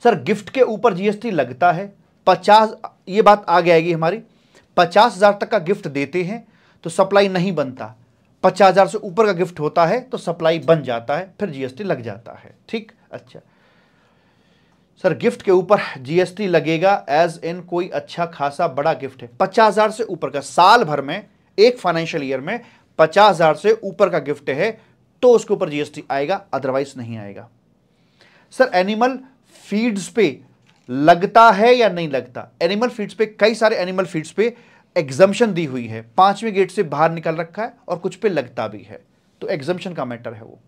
सर गिफ्ट के ऊपर जीएसटी लगता है पचास ये बात आ जाएगी हमारी पचास हज़ार तक का गिफ्ट देते हैं तो सप्लाई नहीं बनता पचास हज़ार से ऊपर का गिफ्ट होता है तो सप्लाई बन जाता है फिर जीएसटी लग जाता है ठीक अच्छा सर गिफ्ट के ऊपर जीएसटी लगेगा एज इन कोई अच्छा खासा बड़ा गिफ्ट है पचास हज़ार से ऊपर का साल भर में एक फाइनेंशियल ईयर में पचास हज़ार से ऊपर का गिफ्ट है तो उसके ऊपर जीएसटी आएगा अदरवाइज नहीं आएगा सर एनिमल फीड्स पे लगता है या नहीं लगता एनिमल फीड्स पे कई सारे एनिमल फीड्स पे एग्जम्पन दी हुई है पांचवें गेट से बाहर निकल रखा है और कुछ पे लगता भी है तो एग्जम्पन का मैटर है वो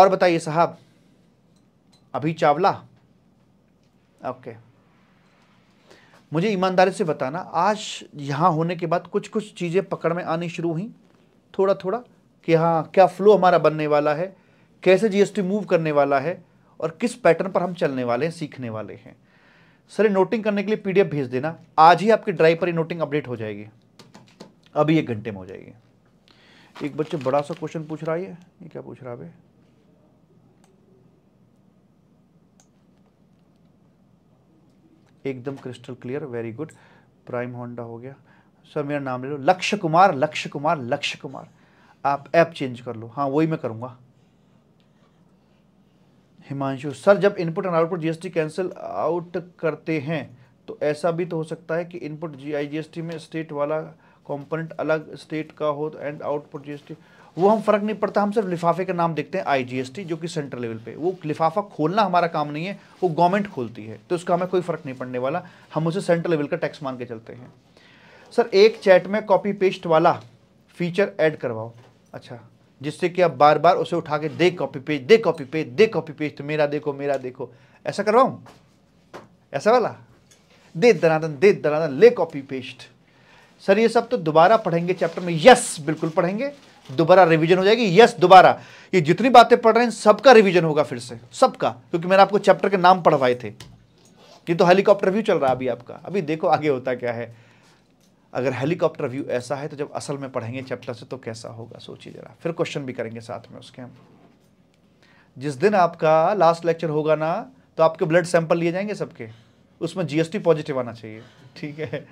और बताइए साहब अभी चावला ओके मुझे ईमानदारी से बताना आज यहां होने के बाद कुछ कुछ चीज़ें पकड़ में आनी शुरू हुई थोड़ा थोड़ा कि हाँ क्या फ्लो हमारा बनने वाला है कैसे जीएसटी मूव करने वाला है और किस पैटर्न पर हम चलने वाले हैं सीखने वाले हैं सर ये नोटिंग करने के लिए पीडीएफ भेज देना आज ही आपके ड्राइव पर ये नोटिंग अपडेट हो जाएगी अभी एक घंटे में हो जाएगी एक बच्चे बड़ा सा क्वेश्चन पूछ रहा है ये, ये क्या पूछ रहा है एकदम crystal clear very good Prime Honda हो गया सर मेरा नाम ले लो लक्ष्य कुमार लक्ष्य कुमार लक्ष्य कुमार आप ऐप चेंज कर लो हाँ वही मैं करूँगा हिमांशु सर जब input and output GST cancel out करते हैं तो ऐसा भी तो हो सकता है कि इनपुट जी आई टी में स्टेट वाला कंपोनेंट अलग स्टेट का हो एंड आउटपुट जीएसटी वो हम फर्क नहीं पड़ता हम सिर्फ लिफाफे का नाम देखते हैं आईजीएसटी जो कि सेंट्रल लेवल पे वो लिफाफा खोलना हमारा काम नहीं है वो गवर्नमेंट खोलती है तो उसका हमें कोई फर्क नहीं पड़ने वाला हम उसे सेंट्रल लेवल का टैक्स मान के चलते हैं सर एक चैट में कॉपी पेस्ट वाला फीचर ऐड करवाओ अच्छा जिससे कि आप बार बार उसे उठा के दे कॉपी पेज दे कॉपी पेज दे कॉपी पेज तो मेरा देखो मेरा देखो ऐसा करवाऊँ ऐसा वाला दे दनादन दे दनादन ले कॉपी पेस्ट सर ये सब तो दोबारा पढ़ेंगे चैप्टर में यस बिल्कुल पढ़ेंगे दोबारा रिवीजन हो जाएगी यस दोबारा ये जितनी बातें पढ़ रहे हैं सबका रिवीजन होगा फिर से सबका क्योंकि मैंने आपको चैप्टर के नाम पढ़वाए थे ये तो हेलीकॉप्टर व्यू चल रहा है अभी आपका अभी देखो आगे होता क्या है अगर हेलीकॉप्टर व्यू ऐसा है तो जब असल में पढ़ेंगे चैप्टर से तो कैसा होगा सोचिए ज़रा फिर क्वेश्चन भी करेंगे साथ में उसके हम जिस दिन आपका लास्ट लेक्चर होगा ना तो आपके ब्लड सैंपल लिए जाएंगे सबके उसमें जीएसटी पॉजिटिव आना चाहिए ठीक है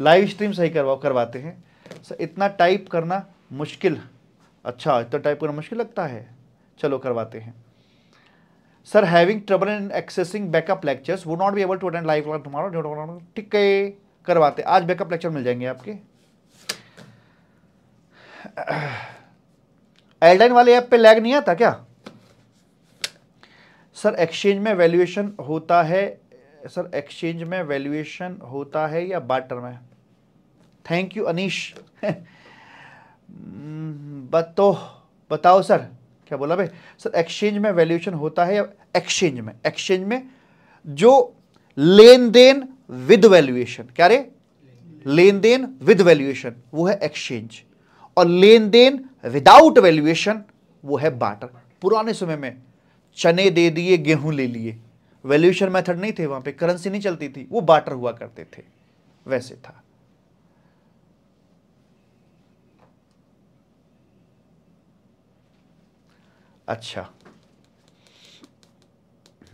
लाइव स्ट्रीम सही करवाओ करवाते हैं सर इतना टाइप करना मुश्किल अच्छा इतना टाइप करना मुश्किल लगता है चलो करवाते हैं sir having trouble in accessing backup lectures would not be able to attend live class tomorrow ठीक है करवाते आज बैकअप लेक्चर मिल जाएंगे आपके एल्डाइन वाले ऐप पे लैग नहीं आता क्या सर एक्सचेंज में वैल्यूएशन होता है सर एक्सचेंज में वैल्यूएशन होता है या बाटर में थैंक यू अनिश बतो बताओ सर क्या बोला भाई सर एक्सचेंज में वैल्यूएशन होता है या एक्सचेंज में एक्सचेंज में जो लेन देन विद वैल्यूएशन क्या रे लेन देन विद वैल्यूएशन वो है एक्सचेंज और लेन देन विदाउट वैल्यूएशन वो है बाटर पुराने समय में चने दे दिए गेहूं ले लिए वैल्यूएशन मेथड नहीं थे वहां पे करेंसी नहीं चलती थी वो बाटर हुआ करते थे वैसे था अच्छा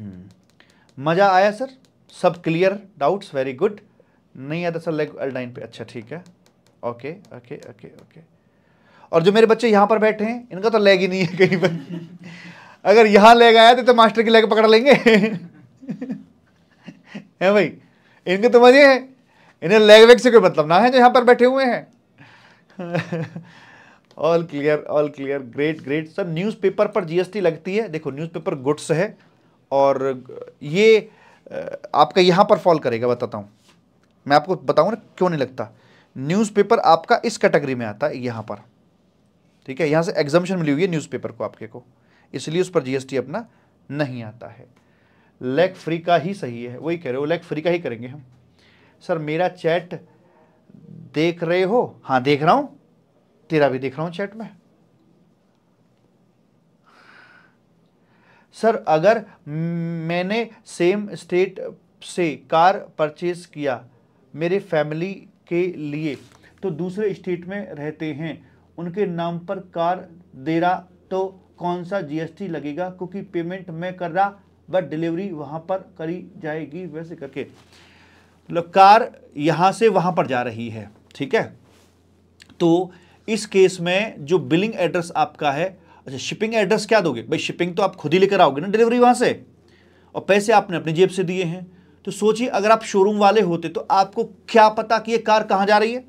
हम्म. मज़ा आया सर सब क्लियर डाउट्स वेरी गुड नहीं आता सर लेग अल्डाइन पे अच्छा ठीक है ओके ओके ओके ओके और जो मेरे बच्चे यहाँ पर बैठे हैं इनका तो लेग ही नहीं है कहीं पर अगर यहाँ लेग आया तो, तो मास्टर की लेग पकड़ लेंगे है भाई इनके तो मजे हैं इन्हें लेग वेग से कोई मतलब ना है जो यहाँ पर बैठे हुए हैं all clear all clear great great sir newspaper पर जीएसटी लगती है देखो न्यूज़पेपर गुड्स है और ये आपका यहाँ पर फॉल करेगा बताता हूँ मैं आपको बताऊँ ना क्यों नहीं लगता न्यूज़पेपर आपका इस कैटेगरी में आता है यहाँ पर ठीक है यहाँ से एग्जामेशन मिली हुई है न्यूज़पेपर को आपके को इसलिए उस पर जीएसटी अपना नहीं आता है लेग फ्री का ही सही है वही कह रहे हो लेग फ्री का ही करेंगे हम सर मेरा चैट देख रहे हो हाँ देख रहा हूँ तेरा भी देख रहा हूँ चैट में सर अगर मैंने सेम स्टेट से कार परचेज किया मेरे फैमिली के लिए तो दूसरे स्टेट में रहते हैं उनके नाम पर कार दे रहा तो कौन सा जीएसटी लगेगा क्योंकि पेमेंट मैं कर रहा बट डिलीवरी वहाँ पर करी जाएगी वैसे करके मतलब कार यहाँ से वहाँ पर जा रही है ठीक है तो इस केस में जो बिलिंग एड्रेस आपका है अच्छा शिपिंग एड्रेस क्या दोगे भाई शिपिंग तो आप खुद ही लेकर आओगे ना डिलीवरी वहाँ से और पैसे आपने अपनी जेब से दिए हैं तो सोचिए अगर आप शोरूम वाले होते तो आपको क्या पता कि ये कार कहाँ जा रही है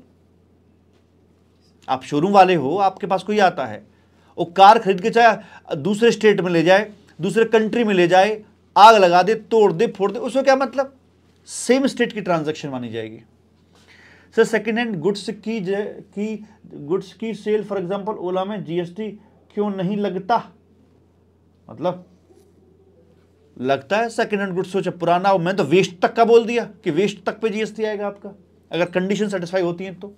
आप शोरूम वाले हो आपके पास कोई आता है वो कार खरीद के चाहे दूसरे स्टेट में ले जाए दूसरे कंट्री में ले जाए आग लगा दे तोड़ दे फोड़ दे उसमें क्या मतलब सेम स्टेट की ट्रांजैक्शन मानी जाएगी सर सेकेंड हैंड गुड्स की की गुड्स की सेल फॉर एग्जांपल ओला में जीएसटी क्यों नहीं लगता मतलब लगता है सेकेंड हैंड गुड्स सोचा पुराना मैंने तो वेस्ट तक का बोल दिया कि वेस्ट तक पे जीएसटी आएगा आपका अगर कंडीशन सेटिस्फाई होती है तो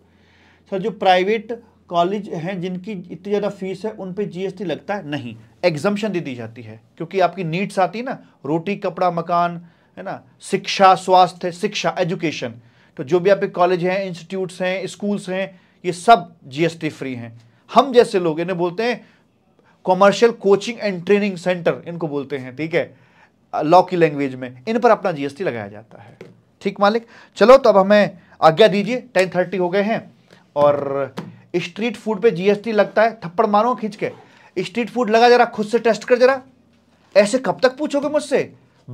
सर जो प्राइवेट कॉलेज हैं जिनकी इतनी ज़्यादा फीस है उन पे जीएसटी लगता है नहीं एग्जम्पन दे दी जाती है क्योंकि आपकी नीड्स आती है ना रोटी कपड़ा मकान है ना शिक्षा स्वास्थ्य शिक्षा एजुकेशन तो जो भी आपके कॉलेज हैं इंस्टीट्यूट्स हैं स्कूल्स हैं ये सब जीएसटी फ्री हैं हम जैसे लोग इन्हें बोलते हैं commercial coaching and training centre इनको बोलते हैं ठीक है लॉ की लैंग्वेज में इन पर अपना जीएसटी लगाया जाता है ठीक मालिक चलो तो अब हमें आज्ञा दीजिए टेन थर्टी हो गए हैं और स्ट्रीट फूड पे जीएसटी लगता है थप्पड़ मारो खींच के स्ट्रीट फूड लगा जरा खुद से टेस्ट कर जरा ऐसे कब तक पूछोगे मुझसे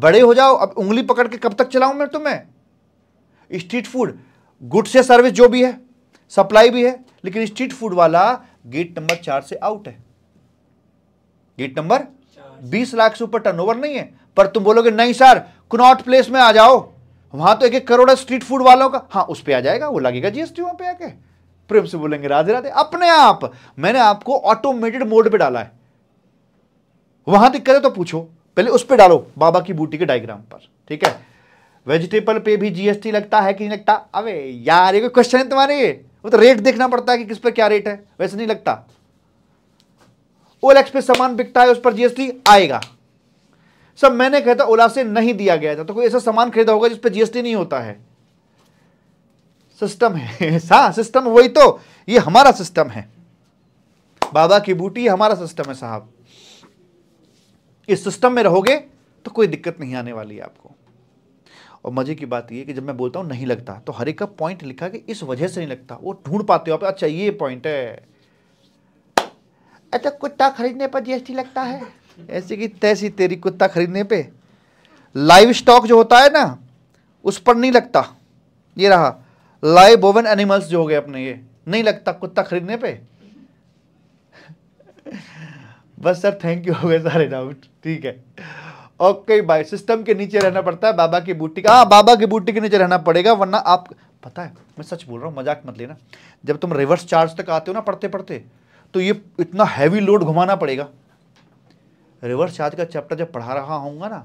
बड़े हो जाओ अब उंगली पकड़ के कब तक चलाऊं मैं तुम्हें स्ट्रीट फूड गुड्स या सर्विस जो भी है सप्लाई भी है लेकिन स्ट्रीट फूड वाला गेट नंबर चार से आउट है गेट नंबर बीस लाख से ऊपर टर्नओवर नहीं है पर तुम बोलोगे नहीं सर कुनॉट प्लेस में आ जाओ वहां तो एक एक करोड़ स्ट्रीट फूड वालों का हाँ उस पर आ जाएगा वो लगेगा जीएसटी वहां पे आके प्रेम से बोलेंगे राधे राधे अपने आप मैंने आपको ऑटोमेटेड मोड पे डाला है वहां दिक्कत है तो पूछो पहले उस पर डालो बाबा की बूटी के डायग्राम पर ठीक है वेजिटेबल पे भी जीएसटी लगता है कि नहीं लगता अबे यार ये क्वेश्चन है तुम्हारे वो तो रेट देखना पड़ता है कि किस पर क्या रेट है वैसे नहीं लगता ओलेक्स पे सामान बिकता है उस पर जीएसटी आएगा सब मैंने कहा था ओला से नहीं दिया गया था तो कोई ऐसा सामान खरीदा होगा जिस पर जीएसटी नहीं होता है सिस्टम है हाँ, सिस्टम वही तो ये हमारा सिस्टम है बाबा की बूटी हमारा सिस्टम है साहब इस सिस्टम में रहोगे तो कोई दिक्कत नहीं आने वाली है आपको और मजे की बात यह कि जब मैं बोलता हूं नहीं लगता तो हर एक का पॉइंट लिखा कि इस वजह से नहीं लगता वो ढूंढ पाते हो आप अच्छा ये पॉइंट है अच्छा कुत्ता खरीदने पर जीएसटी लगता है ऐसे की तैसी तेरी कुत्ता खरीदने पे लाइव स्टॉक जो होता है ना उस पर नहीं लगता ये रहा लाइव बोवन एनिमल्स जो हो गए अपने ये नहीं लगता कुत्ता खरीदने पे बस सर थैंक यू हो गए सारे डाउट ठीक है ओके बाय सिस्टम के नीचे रहना पड़ता है बाबा की बूटी का हाँ बाबा की बूटी के नीचे रहना पड़ेगा वरना आप पता है मैं सच बोल रहा हूँ मजाक मत लेना जब तुम रिवर्स चार्ज तक आते हो ना पढ़ते पढ़ते तो ये इतना हैवी लोड घुमाना पड़ेगा रिवर्स चार्ज का चैप्टर जब पढ़ा रहा होगा ना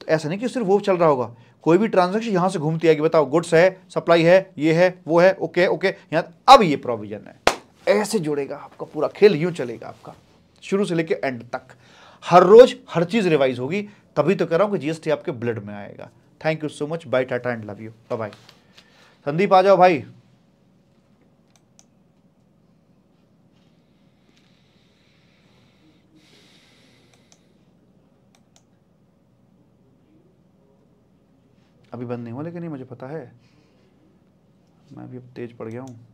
तो ऐसा नहीं कि सिर्फ वो चल रहा होगा कोई भी ट्रांजेक्शन यहाँ से घूमती आएगी बताओ गुड्स है सप्लाई है ये है वो है ओके ओके यहाँ अब ये प्रोविजन है ऐसे जुड़ेगा आपका पूरा खेल यूँ चलेगा आपका शुरू से लेके एंड तक हर रोज हर चीज़ रिवाइज होगी तभी तो कह रहा हूँ कि जीएसटी आपके ब्लड में आएगा thank you so much bye tata and love you bye Sandeep आ जाओ भाई अभी बंद नहीं हुआ लेकिन ये मुझे पता है मैं अभी अब तेज पड़ गया हूँ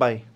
बाय